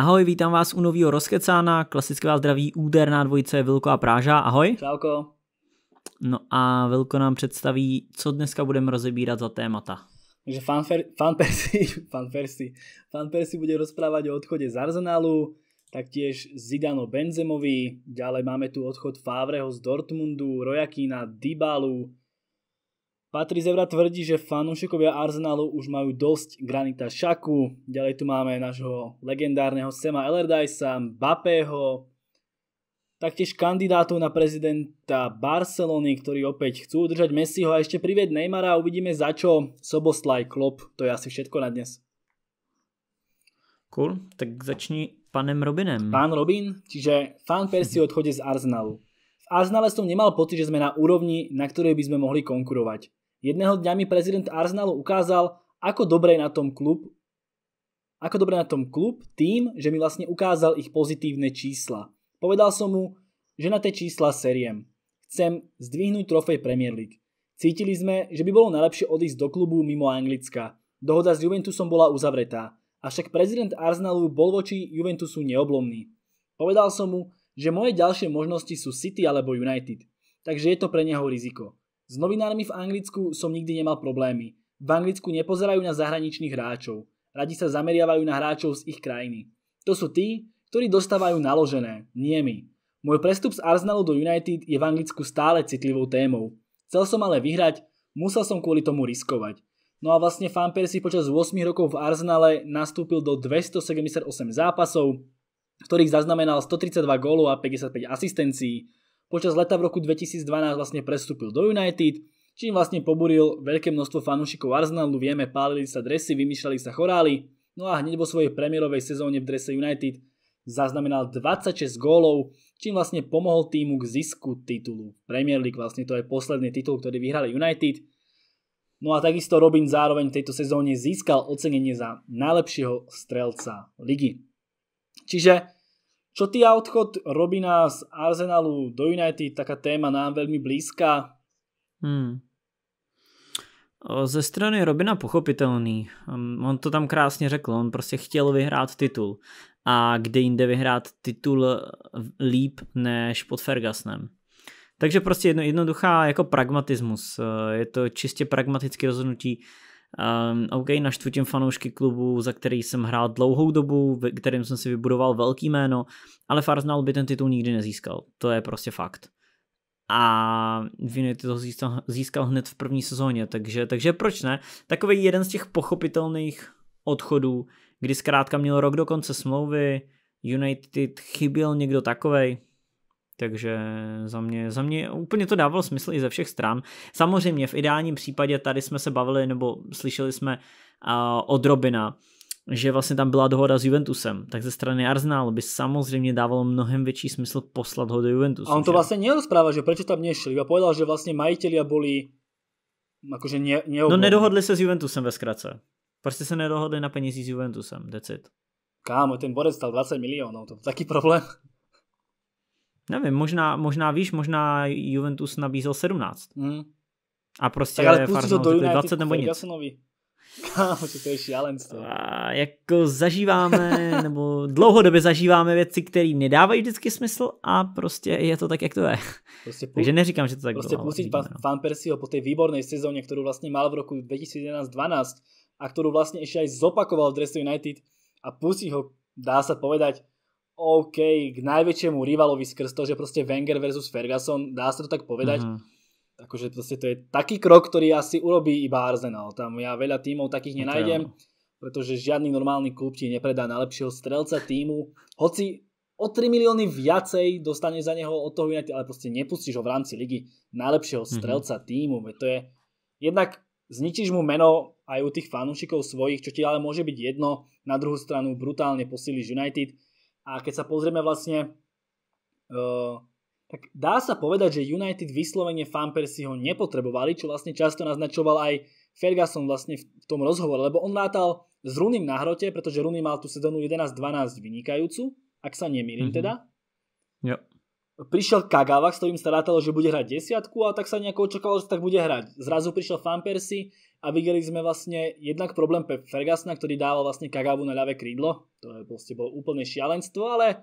Ahoj, vítám vás u nového rozkecána, klasické vás zdraví úder na dvojice Vilko a Práža, ahoj. Čauko. No a Vilko nám představí, co dneska budeme rozebírat za témata. Takže fanfer, fanpersi, bude rozprávať o odchode z Arsenalu, taktiež Zidano Benzemovi, ďalej máme tu odchod Favreho z Dortmundu, Rojakína, Dybalu, Patri Zebra tvrdí, že fanúšikovia Arsenalu už majú dosť Granita Šaku. Ďalej tu máme nášho legendárneho Sema Ellerdajsa, Bapého, taktiež kandidátov na prezidenta Barcelony, ktorí opäť chcú udržať Messiho a ešte privieť Neymara a uvidíme za čo Soboslaj Klopp. To je asi všetko na dnes. Cool, tak začni panem Robinem. Pán Robin, čiže fan Persie odchode z Arsenalu. V Arsenale som nemal pocit, že sme na úrovni, na ktorej by sme mohli konkurovať. Jedného dňa mi prezident Arsenalu ukázal, ako dobre na tom klub ako dobre na tom klub tým, že mi vlastne ukázal ich pozitívne čísla. Povedal som mu, že na tie čísla seriem. Chcem zdvihnúť trofej Premier League. Cítili sme, že by bolo najlepšie odísť do klubu mimo Anglicka. Dohoda s Juventusom bola uzavretá, avšak prezident Arsenalu bol voči Juventusu neoblomný. Povedal som mu, že moje ďalšie možnosti sú City alebo United, takže je to pre neho riziko. S novinármi v Anglicku som nikdy nemal problémy. V Anglicku nepozerajú na zahraničných hráčov. Radi sa zameriavajú na hráčov z ich krajiny. To sú tí, ktorí dostávajú naložené, nie my. Môj prestup z Arsenalu do United je v Anglicku stále citlivou témou. Chcel som ale vyhrať, musel som kvôli tomu riskovať. No a vlastne Fan Persie počas 8 rokov v Arsenale nastúpil do 278 zápasov, v ktorých zaznamenal 132 gólov a 55 asistencií počas leta v roku 2012 vlastne prestúpil do United, čím vlastne poburil veľké množstvo fanúšikov Arsenalu, vieme, pálili sa dresy, vymýšľali sa chorály, no a hneď vo svojej premiérovej sezóne v drese United zaznamenal 26 gólov, čím vlastne pomohol týmu k zisku titulu. Premier League vlastne to je posledný titul, ktorý vyhrali United. No a takisto Robin zároveň v tejto sezóne získal ocenenie za najlepšieho strelca ligy. Čiže čo ty odchod Robina z Arsenalu do United, taká téma nám veľmi blízka? Hmm. Ze strany Robina pochopitelný. Um, on to tam krásně řekl, on prostě chtěl vyhrát titul. A kde inde vyhrát titul eh, líp než pod Fergusonem. Takže prostě jedno, jednoduchá jako pragmatismus. Eh, je to čistě pragmatické rozhodnutí. Um, OK, naštvu tím fanoušky klubu, za který jsem hrál dlouhou dobu, kterým jsem si vybudoval velký jméno, ale Farznal by ten titul nikdy nezískal. To je prostě fakt. A Vinny to získal, získal hned v první sezóně, takže, takže proč ne? Takový jeden z těch pochopitelných odchodů, kdy zkrátka měl rok do konce smlouvy, United chyběl někdo takovej, Takže za mě, za mě úplně to dávalo smysl i ze všech stran. Samozřejmě v ideálním případě tady jsme se bavili nebo slyšeli jsme uh, od Robina, že vlastně tam byla dohoda s Juventusem, tak ze strany Arsenalu by samozřejmě dávalo mnohem větší smysl poslat ho do Juventusu. A on to že? vlastne nerozpráva, že proč tam nešli, iba povedal, že majiteli majitelia boli akože ne, neobolní. No nedohodli se s Juventusem ve zkratce. Prostě se nedohodli na penězí s Juventusem, decit. Kámo, ten Borec stal 20 miliónov, to je taký problém. Nevím, možná, možná víš, možná Juventus nabízel 17. Mm. A prostě tak ale to do 20 nebo nic. Kámo, to je šílenstvo. A jako zažíváme, nebo dlouhodobě zažíváme věci, které nedávají vždycky smysl a prostě je to tak, jak to je. Prostě pust, Takže neříkám, že to tak Prostě bylo, prostě pan, no. Van Persieho po té výborné sezóně, kterou vlastně mal v roku 2011-12 a kterou vlastně ještě aj zopakoval v Dresden United a pustiť ho, dá se povedať, OK k najväčšiemu rivalovi skrz to, že proste Wenger versus Ferguson, dá sa to tak povedať. Mm-hmm. Akože proste to je taký krok, ktorý asi urobí iba Arsenal. Tam ja veľa tímov takých no nenájdem, pretože žiadny normálny klub ti nepredá najlepšieho strelca týmu. Hoci o 3 milióny viacej dostane za neho od toho ale proste nepustíš ho v rámci ligy najlepšieho mhm. strelca mm-hmm. týmu. Veď to je jednak zničíš mu meno aj u tých fanúšikov svojich, čo ti ale môže byť jedno. Na druhú stranu brutálne posíliš United a keď sa pozrieme vlastne, uh, tak dá sa povedať, že United vyslovene fanpersi ho nepotrebovali, čo vlastne často naznačoval aj Ferguson vlastne v tom rozhovore, lebo on látal s Runym na hrote, pretože Runy mal tú sezónu 11-12 vynikajúcu, ak sa nemýlim mm-hmm. teda. Yep prišiel Kagawa, s ktorým sa rátalo, že bude hrať desiatku a tak sa nejako očakávalo, že tak bude hrať. Zrazu prišiel Fanpersi a videli sme vlastne jednak problém Pep Fergusona, ktorý dával vlastne Kagavu na ľavé krídlo. To je proste bolo úplne šialenstvo, ale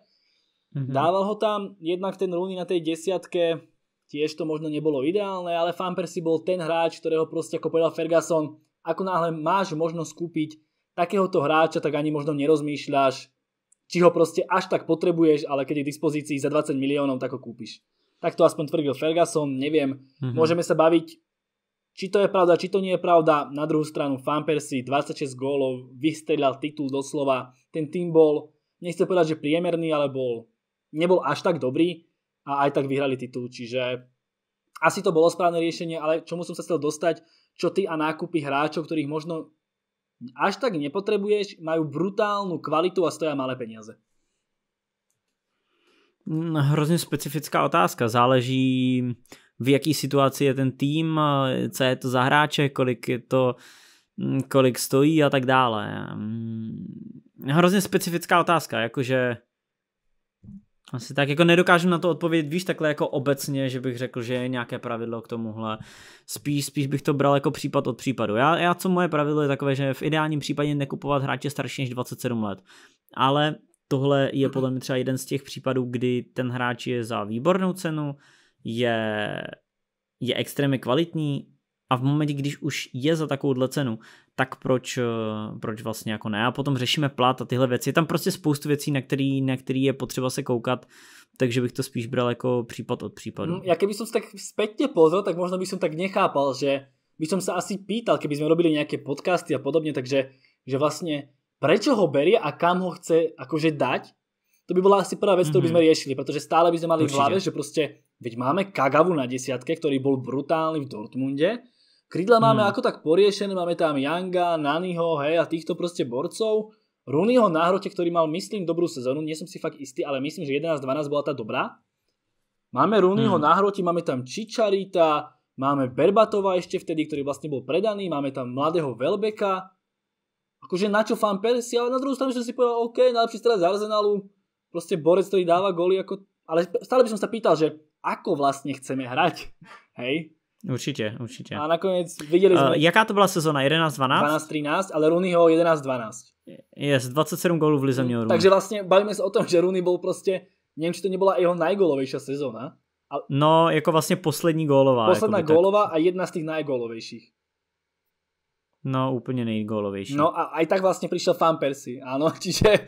mm-hmm. dával ho tam. Jednak ten Rooney na tej desiatke tiež to možno nebolo ideálne, ale Fanpersi bol ten hráč, ktorého proste ako povedal Ferguson, ako náhle máš možnosť kúpiť takéhoto hráča, tak ani možno nerozmýšľaš, či ho proste až tak potrebuješ, ale keď je k dispozícii za 20 miliónov, tak ho kúpiš. Tak to aspoň tvrdil Ferguson, neviem. Mm-hmm. Môžeme sa baviť, či to je pravda, či to nie je pravda. Na druhú stranu Fanpersi 26 gólov, vystrelal titul doslova. Ten tým bol, nechcem povedať, že priemerný, ale bol, nebol až tak dobrý a aj tak vyhrali titul. Čiže asi to bolo správne riešenie, ale čomu som sa chcel dostať, čo ty a nákupy hráčov, ktorých možno až tak nepotrebuješ, majú brutálnu kvalitu a stoja malé peniaze. Mm, hrozně specifická otázka. Záleží, v jaký situaci je ten tým, eh, co je to za hráče, kolik je to, mm, kolik stojí a tak dále. Mm, hrozně specifická otázka, jakože asi tak, jako nedokážu na to odpovědět, víš, takhle jako obecně, že bych řekl, že je nějaké pravidlo k tomuhle. Spíš, spíš bych to bral jako případ od případu. Já, já co moje pravidlo je takové, že v ideálním případě nekupovat hráče starší než 27 let. Ale tohle je podle mě třeba jeden z těch případů, kdy ten hráč je za výbornou cenu, je, je extrémně kvalitní, a v momentě, když už je za takovouhle cenu, tak proč, eh, proč vlastně jako ne? A potom řešíme plat a tyhle věci. Je tam prostě spoustu věcí, na který, na který je potřeba se koukat, takže bych to spíš bral jako případ od případu. Mm, ja keby som tak zpětně pozrel, tak možná bych som tak nechápal, že by som sa asi pýtal, keby sme robili nejaké podcasty a podobne, takže že vlastne prečo ho berie a kam ho chce akože dať, to by bola asi prvá vec, ktorú by sme riešili, pretože stále by sme mali Určite. v hlave, že proste, veď máme Kagavu na desiatke, ktorý bol brutálny v Dortmunde, Krídla máme mm. ako tak poriešené, máme tam Yanga, Naniho, hej, a týchto proste borcov. Rooneyho na hrote, ktorý mal, myslím, dobrú sezónu, nie som si fakt istý, ale myslím, že 11-12 bola tá dobrá. Máme Rooneyho mm. na hrote, máme tam Čičarita, máme Berbatova ešte vtedy, ktorý vlastne bol predaný, máme tam mladého Velbeka. Akože na čo fan Persia, ale na druhú stranu som si povedal, OK, najlepší strelec z Arsenalu, proste borec, ktorý dáva góly, ako... ale stále by som sa pýtal, že ako vlastne chceme hrať, hej? Určitě, určite. A nakonec viděli jsme... Eh, uh, jaká to byla sezóna? 11-12? 12-13, ale ho 11-12. yes, 27 gólů v Lize měl Rooney. Takže vlastně bavíme se o tom, že Rooney bol prostě... neviem, či to nebola jeho najgólovejšia sezóna. A... No, jako vlastně poslední gólová. Posledná gólová tak... a jedna z tých najgólovejších. No úplne nejgólovejší. No a aj tak vlastne prišiel Fan Persi, áno, čiže...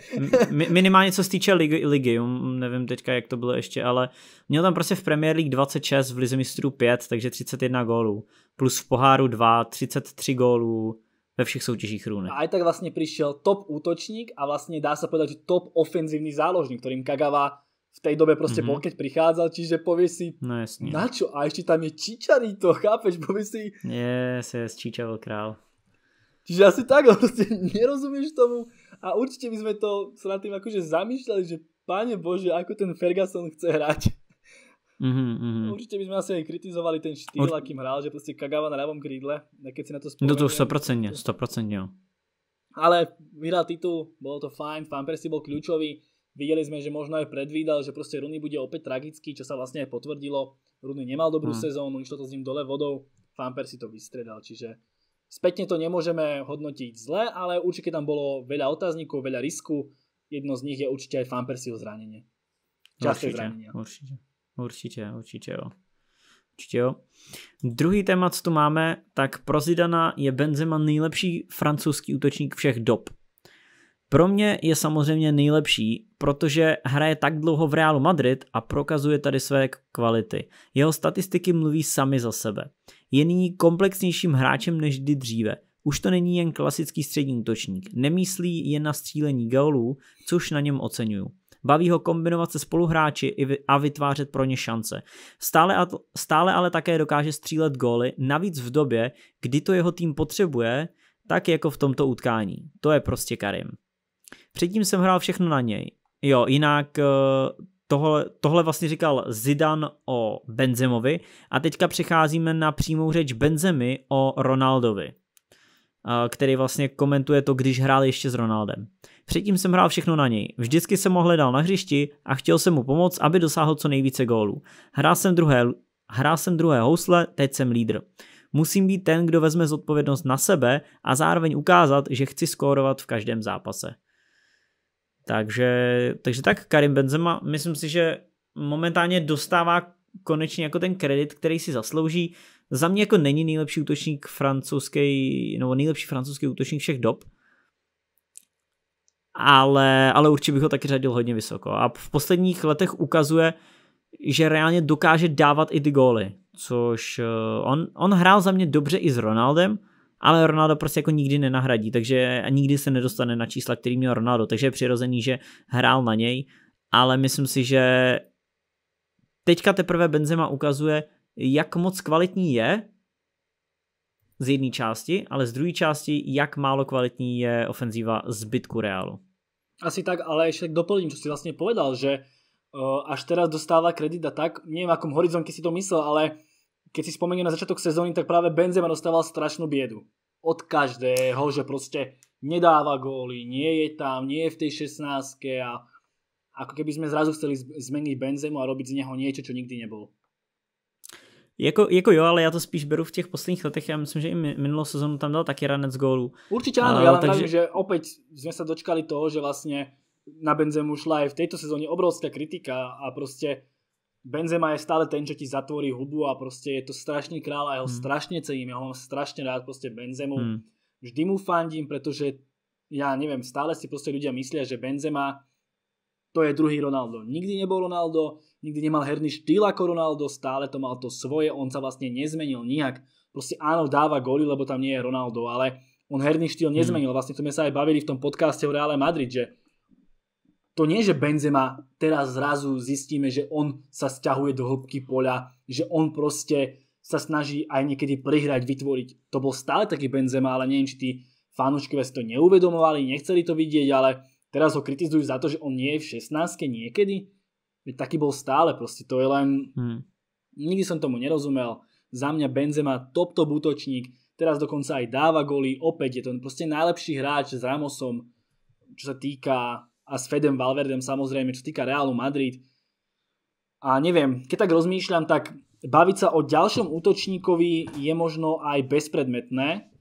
minimálně co se týče ligy, ligy, um, nevím teďka, jak to bylo ještě, ale měl tam prostě v Premier League 26, v Lize mistrů 5, takže 31 gólů. Plus v poháru 2, 33 gólů ve všech soutěžích Rune. A aj tak vlastne prišiel top útočník a vlastne dá sa povedať, že top ofenzívny záložník, ktorým Kagawa v tej dobe proste mm-hmm. bol, keď prichádzal, čiže povie si, no, jasne. A ešte tam je to, chápeš? povie si... Yes, yes, král. Čiže asi tak, ale proste nerozumieš tomu a určite by sme to sa nad tým akože zamýšľali, že páne Bože, ako ten Ferguson chce hrať. Mm-hmm, mm-hmm. Určite by sme asi aj kritizovali ten štýl, Ur... akým hral, že proste kagáva na ľavom krídle, keď si na to spomenul. No to už 100%, 100%. Ale vyhral titul, bolo to fajn, Fan Persie bol kľúčový, videli sme, že možno aj predvídal, že proste Runy bude opäť tragický, čo sa vlastne aj potvrdilo. Runy nemal dobrú mm. sezónu, išlo to s ním dole vodou, Fan Persie to vystredal, čiže Spätne to nemôžeme hodnotiť zle, ale určite tam bolo veľa otáznikov, veľa risku. Jedno z nich je určite aj Fampersil zranenie. Časté určite, zranenia. Určite, určite, určite jo. Určitě jo. Druhý témat, co tu máme, tak pro Zidana je Benzema nejlepší francouzský útočník všech dob. Pro mě je samozřejmě nejlepší protože hraje tak dlouho v Realu Madrid a prokazuje tady své kvality. Jeho statistiky mluví sami za sebe. Je nyní komplexnějším hráčem než kdy dříve. Už to není jen klasický střední útočník, nemyslí jen na střílení gólů, což na něm oceňuju. Baví ho kombinovat se spoluhráči a vytvářet pro ně šance. Stále, a stále ale také dokáže střílet góly, navíc v době, kdy to jeho tým potřebuje, tak jako v tomto utkání. To je prostě Karim. Předtím jsem hrál všechno na něj Jo, jinak eh, tohle, tohle vlastně říkal Zidan o Benzemovi a teďka přecházíme na přímou řeč Benzemi o Ronaldovi, eh, který vlastně komentuje to, když hrál ještě s Ronaldem. Předtím jsem hrál všechno na něj. Vždycky jsem ho hledal na hřišti a chtěl jsem mu pomoct, aby dosáhl co nejvíce gólů. Hrál jsem druhé, hrál jsem druhé housle, teď jsem lídr. Musím být ten, kdo vezme zodpovědnost na sebe a zároveň ukázat, že chci skórovat v každém zápase. Takže, takže tak, Karim Benzema, myslím si, že momentálně dostává konečně jako ten kredit, který si zaslouží. Za mě jako není nejlepší útočník francouzský, nebo nejlepší francouzský útočník všech dob, ale, ale určitě bych ho taky řadil hodně vysoko. A v posledních letech ukazuje, že reálně dokáže dávat i ty góly, což eh, on, on hrál za mě dobře i s Ronaldem, ale Ronaldo prostě jako nikdy nenahradí, takže nikdy se nedostane na čísla, který měl Ronaldo, takže je přirozený, že hrál na něj, ale myslím si, že teďka teprve Benzema ukazuje, jak moc kvalitní je z jedné části, ale z druhé části, jak málo kvalitní je ofenzíva zbytku Reálu. Asi tak, ale tak doplním, co si vlastně povedal, že eh, až teraz dostává kredit a tak, neviem jakom horizontě si to myslel, ale keď si spomenie na začiatok sezóny, tak práve Benzema dostával strašnú biedu. Od každého, že proste nedáva góly, nie je tam, nie je v tej 16 a ako keby sme zrazu chceli zmeniť Benzemu a robiť z neho niečo, čo nikdy nebol. Jako, jako jo, ale já to spíš beru v těch posledních letech. Já myslím, že i minulou sezonu tam dal taky ranec gólu. Určitě ano, já len takže... že opäť jsme se dočkali toho, že vlastně na Benzemu šla aj v tejto sezóne obrovská kritika a prostě Benzema je stále ten, čo ti zatvorí hubu a proste je to strašný král a ja ho mm. strašne cením, ja ho mám strašne rád proste Benzemu. Mm. Vždy mu fandím, pretože ja neviem, stále si proste ľudia myslia, že Benzema to je druhý Ronaldo. Nikdy nebol Ronaldo, nikdy nemal herný štýl ako Ronaldo, stále to mal to svoje, on sa vlastne nezmenil nijak. Proste áno, dáva goly, lebo tam nie je Ronaldo, ale on herný štýl mm. nezmenil. Mm. Vlastne to sme sa aj bavili v tom podcaste o Reále Madrid, že to nie, že Benzema teraz zrazu zistíme, že on sa stiahuje do hĺbky poľa, že on proste sa snaží aj niekedy prihrať, vytvoriť. To bol stále taký Benzema, ale neviem, či tí fanúškové si to neuvedomovali, nechceli to vidieť, ale teraz ho kritizujú za to, že on nie je v 16 niekedy. Veď taký bol stále, proste to je len... Hmm. Nikdy som tomu nerozumel. Za mňa Benzema top top útočník, teraz dokonca aj dáva goly, opäť je to proste najlepší hráč s Ramosom, čo sa týka a s Fedem Valverdem samozrejme, čo týka Realu Madrid. A neviem, keď tak rozmýšľam, tak baviť sa o ďalšom útočníkovi je možno aj bezpredmetné.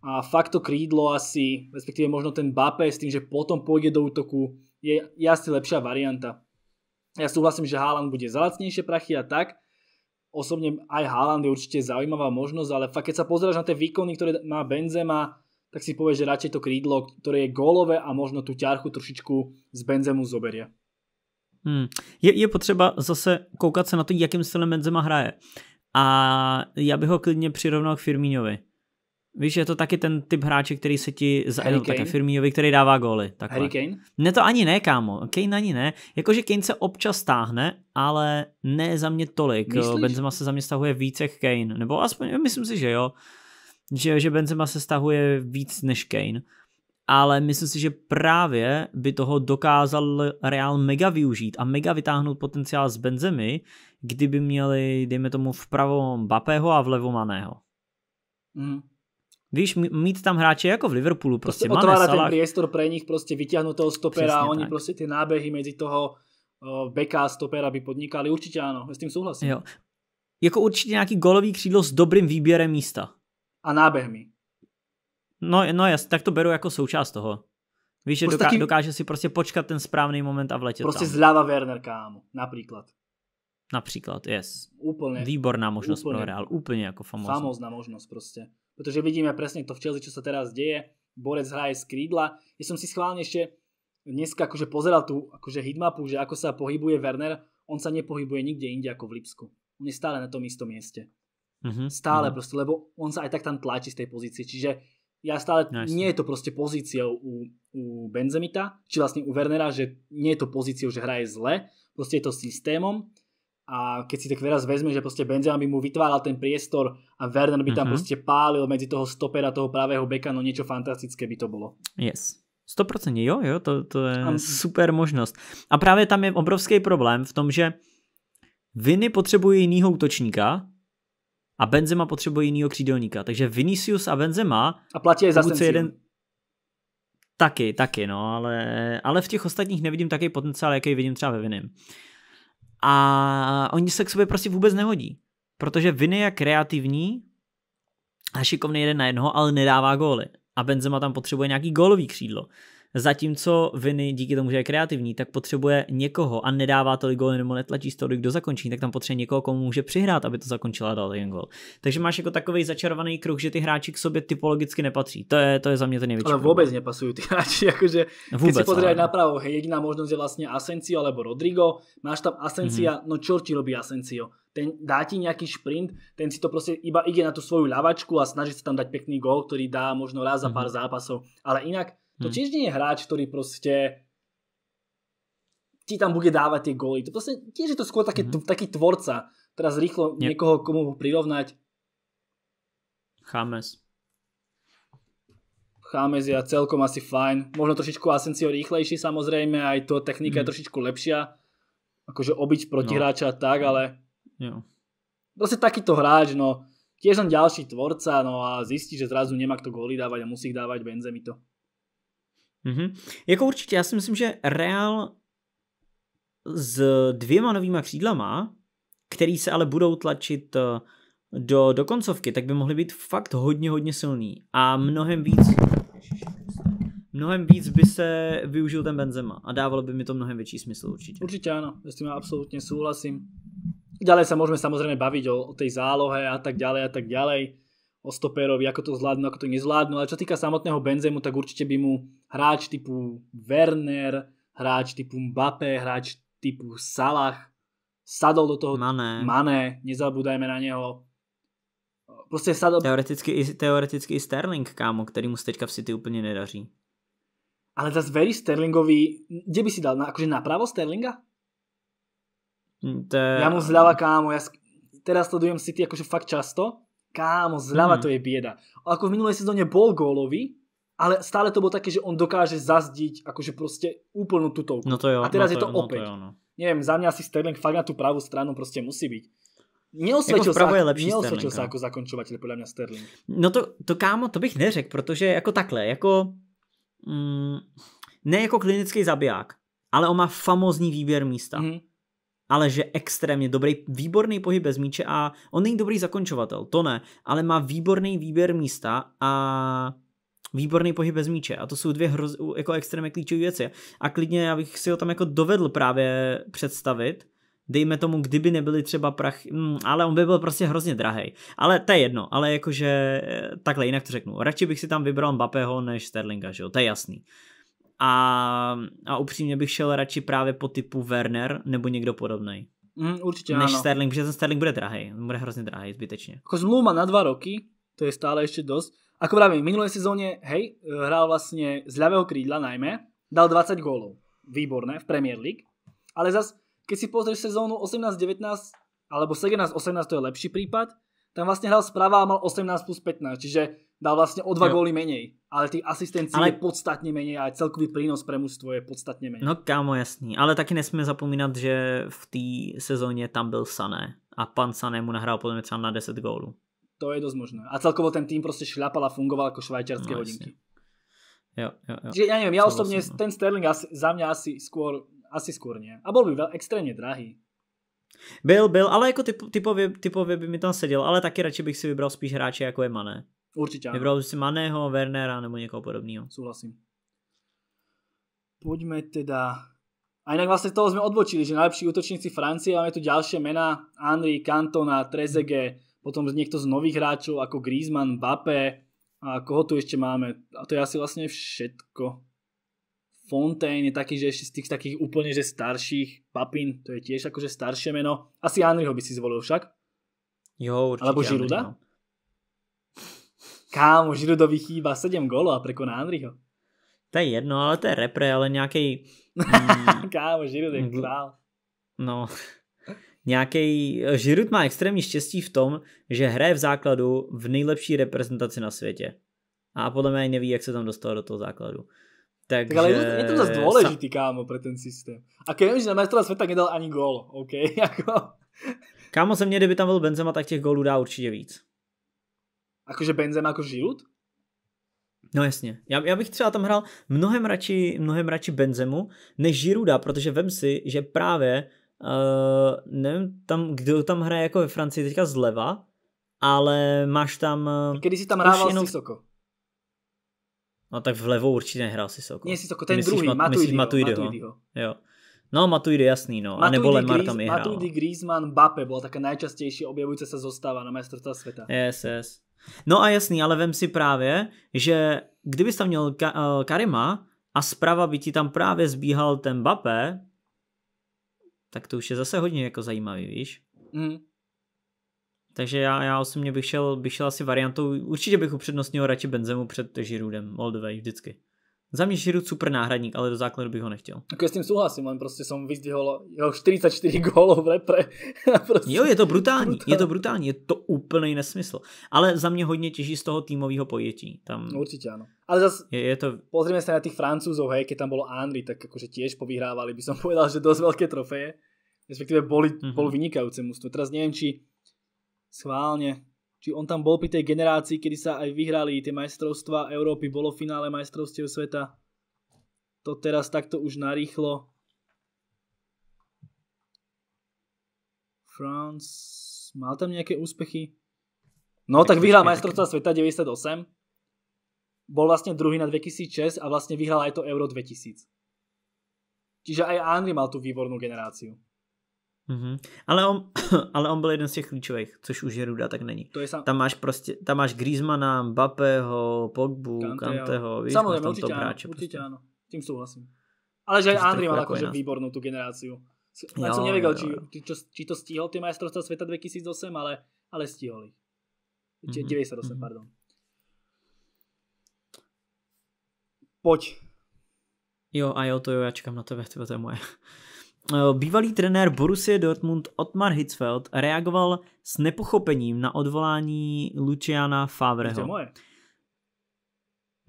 A fakt to krídlo asi, respektíve možno ten Bape s tým, že potom pôjde do útoku, je, je asi lepšia varianta. Ja súhlasím, že Haaland bude zalacnejšie prachy a tak. Osobne aj Haaland je určite zaujímavá možnosť, ale fakt keď sa pozráš na tie výkony, ktoré má Benzema, tak si povie, že radšej to krídlo, ktoré je gólové a možno tu ťarchu trošičku z Benzemu zoberie. Hmm. Je, je potřeba zase koukat se na to, jakým stylem Benzema hraje. A já bych ho klidně přirovnal k Firmíňovi. Víš, je to taky ten typ hráče, který se ti za Harry Také Firmínovi, který dává góly. Takhle. Harry Kane? Ne to ani ne, kámo. Kane ani ne. Jakože Kane se občas stáhne, ale ne za mě tolik. Myslíš? Benzema se za mě stahuje více jak Kane. Nebo aspoň myslím si, že jo že, že Benzema se stahuje víc než Kane. Ale myslím si, že právě by toho dokázal Real mega využít a mega vytáhnout potenciál z Benzemy, kdyby měli, dejme tomu, vpravo Bapého a vlevo Maného. Mm. Víš, mít tam hráče jako v Liverpoolu. Prostě, Mané, otvára ten priestor pre nich, prostě vyťahnu toho stopera a oni tak. prostě ty nábehy mezi toho beka a stopera by podnikali. Určitě ano, s tím souhlasím. Jo. Jako určitě nějaký golový křídlo s dobrým výběrem místa a nábehmi. No, no jasně, tak to beru jako součást toho. Víš, že doká, taký... dokáže si prostě počkat ten správný moment a vletět Prostě tam. zľava Werner, kámo, například. Například, yes. Úplne. Výborná možnosť úplne, pro Real, úplne ako famózna. Famózna možnosť proste. Pretože vidíme presne to v Chelsea, čo sa teraz deje. Borec hraje z krídla. Ja som si schválne ešte dneska akože pozeral tú akože hitmapu, že ako sa pohybuje Werner. On sa nepohybuje nikde inde ako v Lipsku. On je stále na tom istom mieste. Mm-hmm. Stále mm-hmm. proste, lebo on sa aj tak tam tlačí z tej pozície. Čiže ja stále, nice. No, nie je to proste pozíciou u, u Benzemita, či vlastne u Wernera, že nie je to pozíciou, že hraje zle, proste je to systémom a keď si tak teraz vezme, že proste Benzema by mu vytváral ten priestor a Werner by tam mm-hmm. proste pálil medzi toho stopera, toho pravého beka, no niečo fantastické by to bolo. Yes. 100% jo, jo, to, to je um, super možnosť. A práve tam je obrovský problém v tom, že Viny potřebují jiného útočníka, a Benzema potřebuje jiného křídelníka. Takže Vinicius a Benzema... A platí za jeden, Taky, taky, no, ale, ale v těch ostatních nevidím taký potenciál, jaký vidím třeba ve Vinim. A oni se k sobě prostě vůbec nehodí, protože Viny je kreativní a šikovný jeden na jednoho, ale nedává góly. A Benzema tam potřebuje nějaký gólový křídlo. Zatímco Viny, díky tomu, že je kreativní, tak potřebuje někoho a nedává tolik gól nebo netlačí toho, kdo zakončí, tak tam potřebuje někoho, komu může přihrát, aby to zakončila dal ten gól. Takže máš jako takový začarovaný kruh, že ty hráči k sobě typologicky nepatří. To je, to je za mě ten největší. Ale vůbec nepasují. ty hráči, jakože vůbec, si pozrieš ale... napravo, jediná možnost je vlastně Asensio alebo Rodrigo, máš tam Asensia, mm-hmm. no čo ti robí Asensio? ten dá ti nejaký šprint, ten si to proste iba ide na tú svoju ľavačku a snaží sa tam dať pekný gól, ktorý dá možno raz za mhm. pár zápasov. Ale inak to mhm. tiež nie je hráč, ktorý proste ti tam bude dávať tie goly. To proste, tiež je to skôr také, mm-hmm. taký tvorca. Teraz rýchlo nie. niekoho, komu prirovnať. Chámez. Chámez je celkom asi fajn. Možno trošičku Asensio rýchlejší samozrejme, aj to technika mm. je mhm. trošičku lepšia. Akože obiť protihráča no. tak, ale... Jo. Proste takýto hráč, no. Tiež len ďalší tvorca, no a zistí, že zrazu nemá kto góly dávať a musí ich dávať Benzemi to. Mm-hmm. Jako určitě, já si myslím, že Real s dvěma novýma křídlama, který se ale budou tlačit eh, do, do koncovky, tak by mohly být fakt hodně, hodně silný. A mnohem víc mnohem víc by se využil ten Benzema a dávalo by mi to mnohem větší smysl určitě. Určitě ano, s tím absolutně souhlasím. Ďalej sa môžeme samozrejme baviť o, o tej zálohe a tak ďalej a tak ďalej o stoperovi, ako to zvládnu, ako to nezvládnu, ale čo týka samotného Benzemu, tak určite by mu hráč typu Werner, hráč typu Mbappé, hráč typu Salah sadol do toho Mané, Mané nezabúdajme na neho. Proste sadol... Teoreticky, teoreticky i Sterling, kámo, ktorý mu teďka v City úplne nedaří. Ale zase veríš Sterlingovi, kde by si dal, akože napravo Sterlinga? Hm, to... Ja mu zľava kámo, ja teraz sledujem City akože fakt často Kámo, zľava mm. to je bieda. Ako v minulej sezóne bol gólový, ale stále to bolo také, že on dokáže zazdiť akože proste úplnú tutovku. No to je, a no teraz no to, je to opäť. No to je ono. Neviem, za mňa si Sterling fakt na tú pravú stranu proste musí byť. Neosvedčil sa, je lepší neosvědčil se ako zakončovateľ, podľa mňa Sterling. No to, to kámo, to bych neřekl, protože jako takhle, jako mm, ne jako klinický zabiják, ale on má famózny výběr místa. Mm-hmm ale že extrémně dobrý, výborný pohyb bez míče a on není dobrý zakončovatel, to ne, ale má výborný výběr místa a výborný pohyb bez míče a to jsou dvě hroz, jako extrémně klíčové věci a klidně já bych si ho tam jako dovedl právě představit, dejme tomu, kdyby nebyly třeba prach, hmm, ale on by byl prostě hrozně drahej. Ale to je jedno, ale jakože eh, takhle jinak to řeknu. Radši bych si tam vybral Mbappého než Sterlinga, že jo, to je jasný a, a upřímně bych šel radši právě po typu Werner nebo někdo podobný. Mm, určitě než áno. Sterling, protože ten Sterling bude drahý, bude hrozně drahý zbytečně. Ako má na 2 roky, to je stále ještě dost. Ako právě v minulé sezóně, hej, hrál vlastně z ľavého krídla najmä, dal 20 gólov, výborné, v Premier League. Ale zas, keď si pozrieš sezónu 18-19, alebo 17-18 to je lepší prípad, tam vlastne hral správa a mal 18 plus 15, čiže dal vlastne o dva jo. góly menej. Ale tých asistencií ale... je podstatne menej a celkový prínos pre mužstvo je podstatne menej. No kámo, jasný. Ale taky nesmíme zapomínat, že v té sezóně tam byl Sané a pan Sané mu nahrál podľa mňa na 10 gólů. To je dosť možné. A celkovo ten tým proste šľapal a fungoval ako švajčiarske no, hodinky. Jo, jo, jo. Čiže ja neviem, ja osobne no. ten Sterling asi, za mňa asi skôr, asi skôr nie. A bol by veľ, extrémne drahý. Byl, byl, ale jako typ, typově, typově by mi tam seděl, ale taky radši bych si vybral spíš hráče jako je Mané. Určitě ano. Vybral bych si Maného, Wernera nebo někoho podobného. Souhlasím. Poďme teda a inak vlastne z toho sme odbočili, že najlepší útočníci Francie, máme tu ďalšie mená, Henry, Cantona, Trezege, potom niekto z nových hráčov ako Griezmann, Bape, a koho tu ešte máme? A to je asi vlastne všetko. Fontaine je taký, že ešte z tých takých úplne že starších, Papin, to je tiež akože staršie meno. Asi Anriho by si zvolil však. Jo, určite. Alebo Žiruda? Kámo, Žirudovi chýba 7 golov a prekoná Anriho. To je jedno, ale to je repre, ale nejakej... Kámo, Žirud je mm. král. No, nějaký Žirud má extrémne štěstí v tom, že hraje v základu v nejlepší reprezentaci na světě. A mňa aj neví, jak se tam dostal do toho základu. Takže... Tak ale je to, je to zase dôležitý, sa... kámo, pre ten systém. A keď viem, že na majstra sveta nedal ani gól, OK? Ako... Kámo, mne, kde kdyby tam byl Benzema, tak těch gólů dá určitě víc. Akože Benzema jako Žirut? No jasně. Já, já bych třeba tam hrál mnohem radši, mnohem radši Benzemu než Žiruda, protože vem si, že právě uh, nevím, tam, kdo tam hraje jako ve Francii teďka zleva, ale máš tam... Uh, Kedy si tam hrával jenom... Sisoko. No tak vlevo určite nehrál si Sokol. Nie si Sokol, ten myslíš, druhý, Matuidi, Matuidiho. Matuidi Matuidiho. Jo. No Matuidi jasný, no. Matuidi, a nebo Lemar tam i hral. Matuidi, no. Griezmann, Bape bola taká najčastejšie objavujúca sa zostava na majstrovstvá sveta. Yes, yes. No a jasný, ale vem si právě, že kdyby tam měl eh, Karima a zprava by ti tam právě zbíhal ten Bape, tak to už je zase hodně jako zajímavý, víš? Mm. Takže já, já osobně bych šel, bych šel asi variantou, určitě bych upřednostnil radši Benzemu před Žirudem, all the way, vždycky. Za mě Žirud super náhradník, ale do základu bych ho nechtěl. Tak s tím souhlasím. On prostě som vyzdvihol jeho 44 gólov v repre. prostě Jo, je to brutální, brutální, je to brutální, je to úplný nesmysl. Ale za mě hodně těží z toho týmového pojetí. Tam... No, určitě ano. Ale zase je, je to... pozrieme sa na tých Francúzov, hej, keď tam bolo Andri, tak akože tiež povyhrávali, by som povedal, že dosť veľké trofeje. Respektíve boli, mm-hmm. bol vynikajúce mústvo. Teraz neviem, či Schválne. Či on tam bol pri tej generácii, kedy sa aj vyhrali tie majstrovstvá Európy, bolo finále majstrovstiev sveta. To teraz takto už narýchlo. France mal tam nejaké úspechy? No tak, vyhral majstrovstvá sveta 98. Bol vlastne druhý na 2006 a vlastne vyhral aj to Euro 2000. Čiže aj Andri mal tú výbornú generáciu. Mm-hmm. Ale, on, ale on byl jeden z těch klíčových, což už je ruda, tak není. To je sam... Tam máš prostě, tam máš Griezmana, Mbappého, Pogbu, Kanteho, Kanteho víš, Samozrejme, máš tam to hráče. Určite áno, tým souhlasím. Ale že aj Andri mal akože výbornú tú generáciu. Ja som nevedel, či, čo, či to stihol tie majstrovstvá sveta 2008, ale, ale stihol ich. Mm-hmm. 98, mm-hmm. pardon. Poď. Jo, a jo, to jo, ja čakám na tebe, tebe to je moje. Eh, bývalý trenér Borussia Dortmund Otmar Hitzfeld reagoval s nepochopením na odvolání Luciana Favreho. moje.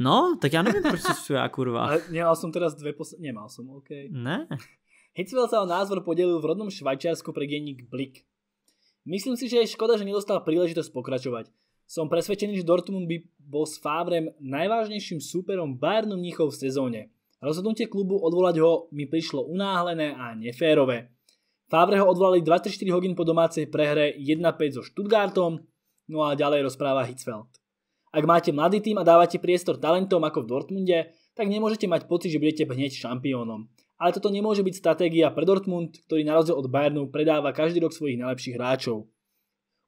No, tak ja neviem, proč sú ja kurva. Teda nemal som teraz dve posledné... Nemal som, OK. Ne. Hitzfeld sa o názor podelil v rodnom Švajčiarsku pre denník Blik. Myslím si, že je škoda, že nedostal príležitosť pokračovať. Som presvedčený, že Dortmund by bol s Favrem najvážnejším súperom Bayernu Mnichov v sezóne. Rozhodnutie klubu odvolať ho mi prišlo unáhlené a neférové. Favre ho odvolali 24 hodín po domácej prehre 1-5 so Stuttgartom, no a ďalej rozpráva Hitzfeld. Ak máte mladý tým a dávate priestor talentom ako v Dortmunde, tak nemôžete mať pocit, že budete hneď šampiónom. Ale toto nemôže byť stratégia pre Dortmund, ktorý na rozdiel od Bayernu predáva každý rok svojich najlepších hráčov.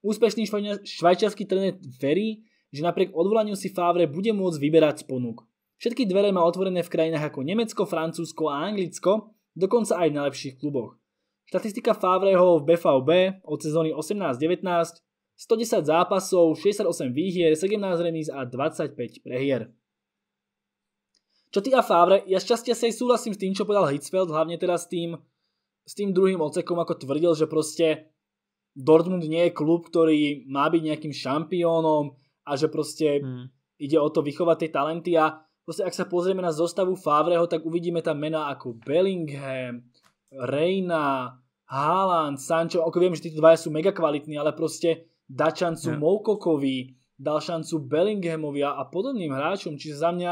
Úspešný švajčiarsky tréner verí, že napriek odvolaniu si Favre bude môcť vyberať z ponúk. Všetky dvere má otvorené v krajinách ako Nemecko, Francúzsko a Anglicko, dokonca aj v najlepších kluboch. Štatistika Favreho v BVB od sezóny 18-19 110 zápasov, 68 výhier, 17 remíz a 25 prehier. Čo ty a Favre, ja šťastia sa aj súhlasím s tým, čo povedal Hitzfeld, hlavne teraz s tým, s tým druhým ocekom, ako tvrdil, že proste Dortmund nie je klub, ktorý má byť nejakým šampiónom a že proste hmm. ide o to vychovať tie talenty a Proste ak sa pozrieme na zostavu Favreho, tak uvidíme tam mená ako Bellingham, Reina, Haaland, Sancho. Ako viem, že títo dvaja sú mega kvalitní, ale proste dá šancu yeah. Moukokovi, dal šancu Bellinghamovi a podobným hráčom. Čiže za mňa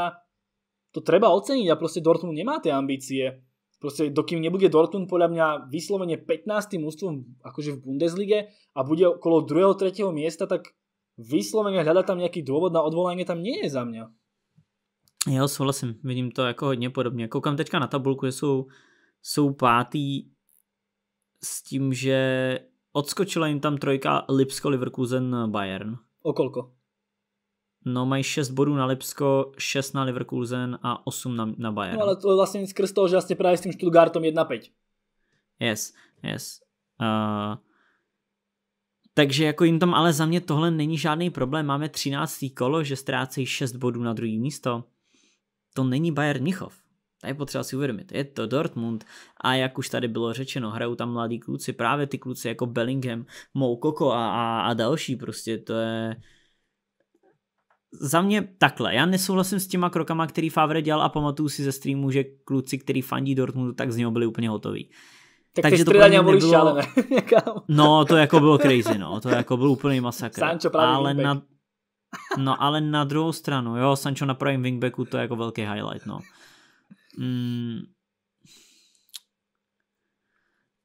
to treba oceniť a proste Dortmund nemá tie ambície. Proste dokým nebude Dortmund podľa mňa vyslovene 15. ústvom akože v Bundeslige a bude okolo 2. 3. miesta, tak vyslovene hľadať tam nejaký dôvod na odvolanie tam nie je za mňa. Jo, souhlasím, vidím to jako hodně podobně. Koukám teďka na tabulku, že jsou, jsou pátý s tím, že odskočila jim tam trojka Lipsko, Leverkusen, Bayern. O kolko? No mají 6 bodů na Lipsko, 6 na Leverkusen a 8 na, na Bayern. No ale to je vlastne skrz toho, že ste práve s tým Stuttgartom 1-5. Yes, yes. Uh, takže jako jim tam ale za mě tohle není žádný problém. Máme 13. kolo, že ztrácejí 6 bodů na druhý místo to není Bayern Mnichov. To je potřeba si uvědomit. Je to Dortmund a jak už tady bylo řečeno, hrajou tam mladí kluci, právě ty kluci jako Bellingham, Moukoko a, a, a další prostě, to je za mě takhle, já nesouhlasím s těma krokama, který Favre dělal a pamatuju si ze streamu, že kluci, který fandí Dortmundu, tak z něho byli úplně hotoví. Tak Takže to podle nebylo... no, to jako bylo crazy, no, to jako byl úplný masakr. Sancho ale na, No ale na druhou stranu, jo, Sancho na pravém wingbacku, to je jako velký highlight, no. Mm.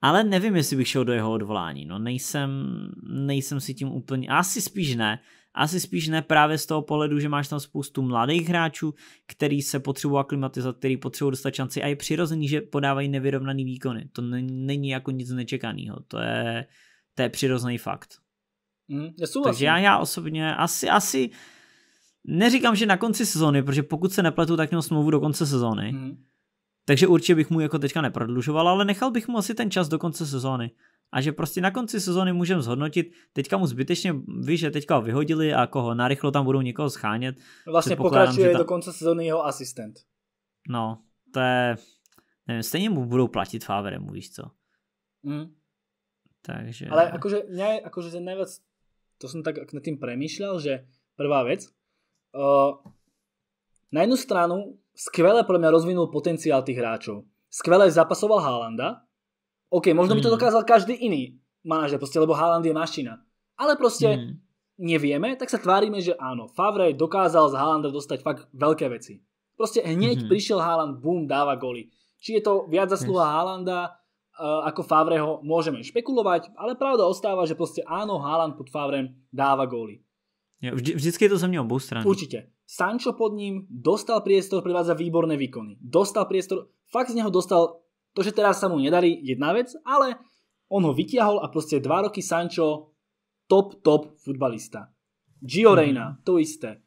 Ale nevím, jestli bych šel do jeho odvolání, no nejsem, nejsem si tím úplně, asi spíš ne, asi spíš ne právě z toho pohledu, že máš tam spoustu mladých hráčů, který se potřebují aklimatizovat, který potřebují dostat šanci a je přirozený, že podávají nevyrovnaný výkony. To není jako nic nečekaného, to je, to je přirozený fakt. Mm, Takže já, já osobně asi, asi neříkám, že na konci sezóny, protože pokud se nepletu, tak měl smlouvu do konce sezóny. Mm. Takže určitě bych mu jako teďka neprodlužoval, ale nechal bych mu asi ten čas do konce sezóny. A že prostě na konci sezóny můžeme zhodnotit, teďka mu zbytečně ví, že teďka ho vyhodili a koho narychlo tam budou někoho schánět. Vlastně pokračuje ta... do konce sezóny jeho asistent. No, to je... nevím, stejně mu budou platit mu víš co. Mm. Takže... Ale akože mňa je akože ten najviac to som tak nad tým premýšľal, že prvá vec, uh, na jednu stranu skvele pre mňa rozvinul potenciál tých hráčov. Skvele zapasoval Haalanda, OK, možno by to hmm. dokázal každý iný manažer, proste, lebo Haaland je mašina. Ale proste mm. nevieme, tak sa tvárime, že áno, Favre dokázal z Haalanda dostať fakt veľké veci. Proste hneď mm-hmm. prišiel Haaland, bum, dáva goly. Či je to viac zasluha yes. Haalanda, Eh, ako Favreho môžeme špekulovať, ale pravda ostáva, že proste áno, Haaland pod Favrem dáva góly. Ja, vždy, vždycky je to za mňa obou strany. Určite. Sancho pod ním dostal priestor, privádza výborné výkony. Dostal priestor, fakt z neho dostal to, že teraz sa mu nedarí, jedna vec, ale on ho vytiahol a proste dva roky Sancho top, top futbalista. Gio mhm. Reyna, to isté.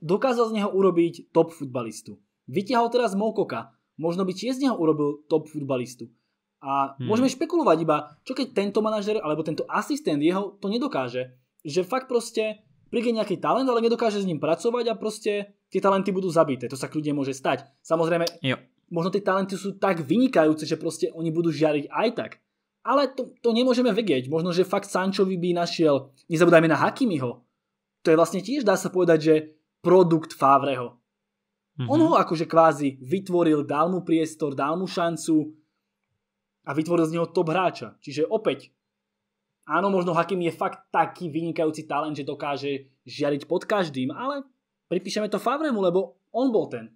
Dokázal z neho urobiť top futbalistu. Vytiahol teraz Mokoka. možno by tiež z neho urobil top futbalistu. A hmm. môžeme špekulovať iba, čo keď tento manažer alebo tento asistent jeho to nedokáže. Že fakt proste príde nejaký talent, ale nedokáže s ním pracovať a proste tie talenty budú zabité. To sa kľudne môže stať. Samozrejme, jo. možno tie talenty sú tak vynikajúce, že proste oni budú žiariť aj tak. Ale to, to nemôžeme vedieť. Možno, že fakt Sančovi by našiel, nezabudajme na Hakimiho. To je vlastne tiež, dá sa povedať, že produkt Favreho. Mm-hmm. On mhm. ho akože kvázi vytvoril, dal mu priestor, dal mu šancu, a vytvoril z neho top hráča. Čiže opäť, áno, možno Hakim je fakt taký vynikajúci talent, že dokáže žiariť pod každým, ale pripíšeme to Favremu, lebo on bol ten.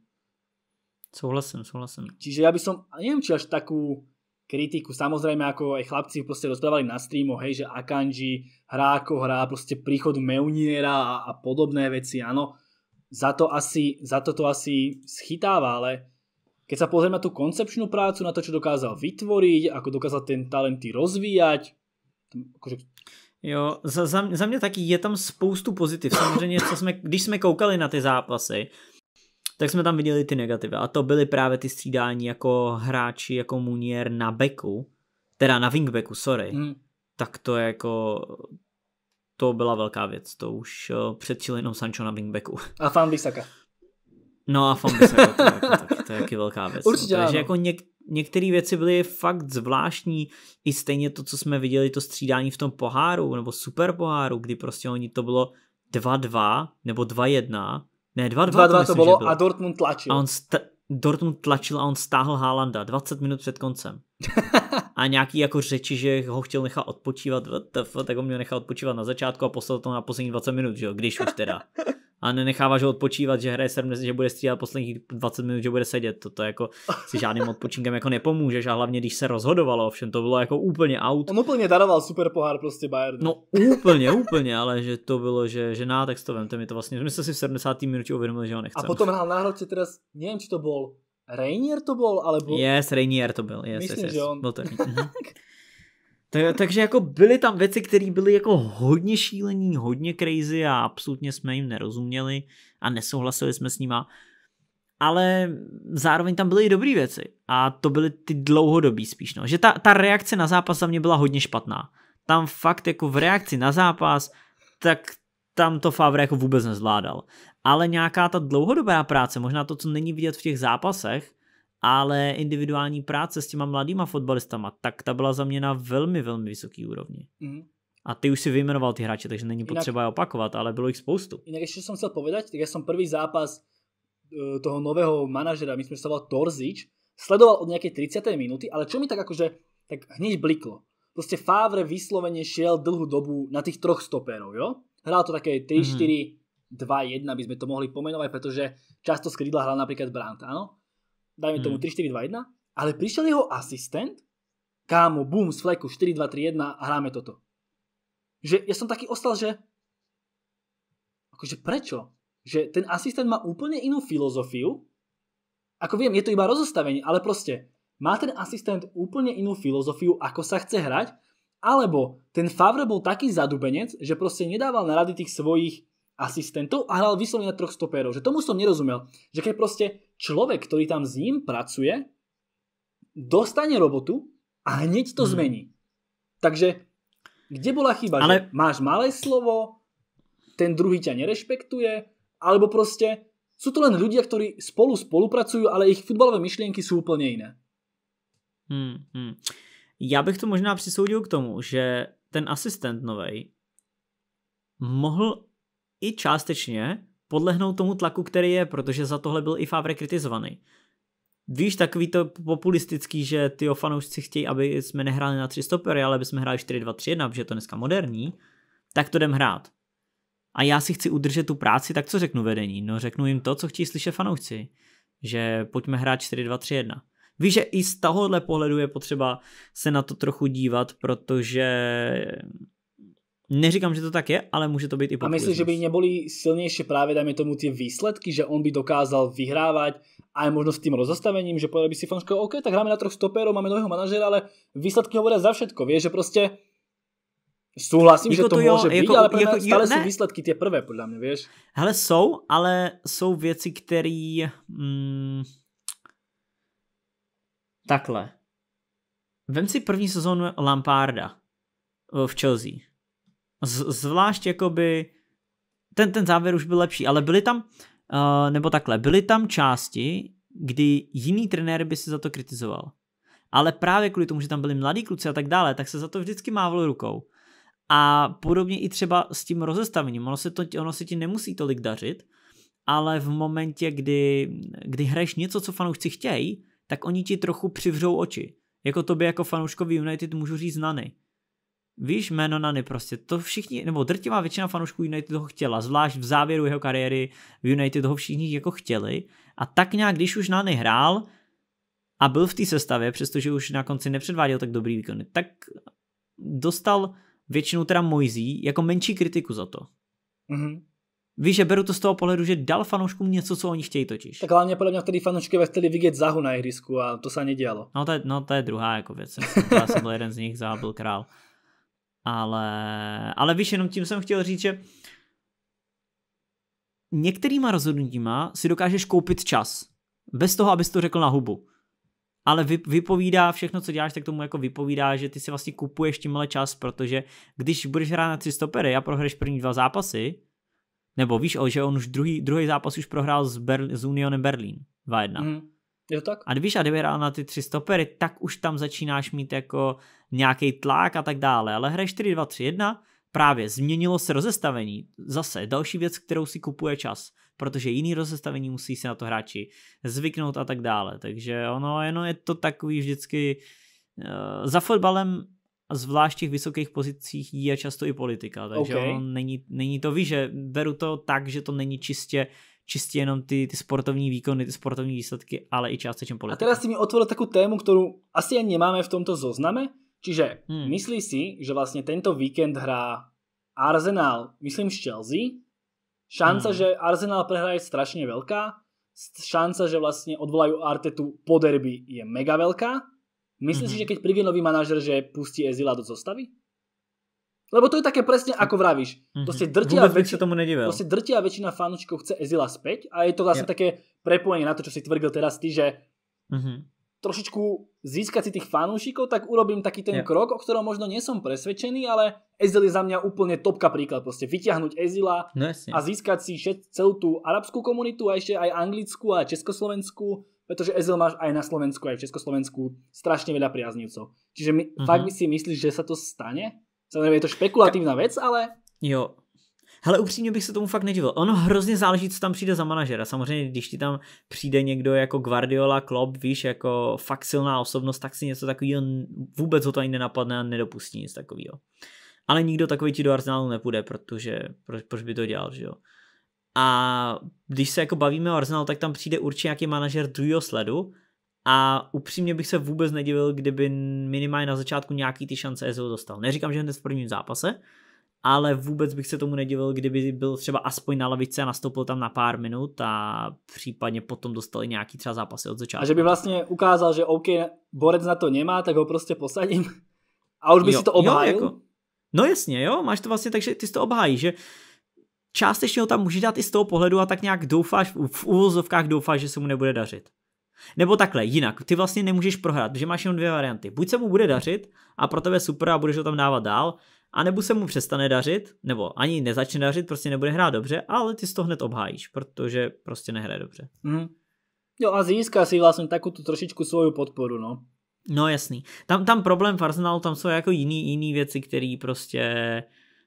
Súhlasím, súhlasím. Čiže ja by som, neviem či až takú kritiku, samozrejme ako aj chlapci proste rozprávali na streamu, hej, že Akanji hrá ako hrá, proste príchod Meuniera a, a podobné veci, áno, za to, asi, za to to asi schytáva, ale keď sa pozrieme na tú koncepčnú prácu, na to, čo dokázal vytvoriť, ako dokázal ten talenty rozvíjať, akože Jo, za, za, mě, za mě taky je tam spoustu pozitiv. Samozřejmě, co jsme, když jsme koukali na ty zápasy, tak jsme tam viděli ty negativy. A to byly právě ty střídání jako hráči, jako Munier na beku, teda na wingbacku, sorry. Mm. Tak to je jako, to byla velká věc. To už uh, eh, předčil jenom Sancho na wingbacku. A Fan Bisaka. No a fan by se jako, tak, to je taky velká věc. No. Určitě no. Takže jako něk, některé věci byly fakt zvláštní, i stejně to, co jsme viděli, to střídání v tom poháru, nebo super poháru, kdy prostě oni to bylo 2-2, nebo 2-1, ne 2-2 to, to bylo, bylo a Dortmund tlačil. A on st- Dortmund tlačil a on stáhl Haalanda 20 minut před koncem. A nějaký jako řeči, že ho chtěl nechat odpočívat, tak ho měl nechat odpočívat na začátku a poslal to na poslední 20 minut, že jo, když už teda. a nenecháváš ho odpočívat, že hraje 70, že bude střídat posledních 20 minut, že bude sedět. To, to jako si žádným odpočinkem jako nepomůžeš a hlavně když se rozhodovalo, ovšem to bylo jako úplně out. On úplně daroval super pohár prostě Bayern. No úplně, úplně, ale že to bylo, že, že na, tak to vemte mi to vlastně. My jsme si v 70. minutě uvědomili, že ho nechceme. A potom hrál náhradce teda nevím, či to bol Reinier to bol, alebo... Yes, Reinier to byl. Yes, Myslím, yes, yes. že on... to... takže jako byly tam věci, které byly jako hodně šílení, hodně crazy a absolutně jsme jim nerozuměli a nesouhlasili jsme s nima. Ale zároveň tam byly i dobré věci. A to byly ty dlouhodobí spíš. No. Že ta, ta reakce na zápas za mě byla hodně špatná. Tam fakt jako v reakci na zápas, tak tam to Favre jako vůbec nezvládal. Ale nějaká ta dlouhodobá práce, možná to, co není vidět v těch zápasech, ale individuální práce s těma mladýma fotbalistama, tak ta byla za mě na velmi, velmi vysoký úrovni. Mm. A ty už si vyjmenoval ty hráče, takže není potřeba inak, opakovať, ale bylo ich spoustu. Jinak ještě som chcel povedať, tak já som prvý zápas e, toho nového manažera, my sme sa volali Torzič, sledoval od nejakej 30. minúty, ale čo mi tak akože tak hneď bliklo. Proste Favre vyslovene šiel dlhú dobu na tých troch stopérov, jo? Hral to také 3, mm. 4, 2, 1 by sme to mohli pomenovať, pretože často skrydla hral napríklad Brandt, áno? dajme hmm. tomu 3-4-2-1, ale prišiel jeho asistent, kámo, bum, z fleku 4-2-3-1 a hráme toto. Že ja som taký ostal, že akože prečo? Že ten asistent má úplne inú filozofiu, ako viem, je to iba rozostavenie, ale proste má ten asistent úplne inú filozofiu, ako sa chce hrať, alebo ten Favre bol taký zadubenec, že proste nedával na rady tých svojich asistentov a hral vyslovene na troch stopérov. Že tomu som nerozumel. Že keď proste človek, ktorý tam s ním pracuje, dostane robotu a hneď to hmm. zmení. Takže kde bola chyba? Ale... Že máš malé slovo, ten druhý ťa nerešpektuje, alebo proste sú to len ľudia, ktorí spolu spolupracujú, ale ich futbalové myšlienky sú úplne jiné. Hmm, hmm. Já bych to možná přisoudil k tomu, že ten asistent novej mohl i částečně podlehnout tomu tlaku, který je, protože za tohle byl i Favre kritizovaný. Víš, takový to populistický, že ty fanoušci chtějí, aby jsme nehráli na 3 stopery, ale aby jsme hráli 4-2-3-1, protože je to dneska moderní, tak to jdem hrát. A já si chci udržet tu práci, tak co řeknu vedení? No řeknu jim to, co chtějí slyšet fanoušci, že pojďme hrát 4-2-3-1. Víš, že i z tohohle pohledu je potřeba se na to trochu dívat, protože Neříkám, že to tak je, ale môže to byť i populismus. A myslím, že by neboli silnejšie práve, dajme tomu, tie výsledky, že on by dokázal vyhrávať aj možno s tým rozostavením, že povedal by si fanško, OK, tak hráme na troch stoperov, máme nového manažera, ale výsledky hovoria za všetko, vie, že proste Súhlasím, že to, to jo, môže jako, byť, ale jako, stále jo, sú výsledky tie prvé, podľa mňa, vieš? Hele, sú, ale sú veci, které. Mm, takhle. Vem si první sezónu Lamparda eh, v Chelsea. Z, zvlášť jakoby ten, ten závěr už byl lepší, ale byly tam, uh, nebo takhle, byly tam části, kdy jiný trenér by se za to kritizoval. Ale právě kvůli tomu, že tam byli mladí kluci a tak dále, tak se za to vždycky mávlo rukou. A podobně i třeba s tím rozestavením. Ono se, to, ono se ti nemusí tolik dařit, ale v momentě, kdy, kdy hraješ něco, co fanoušci chtějí, tak oni ti trochu přivřou oči. Jako tobě jako fanouškovi United můžu říct nany. Víš jméno prostě, to všichni, nebo drtivá většina fanoušků United toho chtěla, zvlášť v závěru jeho kariéry v United toho všichni jako chtěli a tak nějak, když už Nany hrál a byl v té sestavě, přestože už na konci nepředváděl tak dobrý výkony, tak dostal většinou teda Mojzí jako menší kritiku za to. Mm-hmm. Víš, že beru to z toho pohledu, že dal fanouškům něco, co oni chtějí totiž. Tak hlavně podle mě vtedy fanoušky chtěli vidět zahu na ihrisku a to se nedělo. No to je, no to je druhá jako věc. Já jsem byl jeden z nich, zaha byl král. Ale, ale víš, jenom tím jsem chtěl říct, že některýma rozhodnutíma si dokážeš koupit čas. Bez toho, abys to řekl na hubu. Ale vypovídá všechno, co děláš, tak tomu jako vypovídá, že ty si vlastně kupuješ tímhle čas, protože když budeš hrát na tři stopery a prohraješ první dva zápasy, nebo víš, že on už druhý, druhý zápas už prohrál s, Berl- s Unionem Berlín 2-1. Mm Jo, tak. A když odebírá na ty tři stopery, tak už tam začínáš mít jako nějaký tlak a tak dále. Ale hraješ 4-2-3-1, právě změnilo se rozestavení. Zase další věc, kterou si kupuje čas, protože jiný rozestavení musí se na to hráči zvyknout a tak dále. Takže ono jenom je to takový vždycky eh, za fotbalem zvlášť těch vysokých pozicích je často i politika, takže okay. on není, není to, ví, že beru to tak, že to není čistě uh, čistě jenom ty, ty sportovní výkony, ty sportovní výsledky, ale i částečně politika. A teraz si mi otvoril takú tému, ktorú asi ani nemáme v tomto zozname, čiže hmm. myslí si, že vlastne tento víkend hrá Arsenal, myslím s Chelsea, šanca, hmm. že Arsenal prehrá je strašne veľká, šanca, že vlastne odvolajú Artetu po derby je mega veľká. Myslíš mm-hmm. si, hmm. že keď príde nový manažer, že pustí Ezila do zostavy? Lebo to je také presne, ako vravíš. Proste mhm. drtia, väč... tomu proste drtia väčšina fanúčikov chce Ezila späť a je to vlastne yeah. také prepojenie na to, čo si tvrdil teraz ty, že mm-hmm. trošičku získať si tých fanúšikov, tak urobím taký ten yeah. krok, o ktorom možno nie som presvedčený, ale Ezil je za mňa úplne topka príklad. Proste vyťahnuť Ezila no, a získať si šet, celú tú arabskú komunitu a ešte aj anglickú a československú, pretože Ezel máš aj na Slovensku, aj v Československu strašne veľa priaznivcov. Čiže my, mm-hmm. fakt my si myslíš, že sa to stane? Samozřejmě je to špekulatívna věc, ale... Jo, Hele, upřímně bych se tomu fakt nedivil. Ono hrozně záleží, co tam přijde za manažera. Samozřejmě, když ti tam přijde někdo jako Guardiola, Klopp, víš, jako fakt silná osobnost, tak si něco takového vůbec ho to ani nenapadne a nedopustí nic takového. Ale nikdo takový ti do Arsenálu nepůjde, protože proč, proč by to dělal, že jo? A když se jako bavíme o Arsenalu, tak tam přijde určitě nějaký manažer druhého sledu, a upřímně bych se vůbec nedivil, kdyby minimálně na začátku nějaký ty šance Ezio dostal. Neříkám, že hned v prvním zápase, ale vůbec bych se tomu nedivil, kdyby byl třeba aspoň na lavice a nastoupil tam na pár minut a případně potom dostali nějaký třeba zápasy od začátku. A že by vlastně ukázal, že OK, borec na to nemá, tak ho prostě posadím a už by jo, si to obhájil. Jo, jako, no jasně, jo, máš to vlastně takže ty si to obhájíš, že částečně ho tam může dát i z toho pohledu a tak nějak doufáš, v úvozovkách doufáš, že se mu nebude dařit. Nebo takhle, jinak, ty vlastně nemůžeš prohrát, protože máš jenom dvě varianty. Buď se mu bude dařit a pro tebe super a budeš ho tam dávat dál, anebo se mu přestane dařit, nebo ani nezačne dařit, prostě nebude hrát dobře, ale ty si to hned obhájíš, protože prostě nehraje dobře. Mm. Jo a získá si vlastně tu trošičku svoju podporu, no. No jasný. Tam, tam problém v Arsenalu, tam jsou jako jiný, jiný věci, které prostě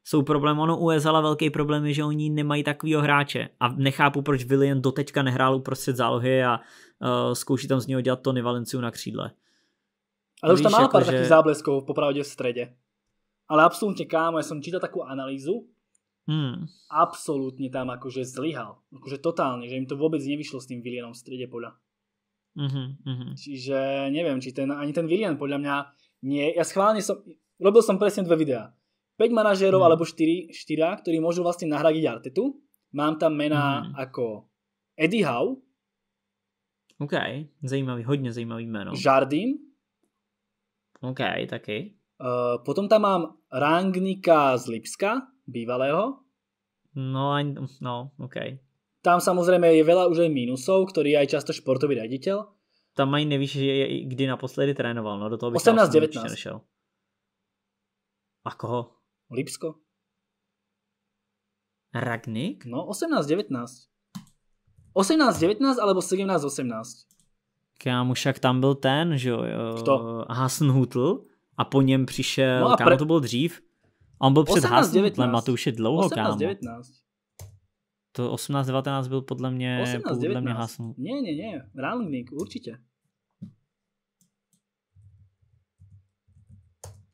jsou problém. Ono u Ezala velký problém je, že oni nemají takového hráče a nechápu, proč William doteďka nehrál uprostřed zálohy a uh, zkouší tam z něho dělat Tony Valenciu na křídle. Ale už tam má jako pár že... takých zábleskov popravde v strede. Ale absolútne, kámo, ja som čítal takú analýzu, hmm. absolútne tam akože zlyhal. Akože totálne, že im to vôbec nevyšlo s tým Villianom v strede poľa. Mm-hmm. Mhm. Čiže neviem, či ten, ani ten William podľa mňa nie, ja schválne som, robil som presne dve videá. 5 manažérov mm. alebo 4, 4, ktorí môžu vlastne nahradiť Artetu. Mám tam mená mm. ako Eddie Howe, OK, zajímavý, hodně zajímavý jméno. Jardín. OK, taky. Uh, potom tam mám Rangnika z Lipska, bývalého. No, no, OK. Tam samozrejme je veľa už aj mínusov, ktorý je aj často športový raditeľ. Tam aj nevíš, kdy naposledy trénoval, no do toho 18, 19. A koho? Lipsko. Ragnik? No, 18-19. 18-19 alebo 17-18? Kam už však tam byl ten, že jo? Kto? Hasenhutl a po něm přišel, no pre... kámo to byl dřív. A on byl 18, před Hasenhutlem a to už je dlouho, 18, kámo. 19. To 18-19 byl podle mě, 18, podle 19. mě Hasenhutl. Ne, ne, ne, Rangnick, určitě.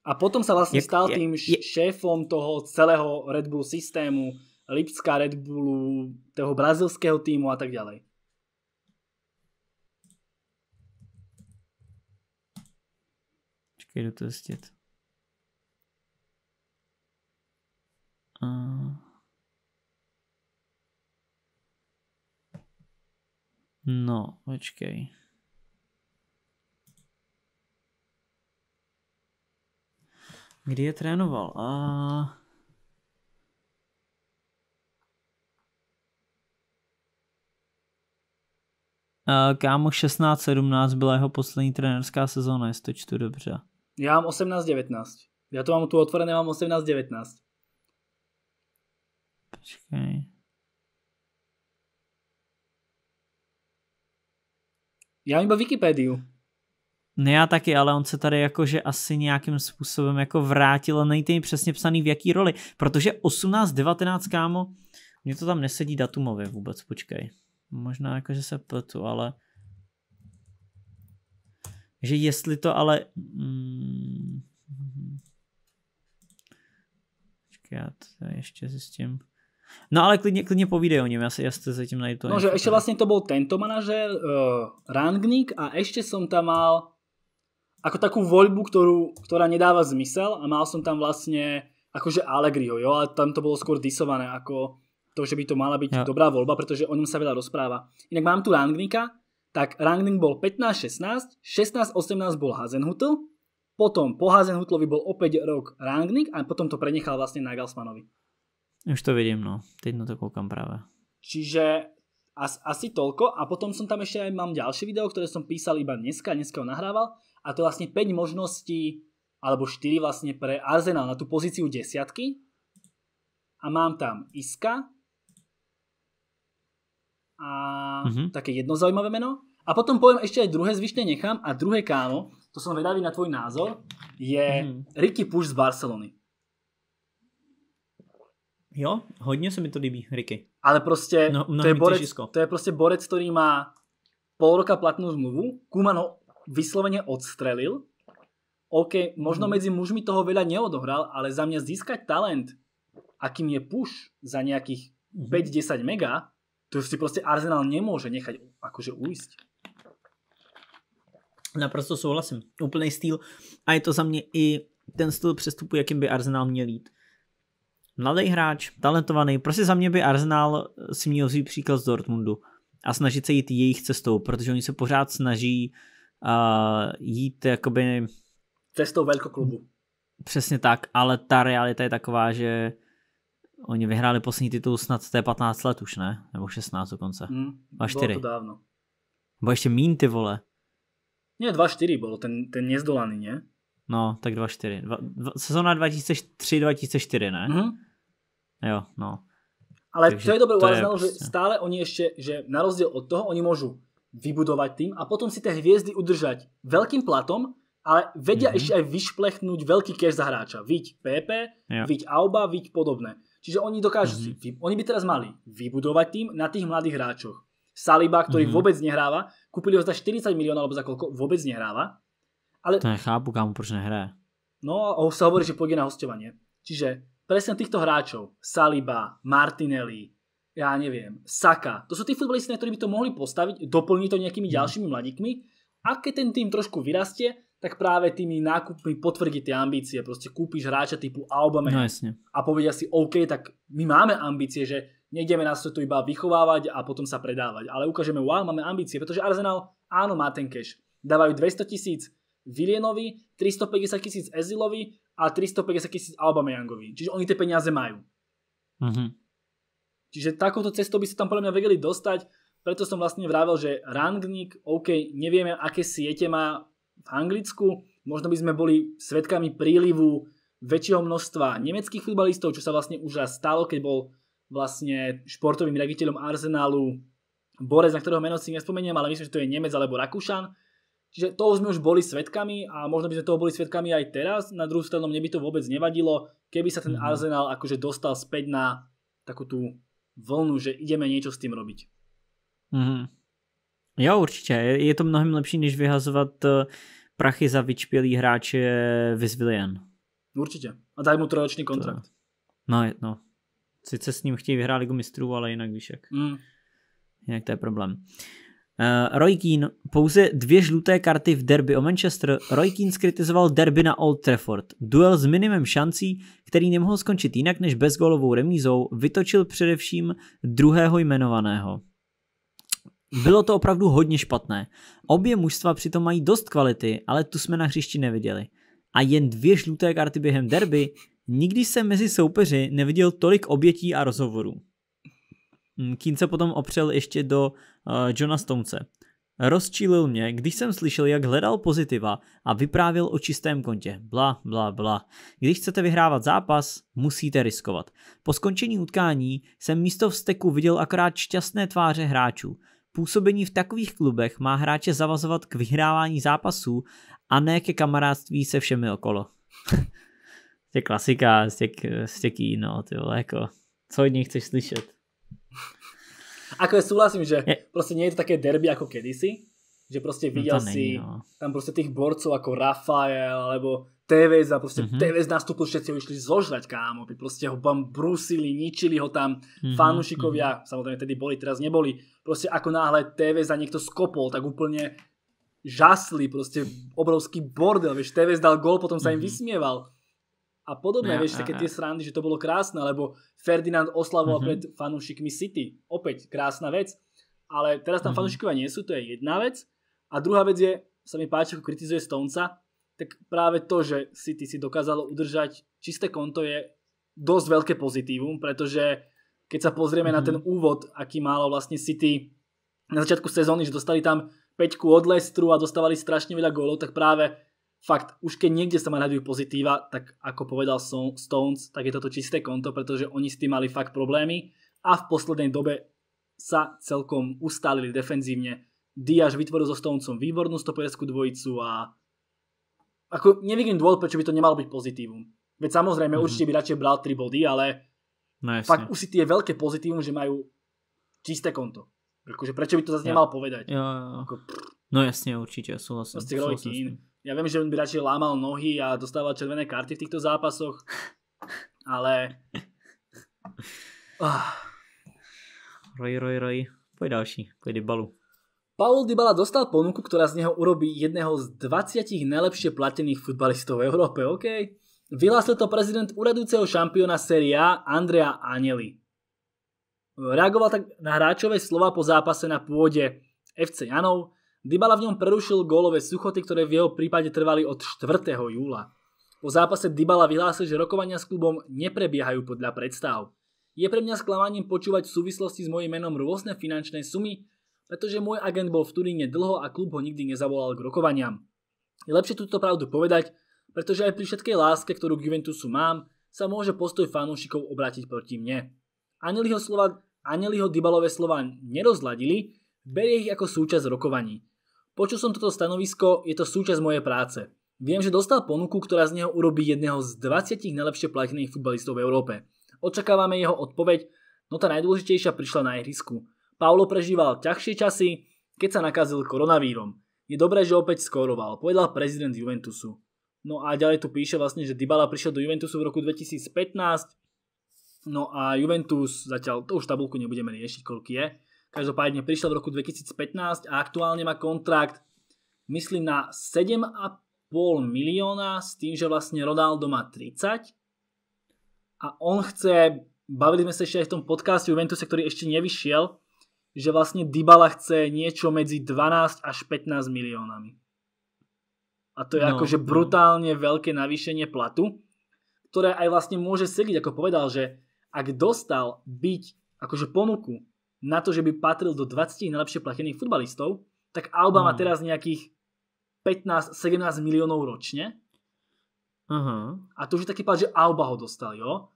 A potom sa vlastne stal tým šéfom toho celého Red Bull systému Lipska, Red Bullu, toho brazilského týmu a tak ďalej. Počkej, jdu to stet. No, počkej. Kdy je trénoval? A... Eh, kámo 16-17 byla jeho poslední trenerská sezóna, jestli to čtu dobře. Já mám 18-19. Já to mám tu otvorené, mám 18-19. Počkej. Já mám iba Wikipédiu. Ne, já taky, ale on se tady jakože asi nějakým způsobem jako vrátil a nejte mi přesně psaný v jaký roli, protože 18-19 kámo, mně to tam nesedí datumově vůbec, počkej. Možná jako, že se pletu, ale že jestli to ale mm, já to ještě zjistím No ale klidně, klidně povídej o něm, ja, se ja si zatím najdu to. No, že ešte vlastne to bol tento manažer, uh, eh, Rangnick a ešte som tam mal ako takú voľbu, ktorú, ktorá nedáva zmysel a mal som tam vlastne akože Allegriho, jo, ale tam to bolo skôr disované ako to, že by to mala byť ja. dobrá voľba, pretože o ňom sa veľa rozpráva. Inak mám tu Rangnika, tak Rangnik bol 15-16, 16-18 bol Hazenhutl, potom po Hazenhutlovi bol opäť rok rangnik a potom to prenechal vlastne Galsmanovi. Už to vidím, no. Teď na to koukám práve. Čiže as, asi toľko a potom som tam ešte aj mám ďalšie video, ktoré som písal iba dneska, dneska ho nahrával a to vlastne 5 možností alebo 4 vlastne pre Arsenal na tú pozíciu desiatky a mám tam Iska, a mm-hmm. také jedno zaujímavé meno. A potom poviem ešte aj druhé, zvyšné nechám. A druhé kámo, to som vedavý na tvoj názor, je mm-hmm. Ricky Push z Barcelony. Jo, hodně se mi to líbí, Ricky. Ale prostě, no, to, je borec, to je proste borec, ktorý má pol roka platnú zmluvu. Kuman ho vyslovene odstrelil. OK, možno mm. medzi mužmi toho veľa neodohral, ale za mňa získať talent, akým je push za nejakých 5-10 mhm. mega, to si proste Arsenal nemôže nechať akože uísť. Naprosto souhlasím. Úplný styl. A je to za mě i ten styl přestupu, jakým by Arsenal měl jít. Mladý hráč, talentovaný, prostě za mě by Arsenal si měl vzít příklad z Dortmundu a snažit se jít jejich cestou, protože oni se pořád snaží uh, jít jakoby... Cestou velkoklubu. Přesně tak, ale ta realita je taková, že oni vyhráli poslední titul snad té 15 let už, ne? Nebo 16 dokonce. Mm, 4 Bolo to dávno. Bo ešte mín, ty vole. Nie, 2-4 bolo, ten, ten nezdolaný, nie? No, tak 2-4. Sezóna 2003-2004, ne? Mm-hmm. Jo, no. Ale Takže to je dobré u Arsenalu, že stále oni ešte, že na rozdiel od toho, oni môžu vybudovať tým a potom si tie hviezdy udržať veľkým platom, ale vedia mm-hmm. ešte aj vyšplechnúť veľký cash za hráča. Viď PP, jo. viď Auba, viď podobné. Čiže oni dokážu, mm-hmm. Vy, oni by teraz mali vybudovať tým na tých mladých hráčoch. Saliba, ktorý mm-hmm. vôbec nehráva, kúpili ho za 40 miliónov alebo za koľko, vôbec nehráva. Ale... To nechápu, kam proč nehrá. No a sa hovorí, že pôjde na hostovanie. Čiže presne týchto hráčov, Saliba, Martinelli, ja neviem, Saka, to sú tí futbalisti, ktorí by to mohli postaviť, doplniť to nejakými mm. ďalšími mladíkmi a keď ten tým trošku vyrastie, tak práve tými nákupmi potvrdí tie ambície. Proste kúpiš hráča typu Albame no, jasne. a povedia si OK, tak my máme ambície, že nejdeme nás to iba vychovávať a potom sa predávať. Ale ukážeme, wow, máme ambície, pretože Arsenal áno má ten cash. Dávajú 200 tisíc Vilienovi, 350 tisíc Ezilovi a 350 tisíc Aubameyangovi. Čiže oni tie peniaze majú. Mm-hmm. Čiže takouto cestou by sa tam podľa mňa vedeli dostať, preto som vlastne vravel, že Rangnick, OK, nevieme, aké siete má, Anglicku. Možno by sme boli svetkami prílivu väčšieho množstva nemeckých futbalistov, čo sa vlastne už raz stalo, keď bol vlastne športovým riaditeľom Arsenálu Borec, na ktorého meno si nespomeniem, ale myslím, že to je Nemec alebo Rakúšan. Čiže toho sme už boli svetkami a možno by sme toho boli svetkami aj teraz. Na druhú stranu mne by to vôbec nevadilo, keby sa ten mhm. Arsenal akože dostal späť na takú tú vlnu, že ideme niečo s tým robiť. Mm-hmm. Jo, určite. Je to mnohem lepší, než uh, prachy za vyčpělý hráče jen. Určitě. A daj mu trojoční kontrakt. To... No, no. Sice s ním chtějí vyhrát ligu mistrů, ale jinak víš jak. Mm. Jinak to je problém. Uh, Roy Keane, pouze dvě žluté karty v derby o Manchester. Roy Keane skritizoval derby na Old Trafford. Duel s minimem šancí, který nemohl skončit jinak než bezgólovou remízou, vytočil především druhého jmenovaného. Bylo to opravdu hodně špatné. Obě mužstva přitom mají dost kvality, ale tu jsme na hřišti neviděli. A jen dvě žluté karty během derby, nikdy jsem mezi soupeři neviděl tolik obětí a rozhovorů. Hm, Kín se potom opřel ještě do uh, Johna Stonce. Rozčílil mě, když jsem slyšel, jak hledal pozitiva a vyprávil o čistém kontě. Bla, bla, bla. Když chcete vyhrávat zápas, musíte riskovat. Po skončení utkání jsem místo steku viděl akorát šťastné tváře hráčů. Působení v takových klubech má hráče zavazovat k vyhrávání zápasů a ne ke kamarádství se všemi okolo. je klasika z, těch, no, ty vole, jako, co od nich chceš slyšet? Ako je, súhlasím, že je. proste nie je to také derby ako kedysi, že proste videl no si není, no. tam proste tých borcov ako Rafael alebo TVS a proste mm-hmm. TVS nastúpil, všetci ho išli zožrať kámo, proste ho tam brúsili, ničili ho tam mm-hmm. fanúšikovia, mm-hmm. samozrejme tedy boli, teraz neboli, proste ako náhle TVS a niekto skopol, tak úplne žasli, proste obrovský bordel, vieš, TVS dal gol, potom sa mm-hmm. im mhm. vysmieval a podobné, ja, vieš, ja, také ja. tie srandy, že to bolo krásne, lebo Ferdinand oslavoval mm-hmm. pred fanúšikmi City, opäť krásna vec, ale teraz tam mm-hmm. fanúšikovia nie sú, to je jedna vec, a druhá vec je, sa mi páči, ako kritizuje Stonca, tak práve to, že City si dokázalo udržať čisté konto je dosť veľké pozitívum, pretože keď sa pozrieme mm. na mhm. ten úvod, aký málo vlastne City na začiatku sezóny, že dostali tam 5 od Lestru a dostávali strašne veľa gólov, tak práve fakt, už keď niekde sa ma nadajú pozitíva, tak ako povedal Stones, tak je toto čisté konto, pretože oni s tým mali fakt problémy a v poslednej dobe sa celkom ustálili defenzívne Diaz vytvoril so Stonecom výbornú stoperskú dvojicu a ako nevidím dôvod, prečo by to nemalo byť pozitívum. Veď samozrejme, mm-hmm. určite by radšej bral 3 body, ale no, fakt už si tie veľké pozitívum, že majú čisté konto. Akože prečo by to zase ja. nemal povedať? Ja, ja, ja. Ako, no jasne, určite, súhlasím. Proste súhlasím. Ja viem, že on by radšej lámal nohy a dostával červené karty v týchto zápasoch, ale... Roj, roj, roj. Poď další, poď balu. Paul Dybala dostal ponuku, ktorá z neho urobí jedného z 20 najlepšie platených futbalistov v Európe, OK? Vyhlásil to prezident uradujúceho šampióna Serie A Andrea Agnelli. Reagoval tak na hráčové slova po zápase na pôde FC Janov. Dybala v ňom prerušil gólové suchoty, ktoré v jeho prípade trvali od 4. júla. Po zápase Dybala vyhlásil, že rokovania s klubom neprebiehajú podľa predstav. Je pre mňa sklamaním počúvať v súvislosti s mojim menom rôzne finančné sumy, pretože môj agent bol v Turíne dlho a klub ho nikdy nezavolal k rokovaniam. Je lepšie túto pravdu povedať, pretože aj pri všetkej láske, ktorú k Juventusu mám, sa môže postoj fanúšikov obrátiť proti mne. Aneliho, slova, Aneliho Dybalové slova nerozladili, berie ich ako súčasť rokovaní. Počul som toto stanovisko, je to súčasť mojej práce. Viem, že dostal ponuku, ktorá z neho urobí jedného z 20 najlepšie platených futbalistov v Európe. Očakávame jeho odpoveď, no tá najdôležitejšia prišla na ihrisku. Paolo prežíval ťažšie časy, keď sa nakazil koronavírom. Je dobré, že opäť skoroval, povedal prezident Juventusu. No a ďalej tu píše vlastne, že Dybala prišiel do Juventusu v roku 2015, no a Juventus zatiaľ, to už tabulku nebudeme riešiť, koľko je, každopádne prišiel v roku 2015 a aktuálne má kontrakt, myslím na 7,5 milióna s tým, že vlastne Ronaldo má 30 a on chce, bavili sme sa ešte aj v tom podcaste Juventuse, ktorý ešte nevyšiel, že vlastne Dybala chce niečo medzi 12 až 15 miliónami. A to je no, akože no. brutálne no. veľké navýšenie platu, ktoré aj vlastne môže sedieť, ako povedal, že ak dostal byť akože ponuku na to, že by patril do 20 najlepšie platených futbalistov, tak Alba no. má mhm. teraz nejakých 15-17 miliónov ročne. Uh-huh. A to už je taký pád, že Alba ho dostal, jo?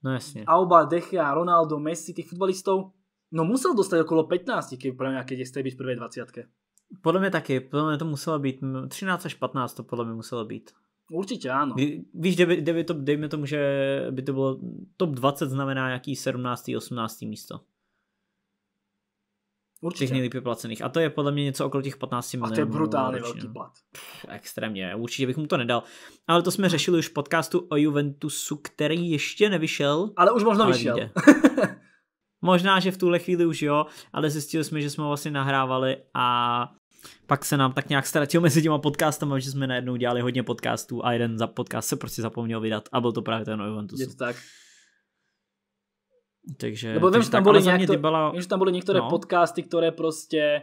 No jasne. Alba, Dechia, Ronaldo, Messi, tých futbalistov No musel dostať okolo 15, keď, pre mňa, keď je byť v prvej 20. Podľa mňa také, podľa mňa to muselo byť 13 až 15 to podľa mňa muselo byť. Určite áno. Víš, dejme, de, to, dejme tomu, že by to bylo top 20 znamená nějaký 17. 18. místo. Určite. Tých nejlíp placených. A to je podle mě něco okolo těch 15 milionů. A to je brutálně velký plat. Pff, extrémně, určitě bych mu to nedal. Ale to jsme řešili už v podcastu o Juventusu, který ještě nevyšel. Ale už možná vyšel. Možná, že v tuhle chvíli už jo, ale zjistili jsme, že jsme ho vlastně nahrávali a pak se nám tak nějak ztratil mezi těma podcastama, že jsme najednou dělali hodně podcastů a jeden za podcast se prostě zapomněl vydat a byl to právě ten o Juventusu. Je to tak. Takže, Lebo viem, že tam, byly niekto, dybala... vím, že tam byly některé no. podcasty, které prostě,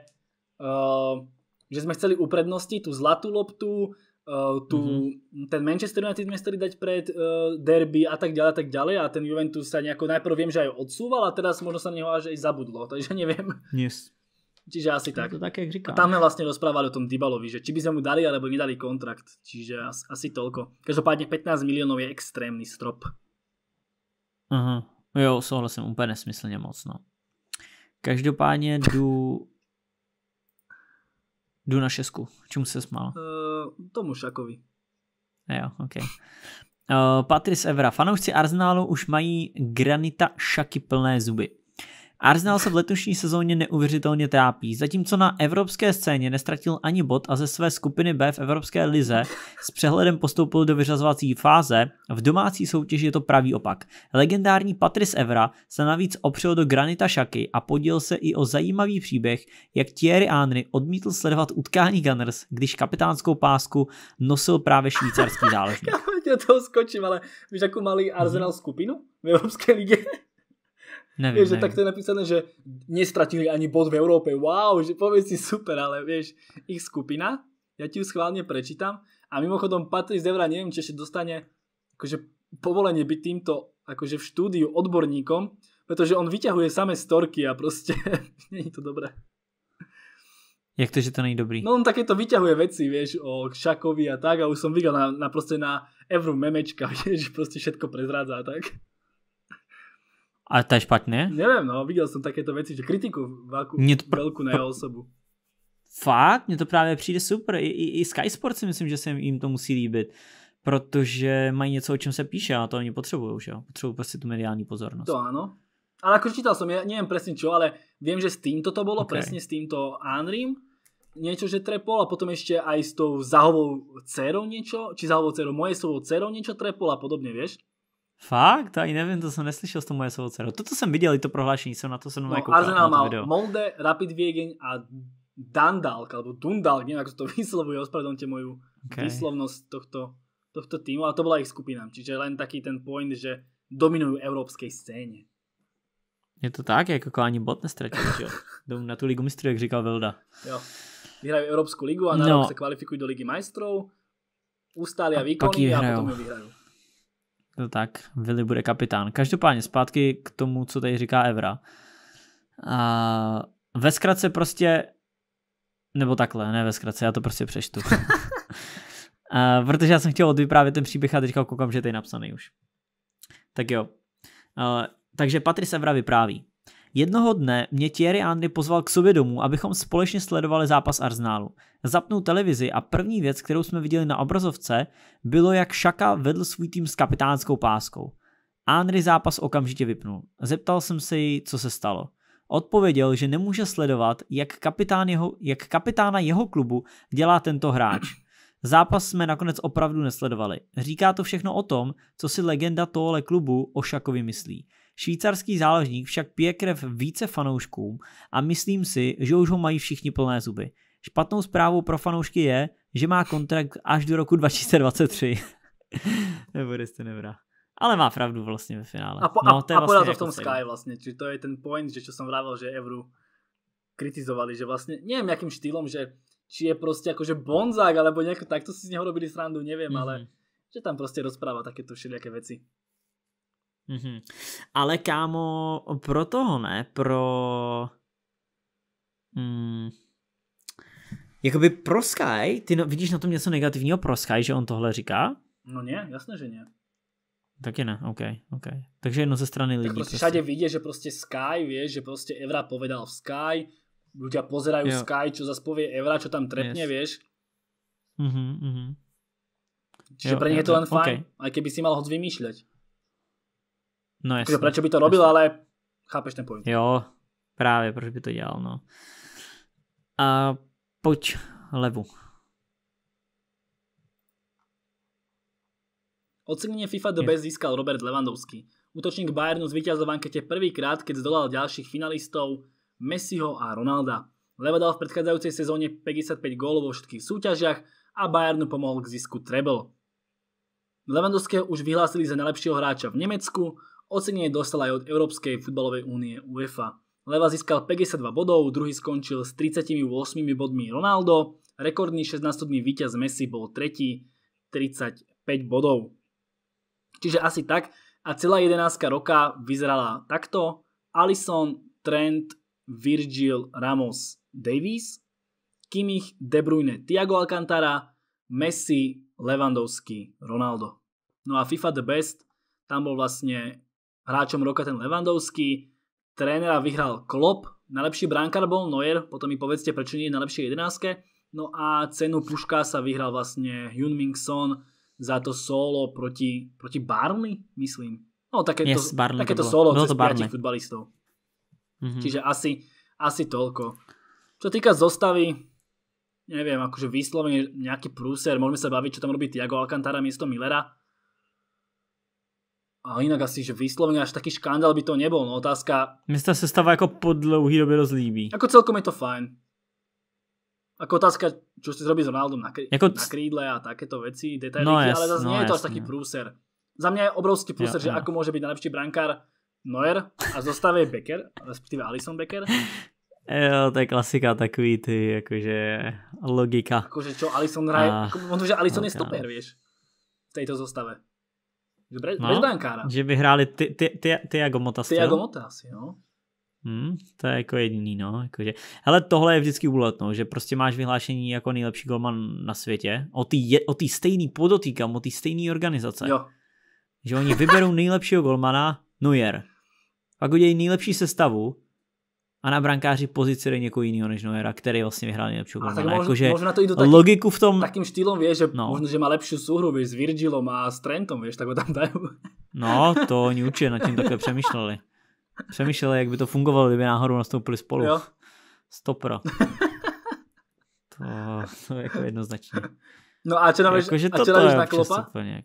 uh, že jsme chceli uprednostiť tu zlatou loptu, uh, eh, tú, mm-hmm. ten Manchester United sme chceli dať pred uh, derby a tak ďalej a tak ďalej a ten Juventus sa nejako najprv viem, že aj odsúval a teraz možno sa na neho až aj zabudlo, takže neviem. Yes. Čiže asi no tak. To také, a tam sme vlastne rozprávali o tom Dybalovi, že či by sme mu dali alebo nedali kontrakt. Čiže asi, asi toľko. Každopádne 15 miliónov je extrémny strop. Aha. Mhm. Jo, súhlasím úplne nesmyslne moc. No. Každopádne du. jdu na šesku. Čemu se smál? Uh, tomu Šakovi. Jo, ok. Patrice Evra. Fanoušci Arsenálu už mají granita šaky plné zuby. Arsenal se v letošní sezóně neuvěřitelně trápí, zatímco na evropské scéně nestratil ani bod a ze své skupiny B v Evropské lize s přehledem postoupil do vyřazovací fáze, v domácí soutěži je to pravý opak. Legendární Patrice Evra se navíc opřel do Granita Šaky a podíl se i o zajímavý příběh, jak Thierry Henry odmítl sledovat utkání Gunners, když kapitánskou pásku nosil právě švýcarský záložník. Ja toho skočím, ale víš, akú malý Arsenal mhm. skupinu v evropské lige? Neviem, vieš, že neviem. tak to je napísané, že nestratili ani bod v Európe. Wow, že povedz si super, ale vieš, ich skupina, ja ti ju schválne prečítam a mimochodom Patrice Devra, neviem, či ešte dostane akože povolenie byť týmto akože v štúdiu odborníkom, pretože on vyťahuje samé storky a proste není to dobré. Jak to, že to je dobrý? No on takéto vyťahuje veci, vieš, o Šakovi a tak a už som videl na, na proste na Evru memečka, vieš, proste všetko prezrádza a tak. A to je špatné? Neviem, no videl som takéto veci, že kritiku veľkú, pr- veľkú na jeho osobu. Fakt? Mne to právě přijde super. I, i, i Sky Sports si myslím, že se jim to musí líbit. Protože mají něco, o čem se píše a to oni potřebují, že jo? Potřebují prostě tu mediální pozornost. To ano. Ale ako čítal som, ja neviem presne čo, ale viem, že s týmto to bolo, okay. presne s týmto Anrim, niečo, že trepol a potom ešte aj s tou zahovou dcerou niečo, či zahovou cerou, mojej slovou cerou niečo trepol a podobne, vieš? Fakt? Aj neviem, to som neslyšel z toho moje svocero. Toto som videl, i to prohlášení, som na to som no, koukal. Arsenal mal Molde, Rapid Viegeň a Dandalk, alebo Dundalk, neviem, ako to vyslovuje, ospravedlňte moju okay. výslovnosť tohto, tohto týmu, a to bola ich skupina. Čiže len taký ten point, že dominujú európskej scéne. Je to tak, ako ani bot nestratil, že na tú ligu mistrů, jak říkal Velda. Jo. Vyhrajú Európsku ligu a na no. rok sa kvalifikujú do ligy majstrov, ustália a výkony a potom ju vyhrajú. To no tak Vili bude kapitán. Každopádně zpátky k tomu, co tady říká Evra. A ve zkratce prostě, nebo takhle, ne ve zkratce, já to prostě přečtu. a, protože já jsem chtěl odvyprávět ten příběh a teďka koukám, že je tady napsaný už. Tak jo. A, takže Patrice Evra vypráví. Jednoho dne mě Thierry Andy pozval k sobě domů, abychom společně sledovali zápas Arsenalu. Zapnul televizi a první věc, kterou jsme viděli na obrazovce, bylo jak Šaka vedl svůj tým s kapitánskou páskou. Henry zápas okamžitě vypnul. Zeptal jsem se jí, co se stalo. Odpověděl, že nemůže sledovat, jak, kapitán jeho, jak kapitána jeho klubu dělá tento hráč. Zápas jsme nakonec opravdu nesledovali. Říká to všechno o tom, co si legenda tohle klubu o Šakovi myslí. Švýcarský záložník však pije krev více fanouškům a myslím si, že už ho mají všichni plné zuby. Špatnou zprávou pro fanoušky je, že má kontrakt až do roku 2023. Nebude jste nevrá. Ale má pravdu vlastně ve finále. A, po, no, to a, vlastne to v tom Sky vlastně. či to je ten point, že čo jsem vravel, že Evru kritizovali, že vlastně nevím jakým štýlom, že či je prostě jakože bonzák, alebo tak takto si z něho robili srandu, neviem, mm-hmm. ale mhm. že tam prostě rozpráva takéto všelijaké veci. Mm-hmm. Ale kámo, pro toho ne, pro... Mm, jakoby pro Sky, ty no, vidíš na tom něco negativního pro Sky, že on tohle říká? No ne, jasné, že ne. Taky ne, OK, OK. Takže jedno ze strany lidí. Tak prostě proste. všade vidie, že prostě Sky vie, že prostě Evra povedal v Sky, ľudia pozerajú jo. Sky, čo zase povie Evra, čo tam trepne, yes. vieš. Mhm, mm mhm. Čiže jo, pre nich je to len okay. aj keby si mal hoď vymýšľať. No akože jasne, Takže prečo by to robil, jasne. ale chápeš ten point. Jo, práve, prečo by to dělal, no. A pojď levu. Ocenenie FIFA do bez získal Robert Lewandowski. Útočník Bayernu zvíťazil v ankete prvýkrát, keď zdolal ďalších finalistov Messiho a Ronalda. Leva dal v predchádzajúcej sezóne 55 gólov vo všetkých súťažiach a Bayernu pomohol k zisku treble. Lewandowského už vyhlásili za najlepšieho hráča v Nemecku, Ocenenie dostal aj od Európskej futbalovej únie UEFA. Leva získal 52 bodov, druhý skončil s 38 bodmi Ronaldo, rekordný 16-dný víťaz Messi bol tretí 35 bodov. Čiže asi tak. A celá 11 roka vyzerala takto. Alisson, Trent, Virgil, Ramos, Davies, Kimmich, De Bruyne, Thiago Alcantara, Messi, Lewandowski, Ronaldo. No a FIFA The Best, tam bol vlastne hráčom roka ten Levandovský, trénera vyhral Klopp, najlepší bránkar bol Neuer, potom mi povedzte, prečo nie je najlepšie jedenáske, No a cenu Puška sa vyhral vlastne Hyun Ming Son za to solo proti, proti Barnley, myslím. No takéto, yes, také to solo bolo cez piatich futbalistov. Mm-hmm. Čiže asi, asi toľko. Čo týka zostavy, neviem, akože vyslovene nejaký prúser, môžeme sa baviť, čo tam robí Tiago Alcantara miesto Millera. A inak asi, že vyslovene až taký škandál by to nebol, no otázka... Mesta sa stáva ako po dlouhý dobe rozlíbí. Ako celkom je to fajn. Ako otázka, čo si zrobí s Ronaldom na, na krídle a takéto veci, detaily, no, ale zase no, nie je no, to až taký prúser. Za mňa je obrovský prúser, ja, že ja. ako môže byť najlepší brankár Neuer a zostave je Becker, respektíve Alison Becker. Jo, to je klasika takový ty, akože logika. Akože čo, Alison hraje, ah, ako, možno, že Alison okay. je stoper, no. vieš, v tejto zostave bre, no, bez brankára. Že by hráli Tiago ty, Mota. Tiago Mota asi, no. Hmm, to je jako jediný, no. Jakože. Hele, tohle je vždycky úlet, no, že prostě máš vyhlášení jako nejlepší golman na světě. O té stejný podotýkám, o té stejný organizace. Jo. Že oni vyberou nejlepšího golmana, Neuer. Pak udějí nejlepší sestavu a na brankáři pozici někoho jiného než Neuera, který vlastně vyhrál nejlepší golmana. Možno, Jakože možno to idú taký, logiku v tom... Takým štýlom, vieš, že no. možno, že má lepšiu súhru, vieš, s Virgilom a s Trentom, vieš, tak ho tam dajú. No, to oni určitě nad tím takhle přemýšleli. Přemýšleli, jak by to fungovalo, kdyby náhodou nastoupili spolu. Jo. Stopro. To, to je jako jednoznačně. No a čo dáš, akože a čo navíš na klopa? Úplne,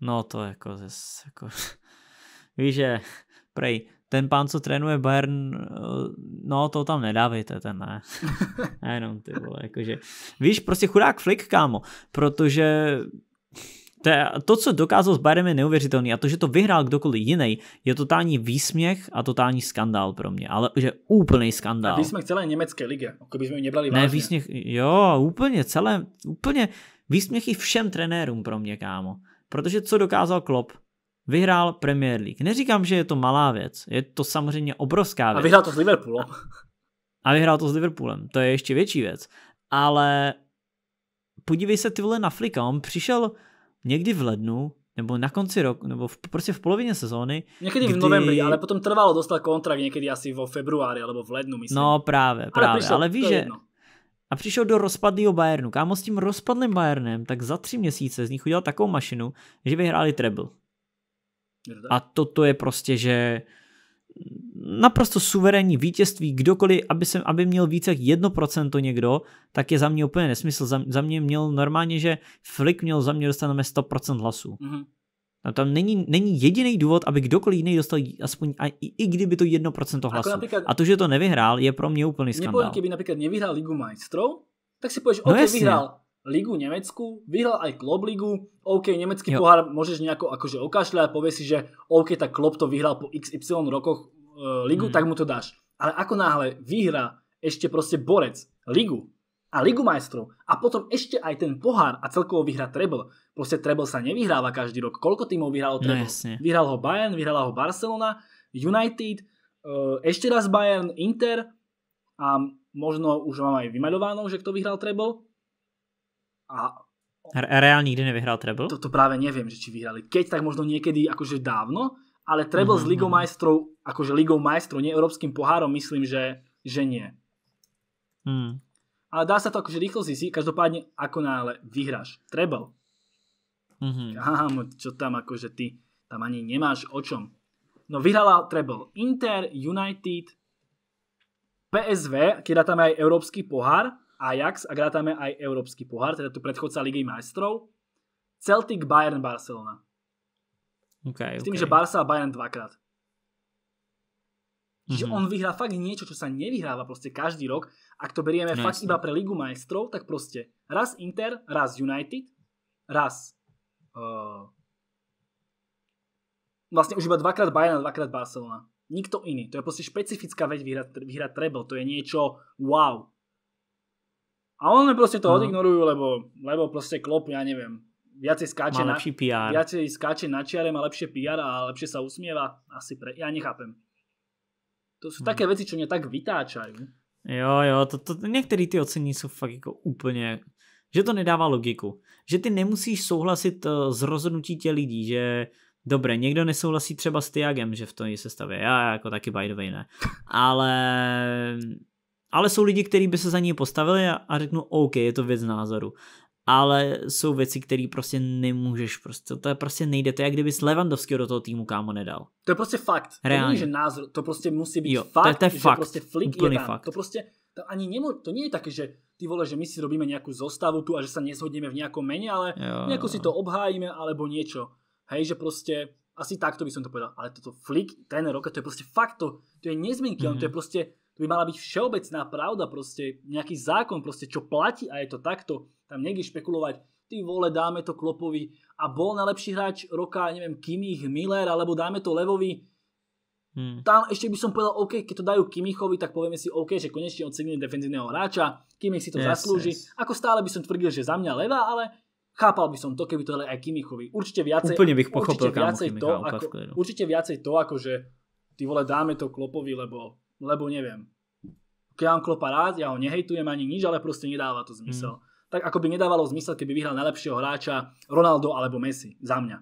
No to jako zes, jako... Víš, že prej ten pán, co trénuje Bayern, no to tam nedávejte, ten ne. A jenom ty vole, jakože. Víš, prostě chudák flik, kámo, protože to, to, co dokázal s Bayernem je neuvěřitelný a to, že to vyhrál kdokoliv jiný, je totální výsměch a totální skandál pro mě, ale že úplný skandál. A výsměch celé německé ligy, jako bychom ji nebrali vážně. Ne, výsměch, jo, úplně celé, úplně výsměchy všem trenérům pro mě, kámo. Protože co dokázal Klopp? vyhrál Premier League. Neříkám, že je to malá věc, je to samozřejmě obrovská věc. A vyhrál to s Liverpoolem. A vyhrál to s Liverpoolem, to je ještě větší věc. Ale podívej se ty vole na Flika, on přišel někdy v lednu, nebo na konci roku, nebo v, prostě v polovině sezóny. Někdy kdy... v novembri, ale potom trvalo, dostat kontrakt někdy asi vo februári alebo v lednu, myslím. No právě, právě, ale, ale víš, že... Jedno. A přišel do rozpadlého Bayernu. Kámo s tím rozpadlým Bayernem, tak za tři měsíce z nich udělal takovou mašinu, že vyhráli treble. A toto je prostě, že naprosto suverénní vítězství, kdokoliv, aby, se, aby měl více jak 1% někdo, tak je za mě úplně nesmysl. Za, za mě měl normálně, že Flick měl za mě dostaneme 100% hlasů. Mm-hmm. A no, tam není, není jediný důvod, aby kdokoliv jiný dostal aspoň a i, i kdyby to 1% hlasů. a to, že to nevyhrál, je pro mě úplný skandál. Nebo kdyby například nevyhrál Ligu majstrov, tak si pověš, no OK, jasně. vyhrál, ligu Nemecku, vyhral aj Klopp ligu, OK, nemecký jo. pohár môžeš nejako akože okašľať a povie si, že OK, tak Klopp to vyhral po XY rokoch e, ligu, mm. tak mu to dáš. Ale ako náhle vyhrá ešte proste borec ligu a ligu majstrov a potom ešte aj ten pohár a celkovo vyhrá treble. Proste treble sa nevyhráva každý rok. Koľko tímov vyhralo no, treble? No, vyhral ho Bayern, vyhrala ho Barcelona, United, e, ešte raz Bayern, Inter a možno už mám aj vymaľováno, že kto vyhral treble. A Real nikdy nevyhral treble? To, práve neviem, že či vyhrali. Keď, tak možno niekedy akože dávno, ale treble mm-hmm. s mhm, Ligou mhm. majstrov, akože Ligou majstrov, nie Európskym pohárom, myslím, že, že nie. Mm. Ale dá sa to akože rýchlo zísi, každopádne ako náhle vyhráš treble. Mm-hmm. čo tam akože ty, tam ani nemáš o čom. No vyhrala treble Inter, United, PSV, keď tam aj Európsky pohár, Ajax a grátame aj Európsky pohár, teda tu predchodca Ligy majstrov, Celtic, Bayern, Barcelona. Okay, S tým, okay. že Barca a Bayern dvakrát. mm-hmm. on vyhrá fakt niečo, čo sa nevyhráva proste každý rok. Ak to berieme no, fakt jasne. iba pre Ligu majstrov, tak proste raz Inter, raz United, raz uh, vlastne už iba dvakrát Bayern a dvakrát Barcelona. Nikto iný. To je proste špecifická vec vyhrať, vyhrať treble. To je niečo wow. A on proste to no. odignorujú, lebo, lebo proste klop, ja neviem, viacej skáče, na, PR. viacej skáče na čiare, má lepšie PR a lepšie sa usmieva. Asi pre, ja nechápem. To sú hmm. také veci, čo mňa tak vytáčajú. Jo, jo, to, to, niektorí ty ocení sú fakt ako úplně, že to nedává logiku. Že ty nemusíš souhlasit eh, s rozhodnutí tě lidí, že Dobre, někdo nesouhlasí třeba s Tiagem, že v tom je sestavě. Já jako taky by the way ne. Ale ale jsou lidi, kteří by se za ní postavili a, a řeknou, OK, je to věc názoru. Ale jsou věci, které prostě nemůžeš, prostě, to je prostě nejde. To je jak kdyby Levandovského do toho týmu kámo nedal. To je prostě fakt. Reálně. To není, že názor, to prostě musí být jo, fakt, to je, to je fakt. prostě flik je Fakt. To prostě, to ani nemo, to nie je také, že ty vole, že my si robíme nějakou zostavu tu a že se nezhodneme v nejakom mene, ale jo. si to obhájíme alebo niečo. Hej, že prostě, asi takto by som to povedal, ale toto flik, ten roka, to je proste fakt to, to je nezmienky, mm-hmm. to je mhm. proste to by mala byť všeobecná pravda, proste nejaký zákon, proste čo platí a je to takto. Tam niekde špekulovať, ty vole, dáme to Klopovi a bol najlepší hráč roka, neviem, Kimich, Miller, alebo dáme to Levovi. Hmm. Tam ešte by som povedal, OK, keď to dajú Kimichovi, tak povieme si, OK, že konečne ocenili defenzívneho hráča, Kimich si to yes, zaslúži. Yes. Ako stále by som tvrdil, že za mňa leva, ale chápal by som to, keby to dali aj Kimichovi. Určite viacej, Úplne bych pochopil, určite viacej, to, ako, určite viacej to, ako že ty vole, dáme to Klopovi, lebo lebo neviem. Keď mám Klopa rád, ja ho nehejtujem ani nič, ale proste nedáva to zmysel. Mm. Tak ako by nedávalo zmysel, keby vyhral najlepšieho hráča Ronaldo alebo Messi, za mňa.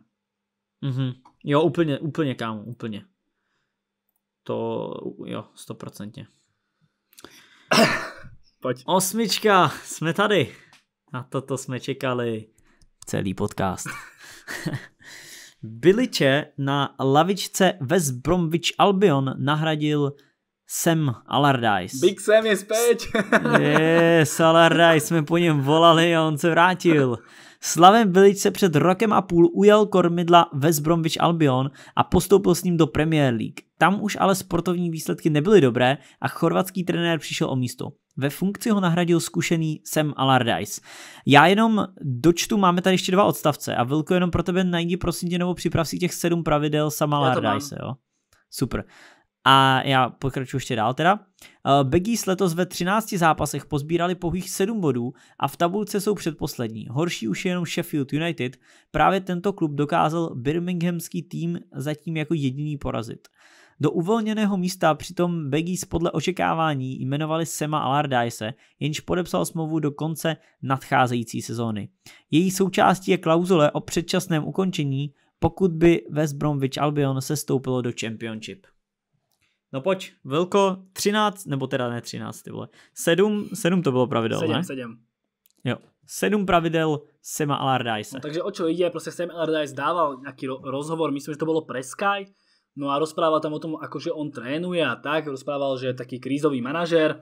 Mm-hmm. Jo, úplne, úplne kámo, úplne. To, jo, 100%. Poď. Osmička, sme tady. Na toto sme čekali celý podcast. Biliče na lavičce West Bromwich Albion nahradil Sam Allardyce. Big Sam je späť. yes, Allardyce jsme po něm volali a on se vrátil. Slaven Bilic se před rokem a půl ujel kormidla West Bromwich Albion a postoupil s ním do Premier League. Tam už ale sportovní výsledky nebyly dobré a chorvatský trenér přišel o místo. Ve funkci ho nahradil zkušený Sam Allardyce. Já jenom dočtu, máme tady ještě dva odstavce a Vilko jenom pro tebe najdi prosím tě nebo připrav si těch sedm pravidel Sam Allardyce, jo? Super. A já pokračuji ještě dál teda. Eh, Beggies letos ve 13 zápasech pozbírali pouhých 7 bodů a v tabulce jsou předposlední. Horší už je jenom Sheffield United. Právě tento klub dokázal birminghamský tým zatím jako jediný porazit. Do uvolněného místa přitom Beggies podle očekávání jmenovali Sema Allardyce, jenž podepsal smlouvu do konce nadcházející sezóny. Její součástí je klauzule o předčasném ukončení, pokud by West Bromwich Albion se stoupilo do Championship. No pojď, Vilko, 13, nebo teda ne 13, ty vole. 7, 7 to bylo pravidel, 7, ne? 7. Jo, 7 pravidel Sema Allardyce. No, takže o čo ide, proste Sam Allardyce dával nejaký ro- rozhovor, myslím, že to bolo pre Sky, no a rozprával tam o tom, akože on trénuje a tak, rozprával, že je taký krízový manažer.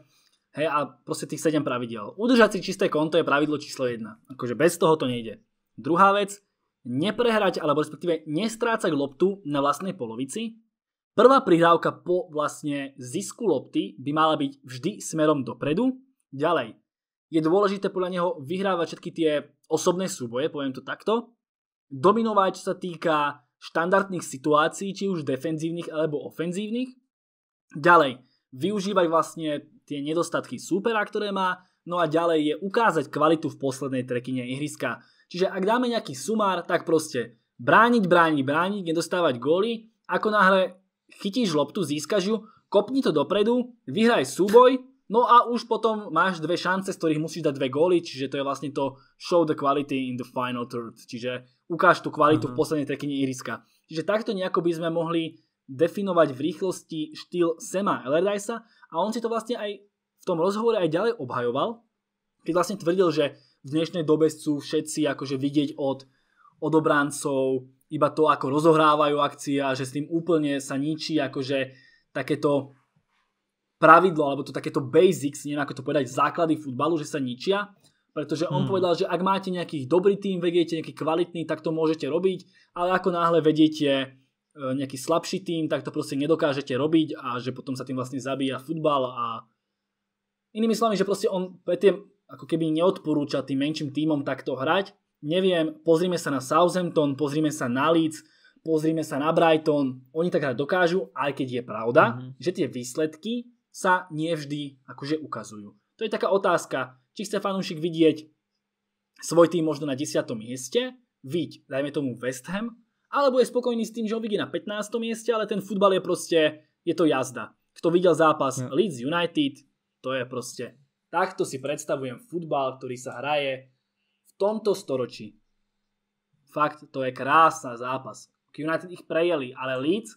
hej, a proste tých 7 pravidel. Udržať si čisté konto je pravidlo číslo 1, akože bez toho to nejde. Druhá vec, neprehrať, alebo respektíve nestrácať loptu na vlastnej polovici, Prvá prihrávka po vlastne zisku lopty by mala byť vždy smerom dopredu. Ďalej, je dôležité podľa neho vyhrávať všetky tie osobné súboje, poviem to takto. Dominovať, čo sa týka štandardných situácií, či už defenzívnych alebo ofenzívnych. Ďalej, využívať vlastne tie nedostatky súpera, ktoré má, no a ďalej je ukázať kvalitu v poslednej trekine ihriska. Čiže ak dáme nejaký sumár, tak proste brániť, brániť, brániť, nedostávať góly, ako náhle chytíš loptu, získaš ju, kopni to dopredu, vyhraj súboj, no a už potom máš dve šance, z ktorých musíš dať dve góly, čiže to je vlastne to show the quality in the final third, čiže ukáž tú kvalitu uh-huh. v mhm. poslednej trekine ihriska. Čiže takto nejako by sme mohli definovať v rýchlosti štýl Sema Ellerdajsa a on si to vlastne aj v tom rozhovore aj ďalej obhajoval, keď vlastne tvrdil, že v dnešnej dobe sú všetci akože vidieť od, od obráncov, iba to, ako rozohrávajú akcie a že s tým úplne sa ničí akože takéto pravidlo, alebo to takéto basics, neviem ako to povedať, základy futbalu, že sa ničia, pretože on hmm. povedal, že ak máte nejaký dobrý tým, vediete nejaký kvalitný, tak to môžete robiť, ale ako náhle vediete e, nejaký slabší tým, tak to proste nedokážete robiť a že potom sa tým vlastne zabíja futbal a inými slovami, že proste on tie, ako keby neodporúča tým menším týmom takto hrať, neviem, pozrime sa na Southampton, pozrime sa na Leeds, pozrime sa na Brighton, oni tak rád dokážu, aj keď je pravda, mm-hmm. že tie výsledky sa nevždy akože ukazujú. To je taká otázka, či chce fanúšik vidieť svoj tým možno na 10. mieste, viď, dajme tomu West Ham, alebo je spokojný s tým, že ho vidí na 15. mieste, ale ten futbal je proste, je to jazda. Kto videl zápas yeah. Leeds United, to je proste, takto si predstavujem futbal, ktorý sa hraje tomto storočí. Fakt, to je krásna zápas. United ich prejeli, ale Leeds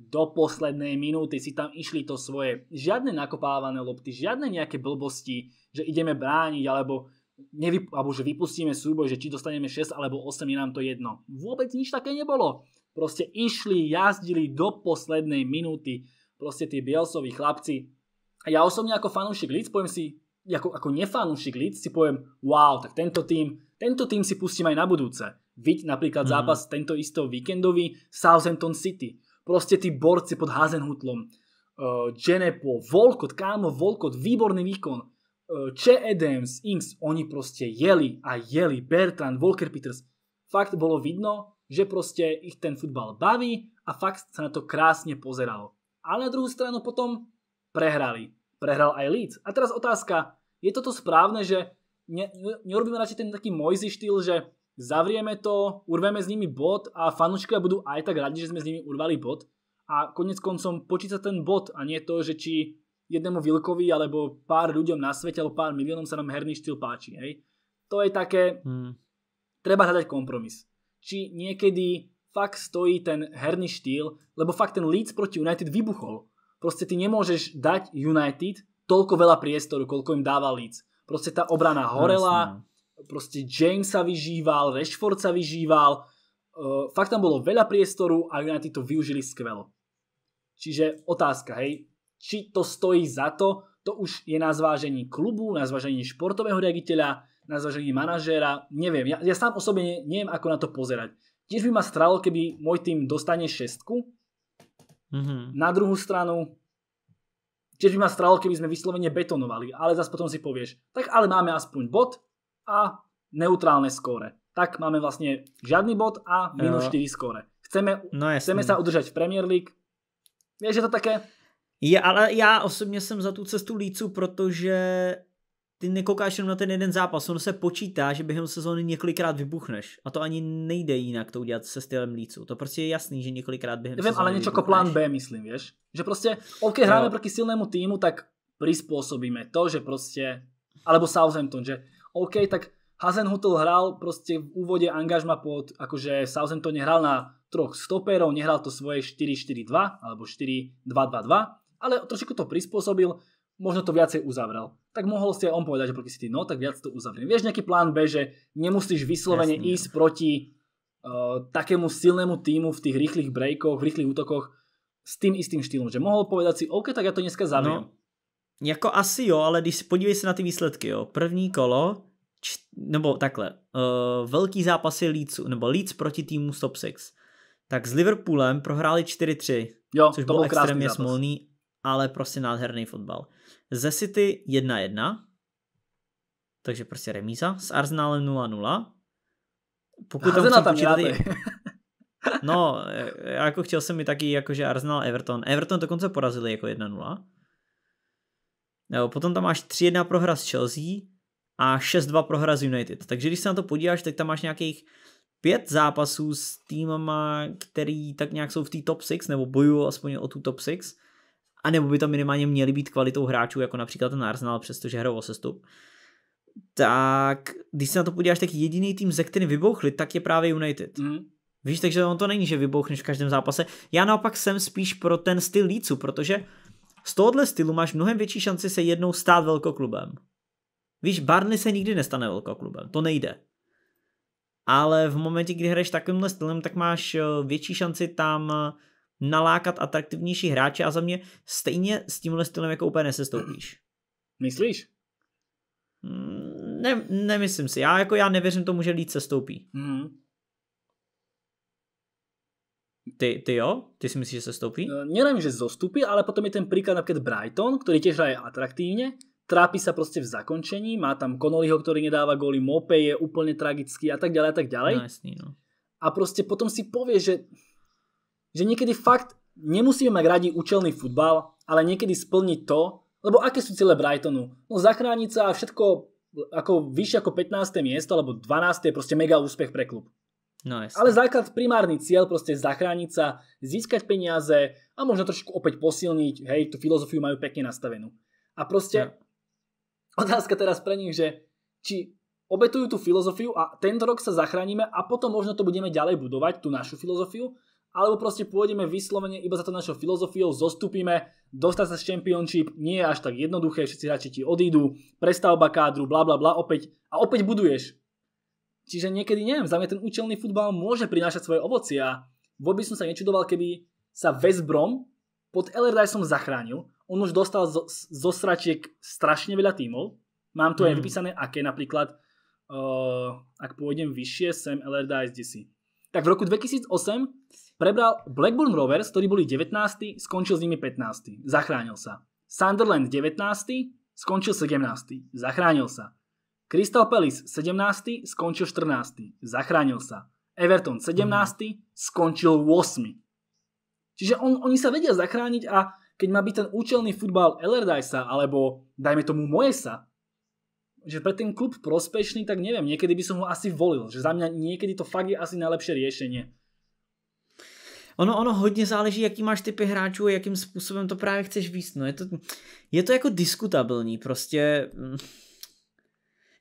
do poslednej minúty si tam išli to svoje. Žiadne nakopávané lopty, žiadne nejaké blbosti, že ideme brániť, alebo, nevyp- alebo že vypustíme súboj, že či dostaneme 6 alebo 8, je nám to jedno. Vôbec nič také nebolo. Proste išli, jazdili do poslednej minúty. Proste tie Bielsovi chlapci. ja osobne ako fanúšik Leeds poviem si, ako, ako nefanúšik Leeds si poviem, wow, tak tento tým, tento tým si pustím aj na budúce. Vidť napríklad mm. zápas tento isto víkendový Southampton City. Proste tí borci pod Hazenhutlom. Uh, Genepo, Volkot, kámo, Volkot, výborný výkon. Uh, Che Adams, Inks, oni proste jeli a jeli. Bertrand, Volker Peters. Fakt bolo vidno, že proste ich ten futbal baví a fakt sa na to krásne pozeralo. Ale na druhú stranu potom prehrali. Prehral aj Leeds. A teraz otázka, je toto správne, že ne, neurobíme radšej ten taký Mojzi štýl, že zavrieme to, urveme s nimi bod a fanúšikovia budú aj tak radi, že sme s nimi urvali bod a konec koncom počíta ten bod a nie to, že či jednému Vilkovi alebo pár ľuďom na svete alebo pár miliónom sa nám herný štýl páči. Hej? To je také, hmm. treba hľadať kompromis. Či niekedy fakt stojí ten herný štýl, lebo fakt ten Leeds proti United vybuchol. Proste ty nemôžeš dať United toľko veľa priestoru, koľko im dáva líc. Proste tá obrana horela, Jasne. No. proste James sa vyžíval, Rashford sa vyžíval, uh, fakt tam bolo veľa priestoru a United to využili skvelo. Čiže otázka, hej, či to stojí za to, to už je na zvážení klubu, na zvážení športového riaditeľa, na zvážení manažéra, neviem. Ja, ja sám osobne neviem, ako na to pozerať. Tiež by ma stralo, keby môj tým dostane šestku. Mm-hmm. Na druhú stranu, Tiež by ma stralo, keby sme vyslovene betonovali, ale zas potom si povieš, tak ale máme aspoň bod a neutrálne skóre. Tak máme vlastne žiadny bod a minus 4 skóre. Chceme, no chceme sa udržať v Premier League. Vieš, je to také... Je, ale já osobně jsem za tu cestu lícu, protože ty nekoukáš jenom na ten jeden zápas, ono se počítá, že během sezóny několikrát vybuchneš. A to ani nejde jinak to udělat se stylem lícu. To prostě je jasný, že několikrát během ja sezóny ale niečo jako plán B, myslím, vieš. Že prostě, OK, hráme proti silnému týmu, tak prispôsobíme to, že proste, alebo Southampton, že OK, tak Hazenhutel hral prostě v úvode angažma pod, akože Southampton nehral na troch stoperov, nehral to svoje 4-4-2 alebo 4-2-2-2, ale trošku to prispôsobil, možno to viacej uzavrel. Tak mohol si aj on povedať, že proti City, no tak viac to uzavriem. Vieš nejaký plán B, že nemusíš vyslovene Jasne. ísť proti uh, takému silnému týmu v tých rýchlych breakoch, v rýchlych útokoch s tým istým štýlom, že mohol povedať si, OK, tak ja to dneska zavřu. No, jako asi jo, ale když podívej se na ty výsledky, jo. První kolo, či, nebo takhle, uh, velký zápasy Leeds, nebo Leeds proti týmu Stop 6. Tak s Liverpoolem prohráli 4-3, jo, což to byl extrémně smolný ale prostě nádherný fotbal. Ze City 1-1, takže prostě remíza. S Arsenalem 0-0. Pokud tam, tam počítat, No, e, jako chtěl jsem mi taky jakože Arsenal Everton. Everton dokonce porazili jako 1-0. Jo, potom tam máš 3-1 prohra s Chelsea a 6-2 prohra s United. Takže když se na to podíváš, tak tam máš nějakých pět zápasů s týmama, který tak nějak jsou v té top 6, nebo bojují aspoň o tu top 6 a nebo by to minimálně měly být kvalitou hráčů, jako například ten Arsenal, přestože hrajou o sestup, tak když se na to podíváš, tak jediný tým, ze kterým vybouchli, tak je právě United. Mm. Víš, takže on to není, že vybouchneš v každém zápase. Já naopak jsem spíš pro ten styl lícu, protože z tohohle stylu máš mnohem větší šanci se jednou stát velkoklubem. Víš, Barney se nikdy nestane velkoklubem, to nejde. Ale v momentě, kdy hraješ takovýmhle stylem, tak máš eh, větší šanci tam nalákat atraktivnější hráče a za mě stejně s tímhle stylem jako úplně nesestoupíš. Myslíš? Hmm, ne, nemyslím si. Já jako já nevěřím tomu, že Leeds se stoupí. Mm. Ty, ty jo? Ty si myslíš, že se stoupí? E, nevím, že zostupí, ale potom je ten příklad například Brighton, který těž hraje atraktivně. trápi sa proste v zakončení, má tam Connollyho, ktorý nedáva góly, Mope je úplne tragický a tak ďalej a tak ďalej. No, jasný, no. A proste potom si povie, že že niekedy fakt nemusíme mať radi účelný futbal, ale niekedy splniť to, lebo aké sú cieľe Brightonu? No zachrániť sa a všetko ako vyššie ako 15. miesto alebo 12. je proste mega úspech pre klub. No jasne. Ale základ, primárny cieľ proste zachrániť sa, získať peniaze a možno trošku opäť posilniť, hej, tú filozofiu majú pekne nastavenú. A proste no. otázka teraz pre nich, že či obetujú tú filozofiu a tento rok sa zachránime a potom možno to budeme ďalej budovať, tú našu filozofiu, alebo proste pôjdeme vyslovene iba za to našou filozofiou, zostupíme, dostať sa z Championship nie je až tak jednoduché, všetci hráči ti odídu, prestavba kádru, bla bla bla, opäť a opäť buduješ. Čiže niekedy neviem, za mňa ten účelný futbal môže prinášať svoje ovoci a vôbec som sa nečudoval, keby sa West Brom pod som zachránil. On už dostal zo, zo sračiek strašne veľa tímov. Mám tu mm. aj hmm. vypísané, aké napríklad, uh, ak pôjdem vyššie, sem Allardyce DC. Tak v roku 2008 Prebral Blackburn Rovers, ktorí boli 19., skončil s nimi 15., zachránil sa. Sunderland 19., skončil 17., zachránil sa. Crystal Palace 17., skončil 14., zachránil sa. Everton 17., skončil 8. Čiže on, oni sa vedia zachrániť a keď má byť ten účelný futbal Ellerdajsa alebo dajme tomu Moesa, že pre ten klub prospešný, tak neviem, niekedy by som ho asi volil, že za mňa niekedy to fakt je asi najlepšie riešenie ono, ono hodně záleží, jaký máš typy hráčů a jakým způsobem to právě chceš víc. No je to, je to jako diskutabilní, prostě... Mm.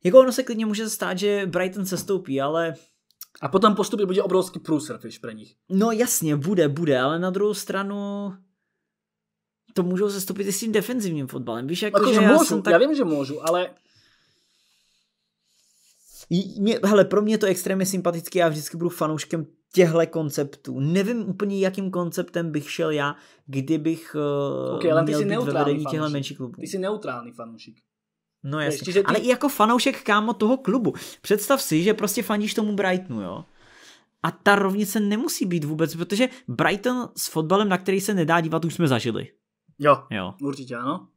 Jako ono se klidně může stát, že Brighton se stoupí, ale... A potom postupně bude obrovský průser, víš, pro nich. No jasně, bude, bude, ale na druhou stranu to můžou zastupit i s tím defenzivním fotbalem. Víš, jako, ako, že, že môžu, ja, tak... ja viem, že môžu, ale Mě, hele, pro mě je to extrémně sympatické, já vždycky budu fanouškem těchto konceptů. Nevím úplně, jakým konceptem bych šel já, kdybych eh, okay, ale ty měl jsi být vedení těchto menší klubů. Ty jsi neutrální fanoušek. No jasně, Ještě, ty... ale i jako fanoušek kámo toho klubu. Představ si, že prostě fandíš tomu Brightonu, jo? A ta rovnice nemusí být vůbec, protože Brighton s fotbalem, na který se nedá dívat, už jsme zažili. Jo, jo. určitě ano.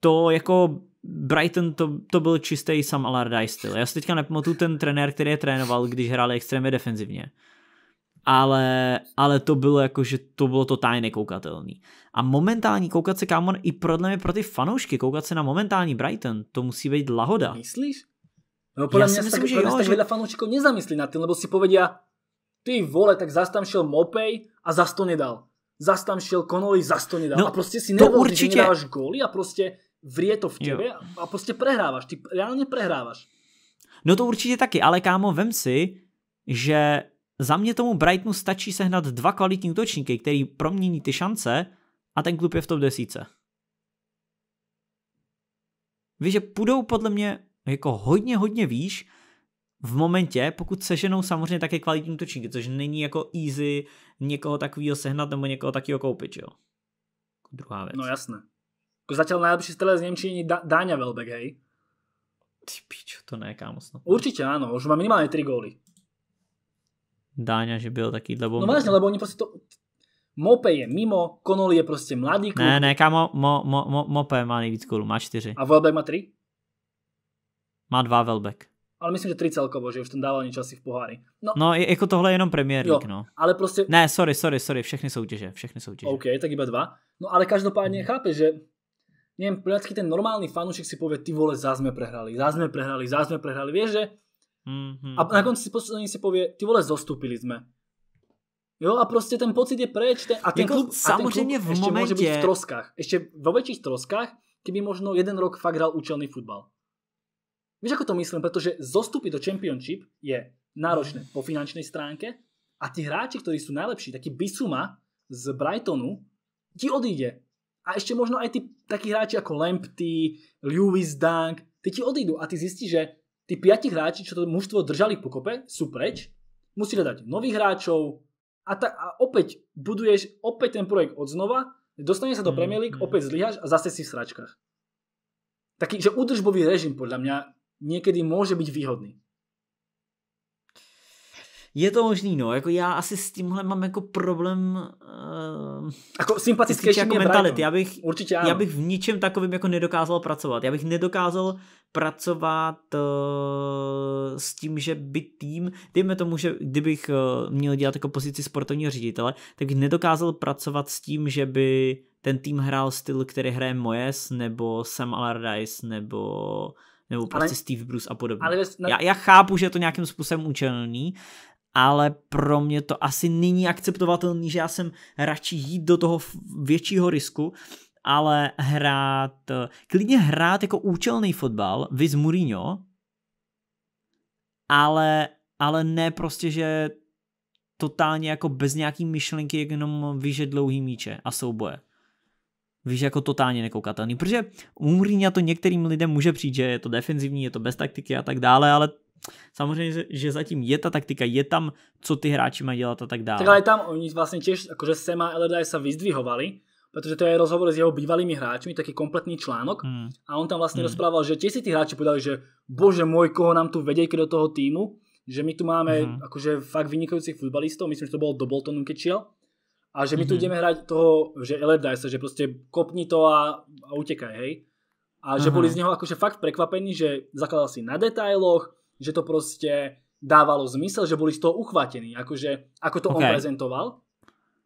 To jako Brighton to, to byl čistý Sam Allardyce styl. Já si teďka nepamatuju ten trenér, který je trénoval, když hráli extrémně defenzivně. Ale, ale to bylo jako, že to bylo tajné koukatelný. A momentální koukat se, kámo, i podle mě pro ty fanoušky, koukat se na momentální Brighton, to musí být lahoda. Myslíš? No podľa mě si myslím, tak, že, jo, že... veľa nezamyslí na tím, nebo si povedia, ty vole, tak zas tam šel Mopej a zas to nedal. Zas tam šel Connolly, zas to nedal. No, a prostě si nevolí, určitě že nedávaš góly a prostě vrie to v tebe jo. a prostě prehrávaš, ty reálně prehrávaš. No to určitě taky, ale kámo, vem si, že za mě tomu Brightonu stačí sehnat dva kvalitní útočníky, který promění ty šance a ten klub je v top desíce. Víš, že půjdou podle mě jako hodně, hodně výš v momentě, pokud seženou samozřejmě také kvalitní útočníky, což není jako easy někoho takového sehnat nebo někoho takového koupit, jo? Druhá věc. No jasné. Ako Zatiaľ najlepší strelec z Nemčiny je Dáňa Velbek, hej? Ty pičo, to ne, kámo. Snopne. Určite áno, už má minimálne 3 góly. Dáňa, že byl taký, lebo... No vážne, lebo oni proste to... Mope je mimo, Connolly je proste mladý klub. Ne, ne, kámo, mo, mo, mo, Mope má nejvíc gólu, má 4. A Velbek má 3? Má 2 Velbek. Ale myslím, že 3 celkovo, že už tam dával niečo asi v pohári. No, no je, ako tohle je jenom premiér, League, no. Ale proste... Ne, sorry, sorry, sorry, všechny soutěže, všechny soutěže. OK, tak iba dva. No ale každopádne mm. chápe, že neviem, poľacky ten normálny fanúšik si povie, ty vole, zás sme prehrali, zás sme prehrali, zás sme prehrali, vieš, že? Mm-hmm. A na konci si povie, ty vole, zostúpili sme. Jo, a proste ten pocit je preč. Ten, a ten klub, a ten klub v ešte momente... môže byť v troskách. Ešte vo väčších troskách, keby možno jeden rok fakt hral účelný futbal. Vieš, ako to myslím? Pretože zostúpiť do Championship je náročné po finančnej stránke a tí hráči, ktorí sú najlepší, taký Bisuma z Brightonu, ti odíde a ešte možno aj tí takí hráči ako Lempty, Lewis Dunk, tí ti odídu a ty zistíš, že tí piati hráči, čo to mužstvo držali po kope, sú preč, musí dať nových hráčov a, ta, a opäť buduješ opäť ten projekt od znova, dostane sa do Premier League, mm-hmm. opäť zlyhaš a zase si v sračkách. Taký, že údržbový režim podľa mňa niekedy môže byť výhodný. Je to možný, no, jako já asi s tímhle mám jako problém uh, jako sympatické jako mentality. No. Já bych, Určitě ano. já bych v ničem takovým jako nedokázal pracovat. Já bych nedokázal pracovat uh, s tím, že by tým, dejme tomu, že kdybych uh, měl dělat jako pozici sportovního ředitele, tak bych nedokázal pracovat s tím, že by ten tým hrál styl, který hraje Mojes, nebo Sam Allardyce, nebo nebo prostě ale, Steve Bruce a podobně. Ale ves, na... já, já chápu, že je to nějakým způsobem účelný, ale pro mě to asi není akceptovatelný, že já jsem radši jít do toho většího risku, ale hrát, klidně hrát jako účelný fotbal, viz Mourinho, ale, ale ne prostě, že totálně jako bez nějaký myšlenky, jenom vyže dlouhý míče a souboje. Víš, jako totálně nekoukatelný, protože u Mourinho to některým lidem může přijít, že je to defenzivní, je to bez taktiky a tak dále, ale Samozřejmě, že zatím je ta taktika, je tam, co ty hráči mají dělat a tak dále. Tak ale tam oni vlastne tiež, akože Sema a LDI sa vyzdvihovali, pretože to je rozhovor s jeho bývalými hráčmi, taký kompletný článok hmm. a on tam vlastne mm. rozprával, že tie si tí hráči povedali, že bože môj, koho nám tu vedej do toho týmu, že my tu máme akože fakt vynikajúcich futbalistov, myslím, že to bolo do Boltonu, keď šiel, a že my tu ideme hmm. hrať toho, že Elebdaj sa, že proste kopni to a, utekaj, hej. A že boli z neho akože fakt prekvapení, že zakladal si na detailoch, že to proste dávalo zmysel, že boli z toho uchvatení, akože, ako to okay. on prezentoval.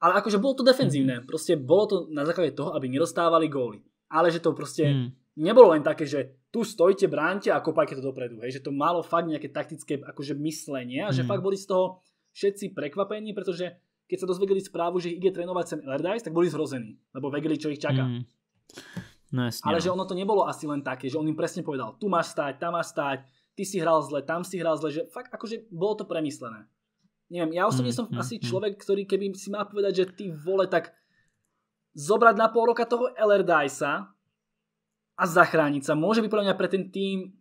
Ale akože bolo to defenzívne, mhm. proste bolo to na základe toho, aby nedostávali góly. Ale že to proste mm. nebolo len také, že tu stojte, bránte a kopajte to dopredu. Hej, že to malo fakt nejaké taktické akože myslenie a že mm. fakt boli z toho všetci prekvapení, pretože keď sa dozvedeli správu, že ich ide trénovať sem Allardyce, tak boli zhrození, lebo vedeli, čo ich čaká. Mm. No, jasne. Ale no. že ono to nebolo asi len také, že on im presne povedal, tu máš stáť, tam máš stáť, ty si hral zle, tam si hral zle, že fakt akože bolo to premyslené. Neviem, ja osobne mm, som mm, asi mm. človek, ktorý keby si mal povedať, že ty vole, tak zobrať na pol roka toho Ellerdajsa a zachrániť sa. Môže by podľa mňa pre ten tým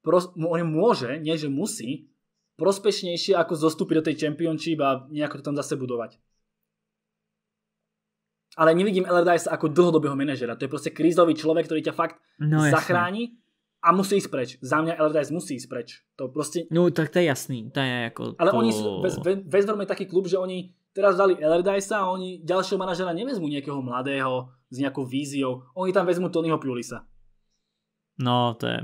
pros- on môže, nie že musí, prospešnejšie ako zostúpiť do tej championship a nejako to tam zase budovať. Ale nevidím Ellerdise ako dlhodobého manažera. To je proste krízový človek, ktorý ťa fakt no, jasne. zachráni a musí ísť preč. Za mňa LRDS musí ísť preč. To proste... No tak to je jasný. To je ako Ale oni sú, Vezdorm je taký klub, že oni teraz dali Allardyce a oni ďalšieho manažera nevezmú nejakého mladého s nejakou víziou. Oni tam vezmú Tonyho Pulisa. No to je...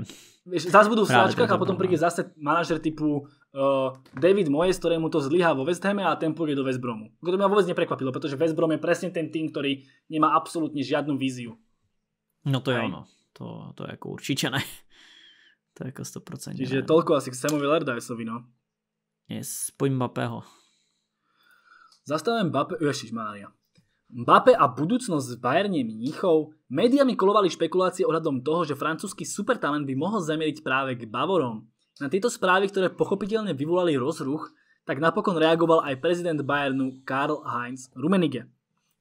Vieš, zás budú v sláčkach a potom príde no. zase manažer typu uh, David Moyes, ktorému to zlyhá vo West Hame a ten pôjde do West Bromu. To mňa vôbec neprekvapilo, pretože West Brom je presne ten tým, ktorý nemá absolútne žiadnu víziu. No to je Aj. ono. To, to je ako určite ne. To je ako 100%. Čiže neviem. toľko asi k Samovi Lardajsovi, no. Yes, poďme Mbappého. Zastavujem Mbappé, ješiš Mária. Mbappé a budúcnosť v Bayerne Mníchov Médiami kolovali špekulácie ohľadom toho, že francúzsky supertalent by mohol zamieriť práve k Bavorom. Na tieto správy, ktoré pochopiteľne vyvolali rozruch, tak napokon reagoval aj prezident Bayernu Karl Heinz Rummenigge.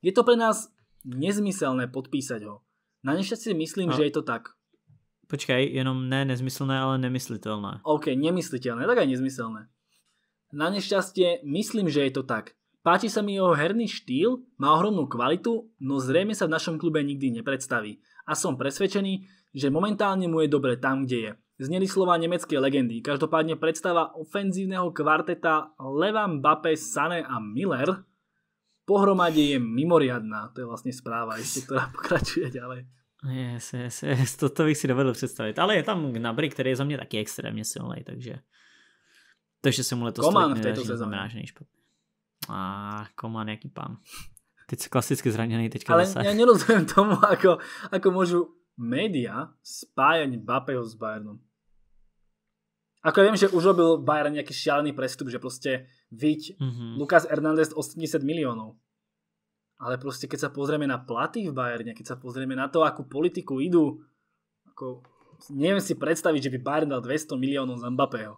Je to pre nás nezmyselné podpísať ho. Na nešťastie myslím, a. že je to tak. Počkaj, jenom ne nezmyslné, ale nemysliteľné. OK, nemysliteľné, tak aj nezmyselné. Na nešťastie myslím, že je to tak. Páči sa mi jeho herný štýl, má ohromnú kvalitu, no zrejme sa v našom klube nikdy nepredstaví. A som presvedčený, že momentálne mu je dobre tam, kde je. Zneli slova nemeckej legendy, každopádne predstava ofenzívneho kvarteta Levan, Bape, Sané a Miller pohromade je mimoriadná. To je vlastne správa ešte, ktorá pokračuje ďalej. Yes, yes, yes, to, to bych si dovedl představit. Ale je tam Gnabry, který je za mě taky extrémně silný, takže to, že se mu letos Koman v této sezóně. že špatný. A Koman, jaký pán. Teď sa klasicky zraněný, teďka Ale já ja nerozumiem tomu, ako, ako môžu média spájať Mbappého s Bayernom. Ako ja viem, že už robil Bayern nejaký šialený prestup, že proste viď mm-hmm. Lukas Hernández 80 miliónov ale proste keď sa pozrieme na platy v Bajerne, keď sa pozrieme na to, akú politiku idú, ako, neviem si predstaviť, že by Bayern dal 200 miliónov za Mbappého.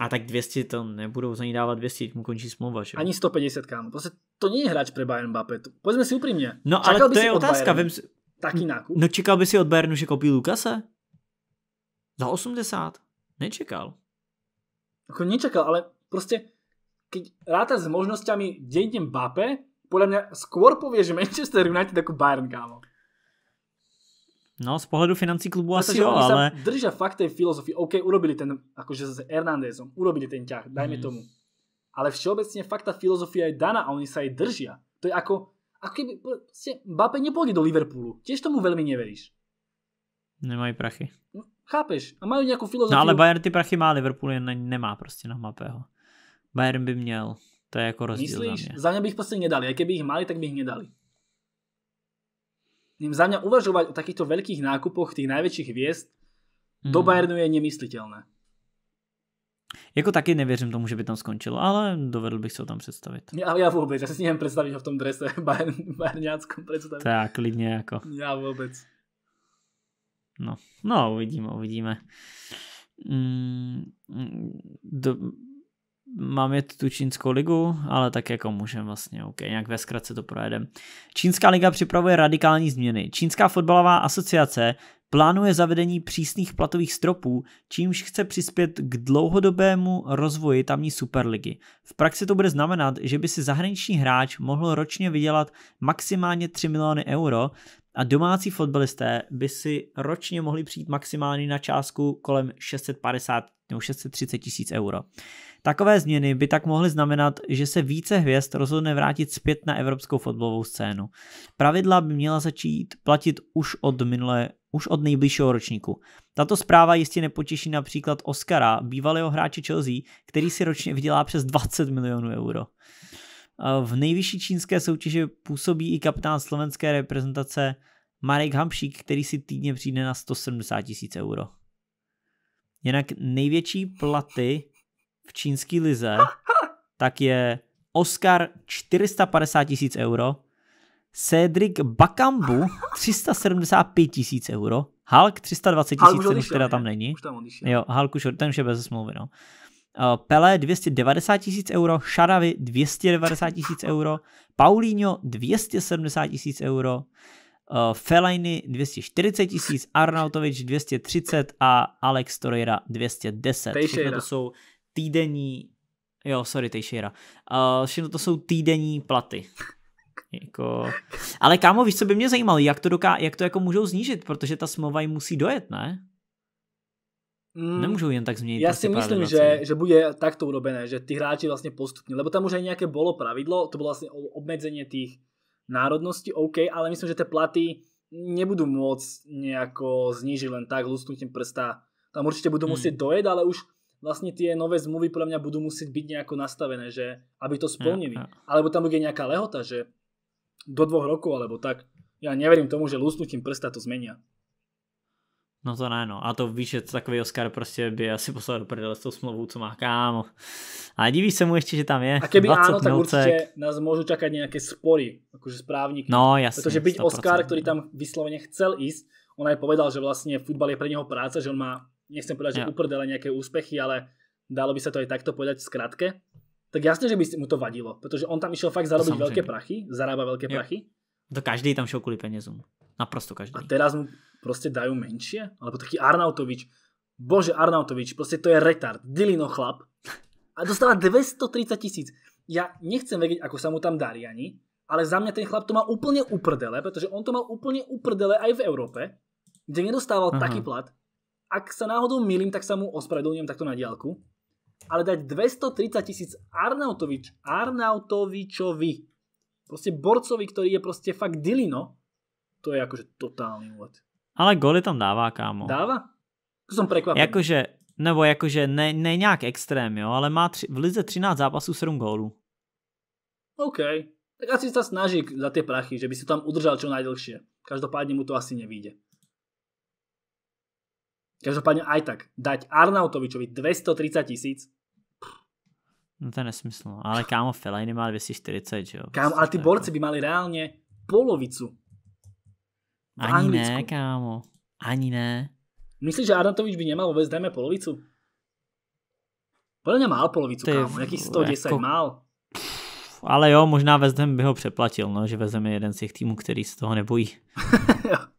A tak 200 to nebudú za ní dávať 200, mu končí smlouva, že? Ani 150 kámo. Proste to nie je hráč pre Bayern Mbappé. Poďme si úprimne. No ale to je otázka. Viem si... Taký nákup. No čakal by si od Bayernu, že kopí Lukasa? Za 80? Nečakal. Ako nečakal, ale proste keď ráta s možnosťami idem Mbappé, podľa mňa skôr povieš Manchester United ako Bayern, kámo. No, z pohľadu financí klubu asi jo, ale... držia fakt tej filozofii. OK, urobili ten, akože s Hernándezom, urobili ten ťah, dajme mhm. tomu. Ale všeobecne fakt tá filozofia je daná a oni sa jej držia. To je ako, ako keby proste Mbappé nepôjde do Liverpoolu. Tiež tomu veľmi neveríš. Nemajú prachy. No, chápeš? A majú nejakú filozofiu. No ale Bayern ty prachy má, Liverpool nemá proste na Mbappého. Bayern by měl. To je ako rozdiel Myslíš? za mňa. Za mňa by ich proste nedali. Aj keby ich mali, tak by ich nedali. Za mňa uvažovať o takýchto veľkých nákupoch tých najväčších hviezd mm. do Bayernu je nemysliteľné. Jako taky nevěřím tomu, že by tam skončilo, ale dovedl bych si ho tam představit. Já, já vůbec, já si s ním představit ho v tom drese Bayern, představit. Tak, klidně jako. Já vůbec. No, no uvidíme, uvidíme. Mm, mm do, mám je tu čínskou ligu, ale tak jako můžeme vlastně, OK, nějak ve zkratce to projedeme. Čínská liga připravuje radikální změny. Čínská fotbalová asociace plánuje zavedení přísných platových stropů, čímž chce přispět k dlouhodobému rozvoji tamní superligy. V praxi to bude znamenat, že by si zahraniční hráč mohl ročně vydělat maximálně 3 miliony euro a domácí fotbalisté by si ročně mohli přijít maximálně na částku kolem 650 nebo 630 tisíc euro. Takové změny by tak mohly znamenat, že se více hvězd rozhodne vrátit zpět na evropskou fotbalovou scénu. Pravidla by měla začít platit už od minulé už od nejbližšího ročníku. Tato zpráva jistě nepotěší například Oscara, bývalého hráče Chelsea, který si ročně vydělá přes 20 milionů euro. V nejvyšší čínské soutěži působí i kapitán slovenské reprezentace Marek Hamšík, který si týdně přijde na 170 tisíc euro. Jinak největší platy v čínský lize, tak je Oscar 450 tisíc euro, Cedric Bakambu 375 tisíc euro, Hulk 320 tisíc, ten už teda tam není. Jo, Hulk už, ten už je bez smlouvy, no. Eh, Pele 290 tisíc euro, Šaravy 290 tisíc euro, Paulinho 270 tisíc euro, eh, Felajny 240 tisíc, Arnautovič 230 a Alex Torreira 210. Všechno to jsou týdenní, jo, sorry, Tejšera, uh, všechno to jsou týdenní platy. Jako... Ale kámo, víš, co by mě zajímalo, jak to, doká... jak to jako můžou znížit, protože ta smlouva jim musí dojet, ne? Mm, Nemôžu jen tak změnit. Ja si myslím, že, že bude takto urobené, že tí hráči vlastne postupne, lebo tam už aj nejaké bolo pravidlo, to bolo vlastne obmedzenie tých národností, OK, ale myslím, že tie platy nebudú môcť nejako znížiť len tak, lusknutím prsta. Tam určite budú mm. musieť dojeť, ale už vlastne tie nové zmluvy pre mňa budú musieť byť nejako nastavené, že aby to splnili. Ja, ja. Alebo tam bude nejaká lehota, že do dvoch rokov alebo tak. Ja neverím tomu, že lúsnutím prsta to zmenia. No to ne, no. A to vyše takový Oscar proste by asi poslal do predele s tou smlouvou, co má kámo. A diví sa mu ešte, že tam je. A keby áno, tak milcek. určite nás môžu čakať nejaké spory, akože správnik. No jasne, Pretože byť 100%, Oscar, ktorý tam vyslovene chcel ísť, on aj povedal, že vlastne futbal je pre neho práca, že on má nechcem povedať, že ja. uprdele nejaké úspechy, ale dalo by sa to aj takto povedať v skratke, tak jasne, že by mu to vadilo, pretože on tam išiel fakt zarobiť veľké prachy, zarába veľké ja. prachy. To každý tam šiel kvôli peniazom. Naprosto každý. A teraz mu proste dajú menšie? Alebo taký Arnautovič. Bože, Arnautovič, proste to je retard. Dilino chlap. A dostáva 230 tisíc. Ja nechcem vedieť, ako sa mu tam darí ani, ale za mňa ten chlap to má úplne uprdele, pretože on to mal úplne uprdele aj v Európe, kde nedostával Aha. taký plat, ak sa náhodou milím, tak sa mu ospravedlňujem takto na diálku. Ale dať 230 tisíc Arnautovič, Arnautovičovi, proste borcovi, ktorý je proste fakt dilino, to je akože totálny úvod. Ale goly tam dáva, kámo. Dáva? To som prekvapený. Jakože, nebo jakože ne, ne nejak extrém, jo, ale má tři, v lize 13 zápasů 7 gólů. OK. Tak asi sa snaží za tie prachy, že by si tam udržal čo najdlhšie. Každopádne mu to asi nevíde. Každopádne aj tak, dať Arnautovičovi 230 tisíc. No to je nesmysl. Ale kámo, Fellaini má 240, že jo? Kámo, ale tí borci by mali reálne polovicu. Ani Anglicku. ne, kámo. Ani ne. Myslíš, že Arnautovič by nemal vôbec, dajme polovicu? Podľa mňa mal polovicu, Ty, kámo. Jakých 110 jako... mal. ale jo, možná West Ham by ho přeplatil, no, že West Ham je jeden z těch týmů, který z toho nebojí.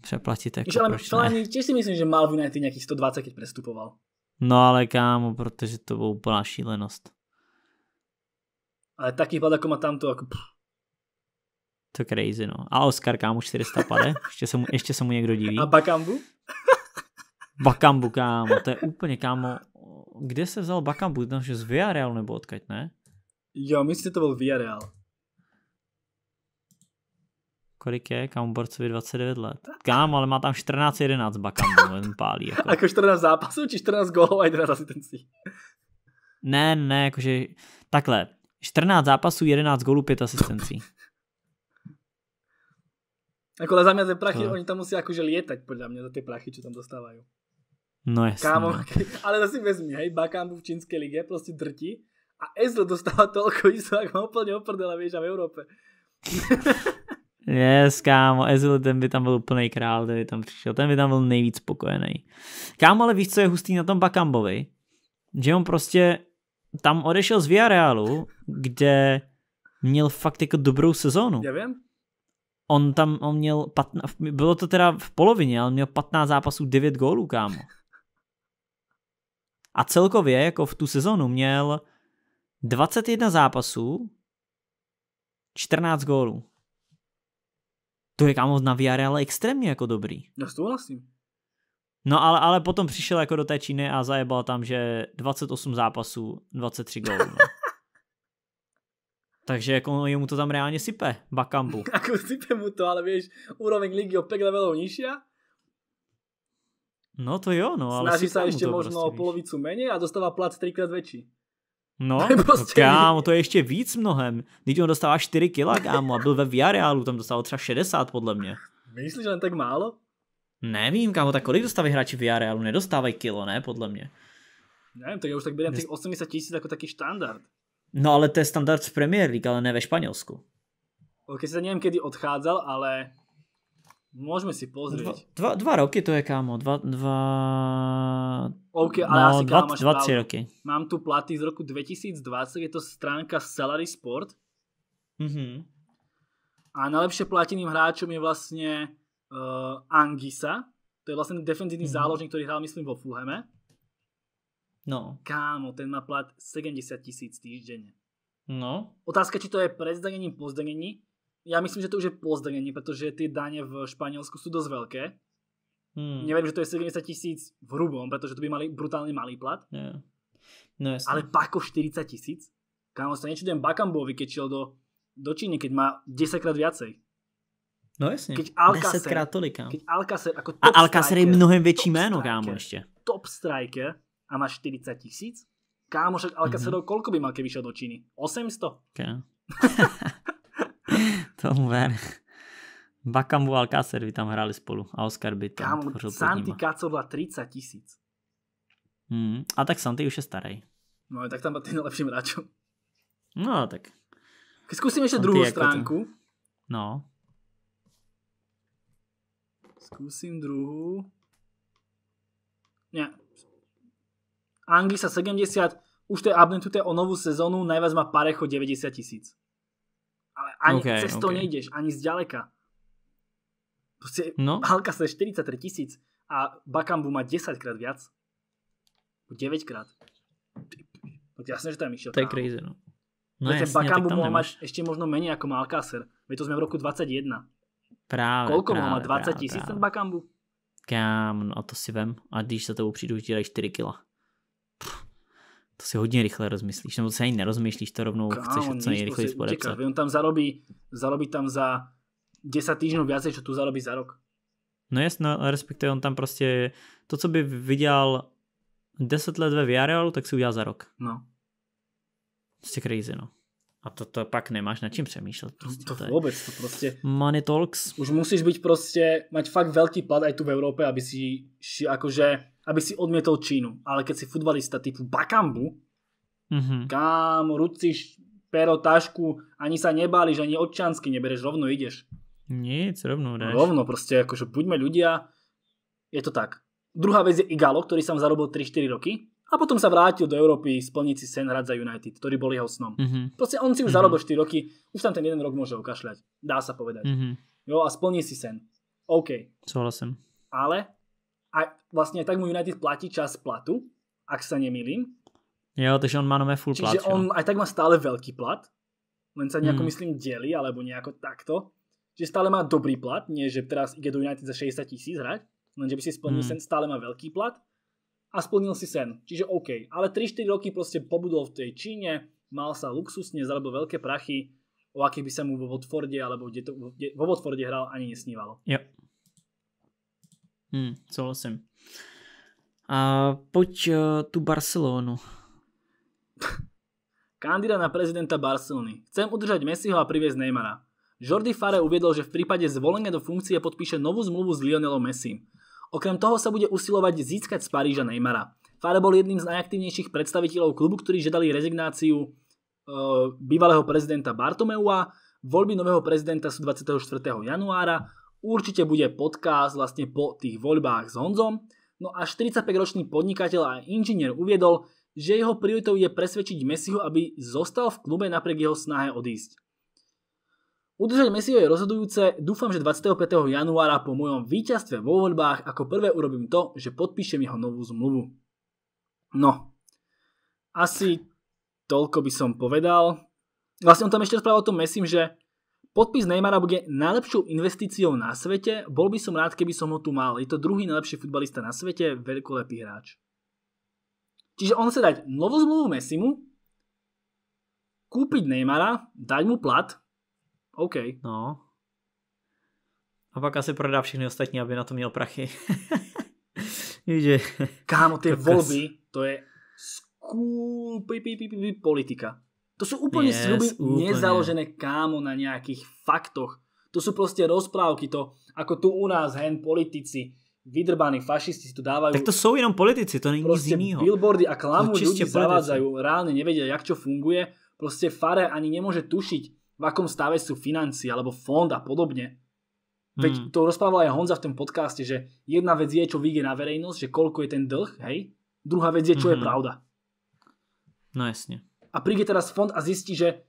Přeplatit tak. Víš, ale tiež si myslím, že mal v United nejakých 120, keď prestupoval. No ale kámo, protože to bol úplná šílenosť. Ale taký pad, ako má tamto, ako... Pff. To crazy, no. A Oscar kámo 400 pade, ešte sa mu, ešte sa mu niekto diví. A Bakambu? Bakambu kámo, to je úplne kámo. Kde sa vzal Bakambu? Že z Villarreal nebo odkaď, ne? Jo, myslím, že to bol Villarreal kolik je Kamborcovi 29 let. Kam, ale má tam 14-11 Bakambu, len pálí. Jako. jako 14 zápasů, či 14 gólov a 11 asistencí? Ne, ne, jakože takhle. 14 zápasů, 11 gólů, 5 asistencí. jako za mě tie prachy, to... oni tam musí jakože lietať podle mě, za ty prachy, čo tam dostávají. No jasný. Kámo, no. ale to si vezmi, hej, Bakambu v čínské lige prostě drti a Ezl dostáva toľko isto, ako úplne oprdela, vieš, a v Európe. Yes, kámo, Ezil, ten by tam byl úplný král, by tam přišel. Ten by tam byl nejvíc spokojený. Kámo, ale víš, co je hustý na tom Bakambovi? Že on prostě tam odešel z Villarealu, kde měl fakt jako dobrou sezónu. Já vím. On tam, on měl, patna, bylo to teda v polovině, ale měl 15 zápasů, 9 gólů, kámo. A celkově jako v tu sezonu měl 21 zápasů, 14 gólů to je kámo na ale extrémně jako dobrý. Já s vlastním. No ale, ale potom přišel jako do té Číny a zajebal tam, že 28 zápasů, 23 gólů. No. Takže jako jemu to tam reálně sype, Bakambu. ako sype mu to, ale vieš, úroveň ligy o 5 levelov nižšia. No to jo, no ale Snaží sa ešte možno o polovicu menej a dostáva plat trikrát väčší. No, no, prostě... kámo, to je ještě víc mnohem. Teď on dostává 4 kila, kámo, a byl ve Viareálu, tam dostal třeba 60 podle mě. Myslíš, že jen tak málo? Nevím, kámo, tak kolik dostávají hráči v Viareálu? Nedostávají kilo, ne, podle mě. Nevím, tak já už tak beriem těch 80 tisíc jako taký štandard. No ale to je standard z Premier League, ale ne ve Španělsku. Keď se nevím, kedy odcházel, ale Môžeme si pozrieť. Dva, dva, dva roky to je, kámo. Dva, dva... OK, ale no, asi dva, kámo, 20 roky. Mám tu platy z roku 2020, je to stránka Salary Sport. Mm-hmm. A najlepšie plateným hráčom je vlastne uh, Angisa. To je vlastne defenzívny mm-hmm. záložník, ktorý hral, myslím, vo Fulheme. No. Kámo, ten má plat 70 tisíc týždenne. No. Otázka, či to je pred zdanením, po zdanení ja myslím, že to už je pozdrenie, pretože tie dane v Španielsku sú dosť veľké. Hmm. Neviem, že to je 70 tisíc v hrubom, pretože to by mali brutálne malý plat. Yeah. No, jasne. Ale pako 40 tisíc? Kámo, sa nečudujem Bakambovi, keď šiel do, do Číny, keď má 10 krát viacej. No jasne, keď Alcacer, 10 krát tolik. Keď Alcacer, ako top a Alcacer striker, je mnohem väčší meno. kámo, ešte. Top striker a má 40 tisíc? Kámo, však Alcacerov mm-hmm. koľko by mal, keby šiel do Číny? 800? Okay. tomu ver. Bakambu Alcácer by tam hrali spolu a Oscar by to Kam, Santi Kacovla 30 tisíc. Mm, a tak Santi už je starý. No tak tam má tým najlepším hráčom. No tak. Keď skúsim ešte Santi druhú stránku. Ten... No. Skúsim druhú. Nie. Angli sa 70, už to je abnetuté o novú sezónu, najviac má Parecho 90 tisíc. Ani okay, cez to okay. nejdeš, ani zďaleka. Proste no? Halka sa 43 tisíc a Bakambu má 10 krát viac. 9 krát. No jasné, že tam išiel. To je crazy, no. No jasne, Bakambu mal máš ešte možno menej ako Malkaser. Veď to sme v roku 21. Práve, Koľko práve, má? 20 tisíc ten Bakambu? Kam, no to si vem. A když sa to upřídu, ti 4 kila to si hodně rychle rozmyslíš, nebo to ani nerozmýšlíš, to rovnou Kámo, chceš co nejrychleji podepsat. On tam zarobí, zarobí tam za 10 týždňov viacej, čo tu zarobí za rok. No jasno, no, respektive on tam prostě to, co by videl 10 let ve Viarelu, tak si udial za rok. No. Ste crazy, no. A to, to pak nemáš na čím přemýšlet. No, proste, to, to je... vôbec, to proste... Money talks. Už musíš byť proste, mať fakt veľký plat aj tu v Európe, aby si, ši, akože, aby si odmietol Čínu. Ale keď si futbalista typu Bakambu, mm-hmm. kam rucíš pero, tašku, ani sa nebáliš, ani občansky nebereš, rovno ideš. Nic, rovno dáš. Rovno, proste, akože buďme ľudia, je to tak. Druhá vec je Igalo, ktorý som zarobil 3-4 roky, a potom sa vrátil do Európy splniť si sen hrať za United, ktorý bol jeho snom. Mm-hmm. Proste on si už mm-hmm. zarobil 4 roky, už tam ten jeden rok môže ukašľať, dá sa povedať. Mm-hmm. Jo, a splní si sen. OK. Súhlasím. Ale a vlastne tak mu United platí čas platu, ak sa nemýlim. Jo, takže on má nové full Čiže plat. Čiže on jo. aj tak má stále veľký plat, len sa nejako mm. myslím delí, alebo nejako takto. Čiže stále má dobrý plat, nie že teraz ide do United za 60 tisíc hrať, lenže by si splnil mm. sen, stále má veľký plat a splnil si sen. Čiže OK. Ale 3-4 roky proste pobudol v tej Číne, mal sa luxusne, zarobil veľké prachy, o akých by sa mu vo Watforde alebo kde to, kde, vo Watforde hral ani nesnívalo. Jo. Hmm, souhlasím. A poď uh, eh, tu Barcelonu. Kandida na prezidenta Barcelony. Chcem udržať Messiho a priviesť Neymara. Jordi Fare uviedol, že v prípade zvolenia do funkcie podpíše novú zmluvu s Lionelom Messim. Okrem toho sa bude usilovať získať z Paríža Neymara. Fare bol jedným z najaktívnejších predstaviteľov klubu, ktorí žiadali rezignáciu e, bývalého prezidenta Bartomeua. Voľby nového prezidenta sú 24. januára. Určite bude podcast vlastne po tých voľbách s Honzom. No a 45-ročný podnikateľ a inžinier uviedol, že jeho prioritou je presvedčiť Messiho, aby zostal v klube napriek jeho snahe odísť. Udržať Messiho je rozhodujúce, dúfam, že 25. januára po mojom víťazstve vo voľbách ako prvé urobím to, že podpíšem jeho novú zmluvu. No, asi toľko by som povedal. Vlastne on tam ešte rozprával o tom Messim, že podpis Neymara bude najlepšou investíciou na svete, bol by som rád, keby som ho tu mal. Je to druhý najlepší futbalista na svete, veľkolepý hráč. Čiže on chce dať novú zmluvu Messimu, kúpiť Neymara, dať mu plat, OK, no. A pak asi prodá všechny ostatní, aby na to měl prachy. Víš, Kámo, tie voľby, to je skúl politika. To sú úplne yes, sľuby nezaložené kámo na nejakých faktoch. To sú proste rozprávky, to ako tu u nás hen politici, vydrbaní fašisti si tu dávajú. Tak to sú jenom politici, to není nic inýho. billboardy a klamu no, ľudí zavádzajú, reálne nevedia, jak čo funguje. Proste Fare ani nemôže tušiť, v akom stave sú financie alebo fond a podobne. Veď hmm. to rozprával aj Honza v tom podcaste, že jedna vec je, čo vyjde na verejnosť, že koľko je ten dlh, hej? Druhá vec je, čo hmm je mhm. pravda. No jasne. A príde teraz fond a zistí, že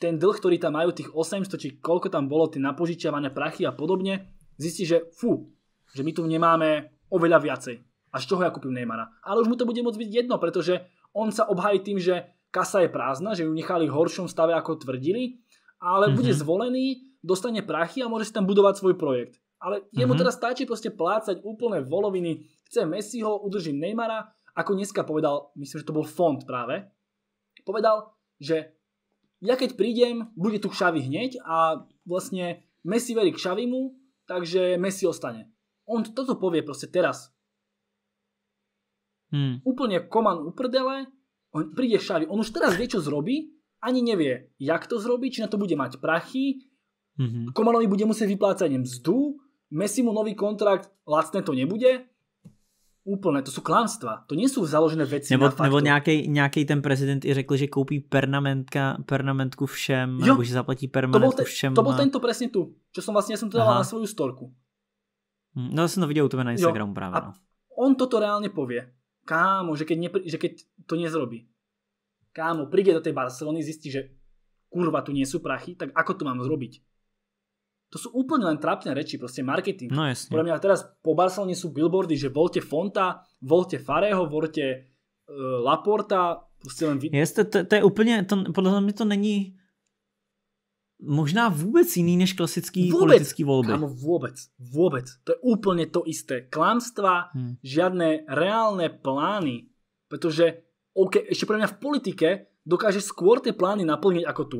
ten dlh, ktorý tam majú, tých 800, či koľko tam bolo, tie napožičiavané prachy a podobne, zistí, že fú, že my tu nemáme oveľa viacej. A z čoho ja kúpim Neymara? Ale už mu to bude môcť byť jedno, pretože on sa obhají tým, že kasa je prázdna, že ju nechali v horšom stave, ako tvrdili ale mm-hmm. bude mhm. zvolený, dostane prachy a môže si tam budovať svoj projekt. Ale mm-hmm. teraz stačí proste plácať úplne voloviny, chce Messiho, udrží Neymara, ako dneska povedal, myslím, že to bol fond práve, povedal, že ja keď prídem, bude tu Xavi hneď a vlastne Messi verí k Xavimu, takže Messi ostane. On toto povie proste teraz. Hmm. Úplne koman uprdele, on príde Xavi, on už teraz vie, čo zrobí ani nevie, jak to zrobiť, či na to bude mať prachy. Mm-hmm. Komanovi bude musieť vyplácať mzdu, Messi mu nový kontrakt, lacné to nebude. Úplné, to sú klamstva. To nie sú založené veci nebo, na faktu. Nebo nějaký, nejakej ten prezident i řekl, že koupí permanentka, permanentku všem, jo, nebo že zaplatí permanentku to bol te, všem. To bol tento presne tu, čo som vlastne, ja som to dal na svoju storku. Hm, no som to videl u tebe na Instagramu jo, práve. No. on toto reálne povie. Kámo, že keď, nepr- že keď to nezrobí kámo, príde do tej Barcelony, zistí, že kurva, tu nie sú prachy, tak ako to mám zrobiť? To sú úplne len trápne reči, proste marketing. No jasne. Pre mňa teraz po Barcelone sú billboardy, že volte Fonta, volte Fareho, volte e, Laporta, proste len... Vid- to, to, je úplne to, podle to není možná vôbec iný než klasický vôbec, politický voľby. Kámo, vôbec, vôbec. To je úplne to isté. Klamstva, hm. žiadne reálne plány, pretože OK, ešte pre mňa v politike dokážeš skôr tie plány naplniť ako tu.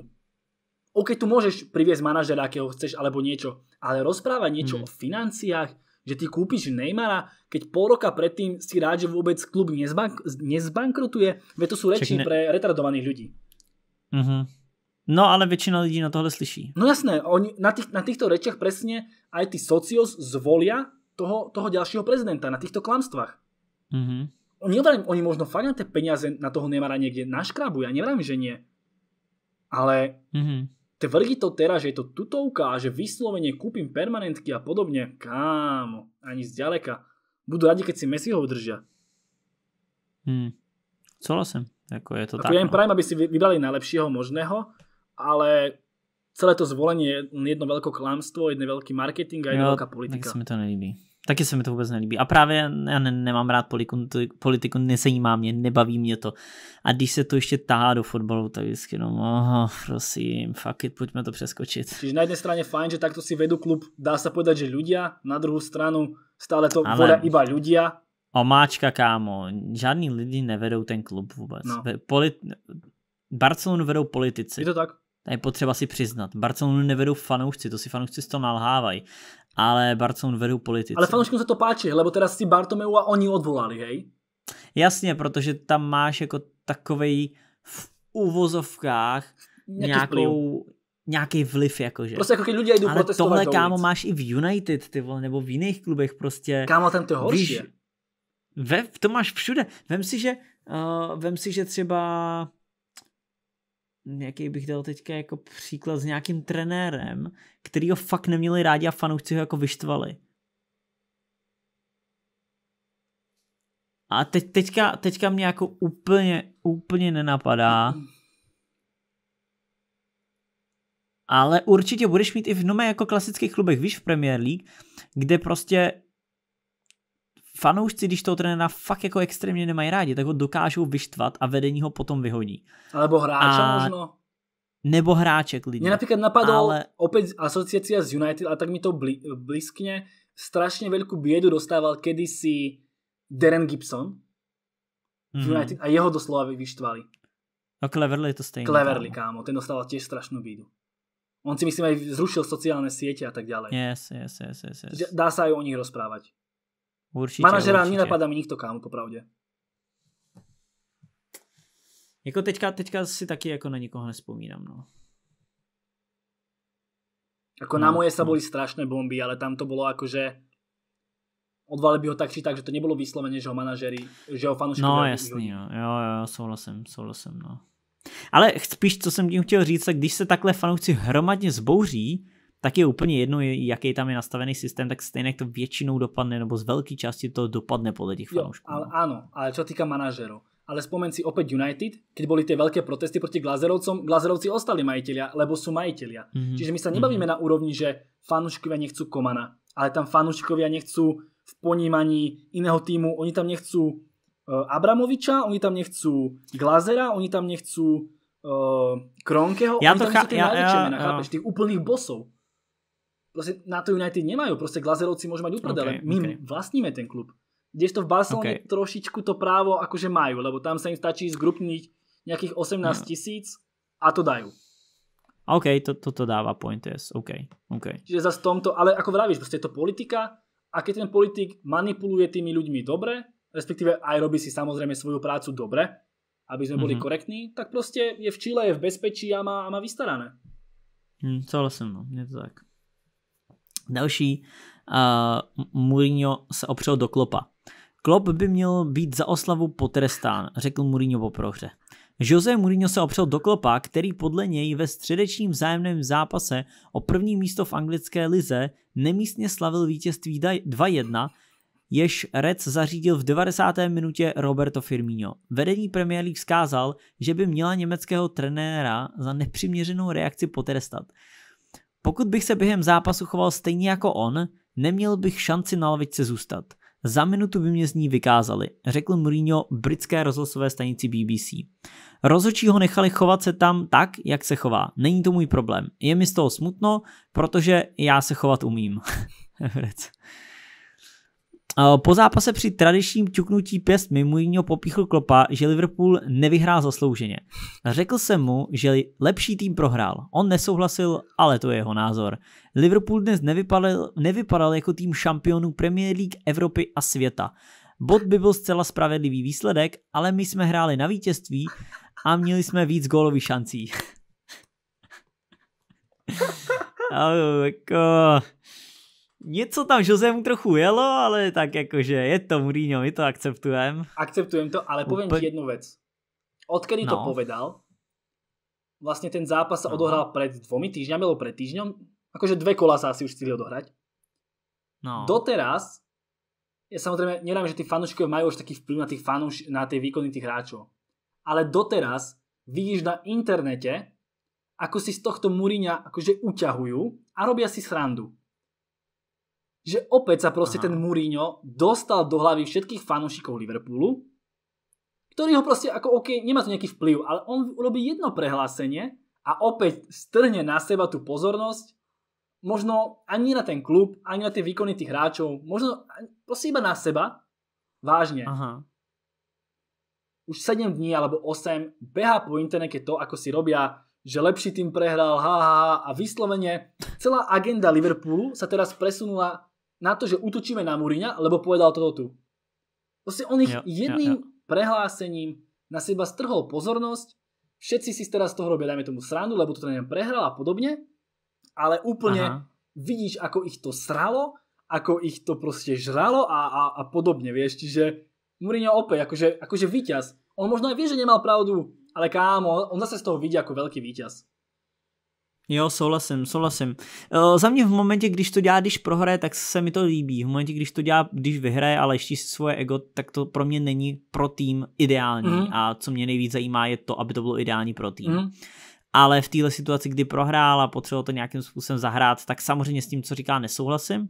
OK, tu môžeš priviesť manažera, akého chceš, alebo niečo, ale rozpráva niečo mm. o financiách, že ty kúpiš Neymara, keď pol roka predtým si rád, že vôbec klub nezbank- nezbankrotuje, veď to sú reči ne... pre retardovaných ľudí. Mm-hmm. No ale väčšina ľudí na tohle slyší. No jasné, oni na, tých, na týchto rečiach presne aj tí socios zvolia toho, toho ďalšieho prezidenta na týchto klamstvách. Mm-hmm. Oni, oni možno fakt na tie peniaze na toho Neymara niekde naškrabujú, ja nevrám, že nie. Ale mm-hmm. tvrdí to teraz, že je to tutovka a že vyslovene kúpim permanentky a podobne. Kámo, ani zďaleka. Budú radi, keď si ho udržia. Hmm. Súhlasím. Ako je to Ako tak, ja im no. prajem, aby si vybrali najlepšieho možného, ale celé to zvolenie je jedno veľké klamstvo, jedno veľký marketing a jedna ja, veľká politika. Tak sa mi to nelíbí. Taky se mi to vůbec nelíbí. A právě já ne, nemám rád politiku, politiku, nezajímá mě, nebaví mě to. A když se to ještě táhá do fotbalu, tak vždycky jenom, oh, prosím, fuck it, pojďme to přeskočit. Čiže na jedné straně fajn, že takto si vedu klub, dá se povedať, že ľudia, na druhou stranu stále to Ale... voda iba ľudia. Omáčka, kámo, žádný lidi nevedou ten klub vůbec. No. Polit... Barcelonu vedou politici. Je to tak? je potřeba si přiznat. Barcelonu nevedou fanoušci, to si fanoušci z toho nalhávají ale Barcon vedou politici. Ale fanúškom sa to páči, lebo teraz si Bartomeu a oni odvolali, hej? Jasne, protože tam máš jako takovej v uvozovkách Nějaký nějakou, vliv. nějaký vliv jakože. Prostě jako když lidé jdou Ale tohle kámo máš i v United, ty vole, nebo v jiných klubech prostě. Kámo, tam to je horší. Víš, ve, to máš všude. Vem si, že, uh, vem si, že třeba jaký bych dal teďka jako příklad s nějakým trenérem, který ho fakt neměli rádi a fanoušci ho jako vyštvali. A teď, teďka, teďka mě jako úplně, úplně nenapadá. Ale určitě budeš mít i v nome jako klasických klubech, víš, v Premier League, kde prostě fanoušci, když toho trenéra fakt jako extrémně nemají rádi, tak ho dokážou vyštvat a vedení ho potom vyhodí. Alebo hráča a... možno. Nebo hráče klidně. Mě například napadlo ale... opět asociace z United, a tak mi to bli- Strašně Strašne veľkú biedu dostával kedysi Darren Gibson mm-hmm. United a jeho doslova vyštvali. No Cleverly je to stejné. Cleverly, kámo. kámo, ten dostával tiež strašnú bídu. On si myslím aj zrušil sociálne siete a tak ďalej. Yes, yes, yes, yes, yes. Dá sa aj o nich rozprávať. Určite, Manažera určite. nenapadá mi nikto kámo, popravde. Jako teďka, teďka si taky jako na nikoho nespomínam, no. Ako no, na moje sa no. boli strašné bomby, ale tam to bolo akože odvali by ho tak či tak, že to nebolo vyslovene, že ho manažeri, že ho fanoušci. No jasný, no. jo. jo, jo, souhlasím, souhlasím, no. Ale spíš, co jsem tím chtěl říct, tak když se takhle fanoušci hromadně zbouří, tak je úplně jedno, jaký tam je nastavený systém, tak stejně to většinou dopadne, nebo z velké části to dopadne podle těch fanoušků. Ale áno, ale čo týka manažerov. Ale spomen si opäť United, keď boli tie veľké protesty proti Glazerovcom, Glazerovci ostali majiteľia, lebo sú majiteľia. Mm-hmm. Čiže my sa nebavíme mm-hmm. na úrovni, že fanúškovia nechcú Komana, ale tam fanúškovia nechcú v ponímaní iného týmu, oni tam nechcú e, Abramoviča, oni tam nechcú Glazera, oni tam nechcú uh, e, Kronkeho, ja oni to tam nechcú tie ja, ja, ja, mená, ja. chápeš, tých úplných bosov proste na to United nemajú, proste Glazerovci môžu mať uprdele, okay, my okay. vlastníme ten klub. Kdežto v Barcelone okay. trošičku to právo akože majú, lebo tam sa im stačí zgrupniť nejakých 18 no. tisíc a to dajú. OK, to, toto dáva point yes. OK, OK. Čiže zase tomto, ale ako vravíš, proste je to politika a keď ten politik manipuluje tými ľuďmi dobre, respektíve aj robí si samozrejme svoju prácu dobre, aby sme mm-hmm. boli mhm. korektní, tak proste je v Čile, je v bezpečí a má, a má vystarané. Mm, hm, celé som, no, nie to tak. Další, uh, Mourinho se opřel do Klopa. Klop by měl být za oslavu potrestán, řekl Mourinho po prohře. Jose Mourinho se opřel do Klopa, který podle něj ve středečním vzájemném zápase o první místo v anglické lize nemístně slavil vítězství 2-1, jež Reds zařídil v 90. minutě Roberto Firmino. Vedení Premier League vzkázal, že by měla německého trenéra za nepřiměřenou reakci potrestat. Pokud bych se během zápasu choval stejně jako on, neměl bych šanci na lavičce zůstat. Za minutu by mě z ní vykázali, řekl Mourinho britské rozhlasové stanici BBC. Rozhodčí ho nechali chovat se tam tak, jak se chová. Není to můj problém. Je mi z toho smutno, protože já se chovat umím. Eh, po zápase při tradičním ťuknutí pěst mimo jiného popíchl Klopa, že Liverpool nevyhrál zaslouženě. Řekl jsem mu, že lepší tým prohrál. On nesouhlasil, ale to je jeho názor. Liverpool dnes nevypadal, nevypadal jako tým šampionů Premier League Evropy a světa. Bod by byl zcela spravedlivý výsledek, ale my jsme hráli na vítězství a měli jsme víc gólových šancí. Něco tam Josemu trochu jelo, ale tak jakože je to Mourinho, my to akceptujem. Akceptujem to, ale poviem Úpl... ti jednu vec. Odkedy no. to povedal, vlastne ten zápas sa no. odohral pred dvomi týždňami, alebo pred týždňom, akože dve kola sa asi už chceli odohrať. No. Doteraz, ja samozrejme nerám, že tí fanúšikovia majú už taký vplyv na, tých fanúš, na tie výkony tých hráčov. Ale doteraz vidíš na internete, ako si z tohto Múriňa akože uťahujú a robia si srandu že opäť sa proste Aha. ten Mourinho dostal do hlavy všetkých fanúšikov Liverpoolu, ktorý ho proste ako OK, nemá to nejaký vplyv, ale on urobí jedno prehlásenie a opäť strhne na seba tú pozornosť, možno ani na ten klub, ani na tie výkony tých hráčov, možno proste iba na seba, vážne. Aha. Už 7 dní alebo 8 beha po internete to, ako si robia že lepší tým prehral, ha, ha, ha a vyslovene celá agenda Liverpoolu sa teraz presunula na to, že utočíme na Muriňa, lebo povedal toto tu. Proste on ich ja, jedným ja, ja. prehlásením na seba strhol pozornosť, všetci si teraz z toho robia, dajme tomu srandu, lebo to neviem, prehral a podobne, ale úplne Aha. vidíš, ako ich to sralo, ako ich to proste žralo a, a, a podobne, vieš, čiže Mourinho opäť, akože, akože víťaz. On možno aj vie, že nemal pravdu, ale kámo, on zase z toho vidí ako veľký víťaz. Jo, souhlasím, souhlasím. Uh, za mě v momentě, když to dělá, když prohraje, tak se mi to líbí. V momentě, když to dělá, když vyhraje, ale ještě si svoje ego, tak to pro mě není pro tým ideální. Mm. A co mě nejvíc zajímá, je to, aby to bylo ideální pro tým. Mm. Ale v této situaci, kdy prohrál a potřeboval to nějakým způsobem zahrát, tak samozřejmě s tím, co říká, nesouhlasím.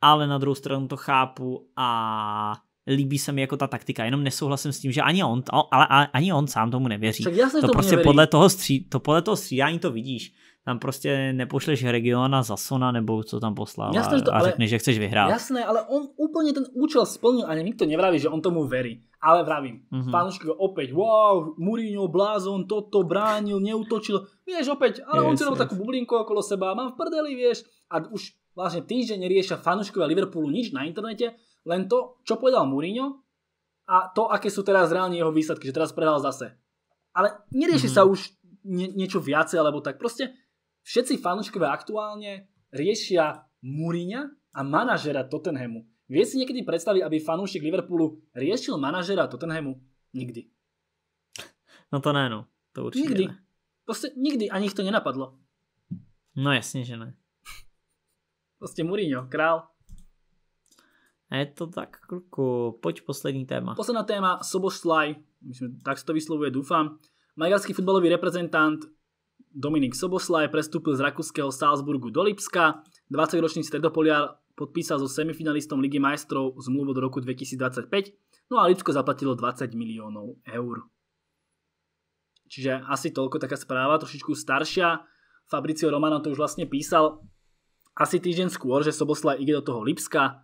Ale na druhou stranu to chápu a líbí se mi jako ta taktika, jenom nesouhlasím s tím, že ani on, ale ani on sám tomu nevěří. Tak jasně to, to prostě nevěří. podle toho, stří, to podle toho střídání to vidíš. Tam prostě nepošleš regiona Zasona nebo co tam poslal jasné, a, to, a řekne, ale, že chceš vyhrát. Jasné, ale on úplně ten účel splnil a nikto nevraví, že on tomu verí. Ale vravím, mm-hmm. opäť, wow, Mourinho, blázon, toto bránil, neutočil. Vieš, opäť, ale yes, on si yes. takú bublinku okolo seba, mám v prdeli, vieš. A už vlastne týždeň riešia fanúškovia Liverpoolu nič na internete, len to, čo povedal Mourinho a to, aké sú teraz reálne jeho výsledky, že teraz prehral zase. Ale nerieši mm-hmm. sa mhm. už nie, niečo viacej, alebo tak. Proste všetci fanúškové aktuálne riešia Múriňa a manažera Tottenhamu. Vie si niekedy predstaviť, aby fanúšik Liverpoolu riešil manažera Tottenhamu? Nikdy. No to ne, no. To určite Nikdy. Ne. Proste nikdy ani ich to nenapadlo. No jasne, že ne. Proste Mourinho, král. A je to tak, kruku, poď poslední téma. Posledná téma, Soboslaj, myslím, tak sa to vyslovuje, dúfam. Maďarský futbalový reprezentant Dominik Soboslaj prestúpil z rakúskeho Salzburgu do Lipska. 20-ročný stredopoliar podpísal so semifinalistom Ligy majstrov zmluvu do roku 2025, no a Lipsko zaplatilo 20 miliónov eur. Čiže asi toľko taká správa, trošičku staršia. Fabricio Romano to už vlastne písal asi týždeň skôr, že Soboslaj ide do toho Lipska.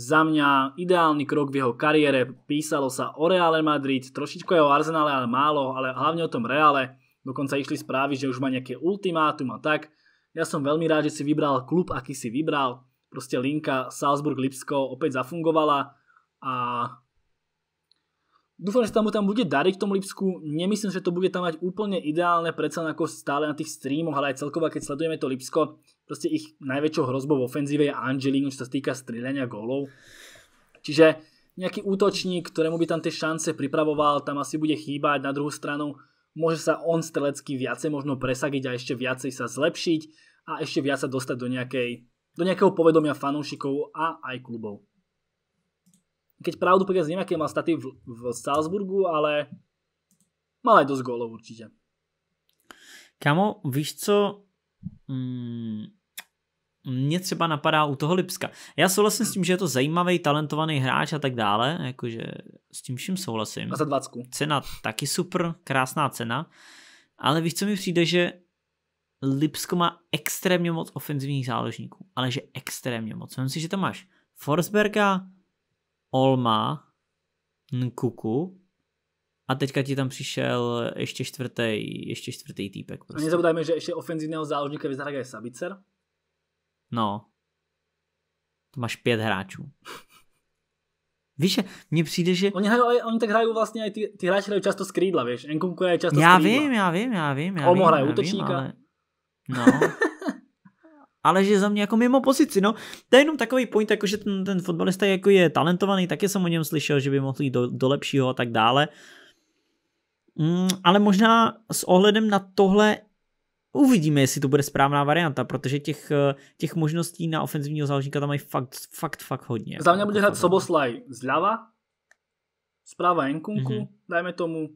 Za mňa ideálny krok v jeho kariére, písalo sa o Reale Madrid, trošičko je o Arsenále, ale málo, ale hlavne o tom Reale. Dokonca išli správy, že už má nejaké ultimátum a tak. Ja som veľmi rád, že si vybral klub, aký si vybral. Proste linka Salzburg-Lipsko opäť zafungovala a Dúfam, že sa mu tam bude dariť v tom Lipsku. Nemyslím, že to bude tam mať úplne ideálne, predsa ako stále na tých streamoch, ale aj celkovo, keď sledujeme to Lipsko, proste ich najväčšou hrozbou v ofenzíve je Angelino, čo sa týka strieľania gólov. Čiže nejaký útočník, ktorému by tam tie šance pripravoval, tam asi bude chýbať. Na druhú stranu môže sa on strelecky viacej možno presagiť a ešte viacej sa zlepšiť a ešte viac sa dostať do, nejakej, do nejakého povedomia fanúšikov a aj klubov keď pravdu povedať, neviem, aké mal staty v, v Salzburgu, ale mal aj dosť gólov určite. Kamo, víš co, mm, mě třeba napadá u toho Lipska. Já souhlasím s tím, že je to zajímavý, talentovaný hráč a tak dále, jakože s tím vším souhlasím. A za 20. Cena taky super, krásná cena, ale víš, co mi přijde, že Lipsko má extrémně moc ofenzivních záložníků, ale že extrémně moc. Myslím si, že tam máš Forsberga, Olma, Nkuku a teďka ti tam přišel ještě čtvrtý, ještě čtvrtý týpek. Prostě. A nezabudajme, že ještě ofenzívneho záložníka vyzahraje je Sabicer. No. To máš pět hráčů. Víš, mně přijde, že... Oni, hrajú, oni tak hrajú vlastně, ty, ty hráči hrajú často skrýdla, víš? vieš. Nkunku hraje často skrýdla. Já vím, já vím, já vím. Já viem. Olmo hraje útočníka. ale... No. ale že za mě jako mimo pozici, no. To je jenom takový point, jako že ten, ten fotbalista jako je talentovaný, taky jsem o něm slyšel, že by mohl jít do, do lepšího a tak dále. Mm, ale možná s ohledem na tohle uvidíme, jestli to bude správná varianta, protože těch, eh, těch možností na ofenzivního záložníka tam mají fakt, fakt, fakt hodně. Za mě bude hrát Soboslaj zľava, správa Enkunku, mm -hmm. dajme tomu,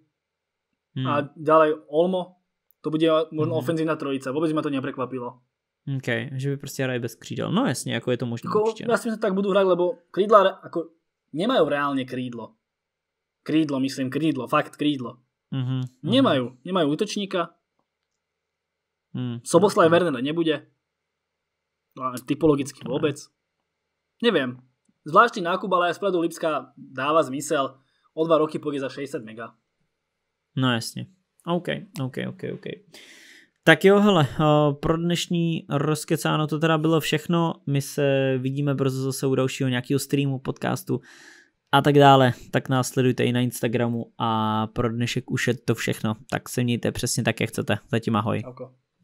mm. a mhm. ďalej Olmo, to bude možno mm -hmm. ofenzívna trojica, vůbec mě to neprekvapilo. OK, že by proste hrali bez krídel. No jasne, ako je to možné ako, určite. Ja si myslím, že tak budú hrať, lebo krídla ako, nemajú reálne krídlo. Krídlo, myslím, krídlo, fakt krídlo. Uh-huh, uh-huh. Nemajú. Nemajú útočníka. Uh-huh. Soboslaj Wernera nebude. No, typologicky vôbec. Neviem. Zvláštny nákup, ale aj z Lipska dáva zmysel. O dva roky pôjde za 60 mega. No jasne. OK, OK, OK, OK. Tak jo, hele, pro dnešní rozkecáno to teda bylo všechno. My se vidíme brzo zase u dalšího nějakého streamu, podcastu a tak dále. Tak nás sledujte i na Instagramu a pro dnešek už je to všechno. Tak se mějte přesně tak, jak chcete. Zatím ahoj. Okay.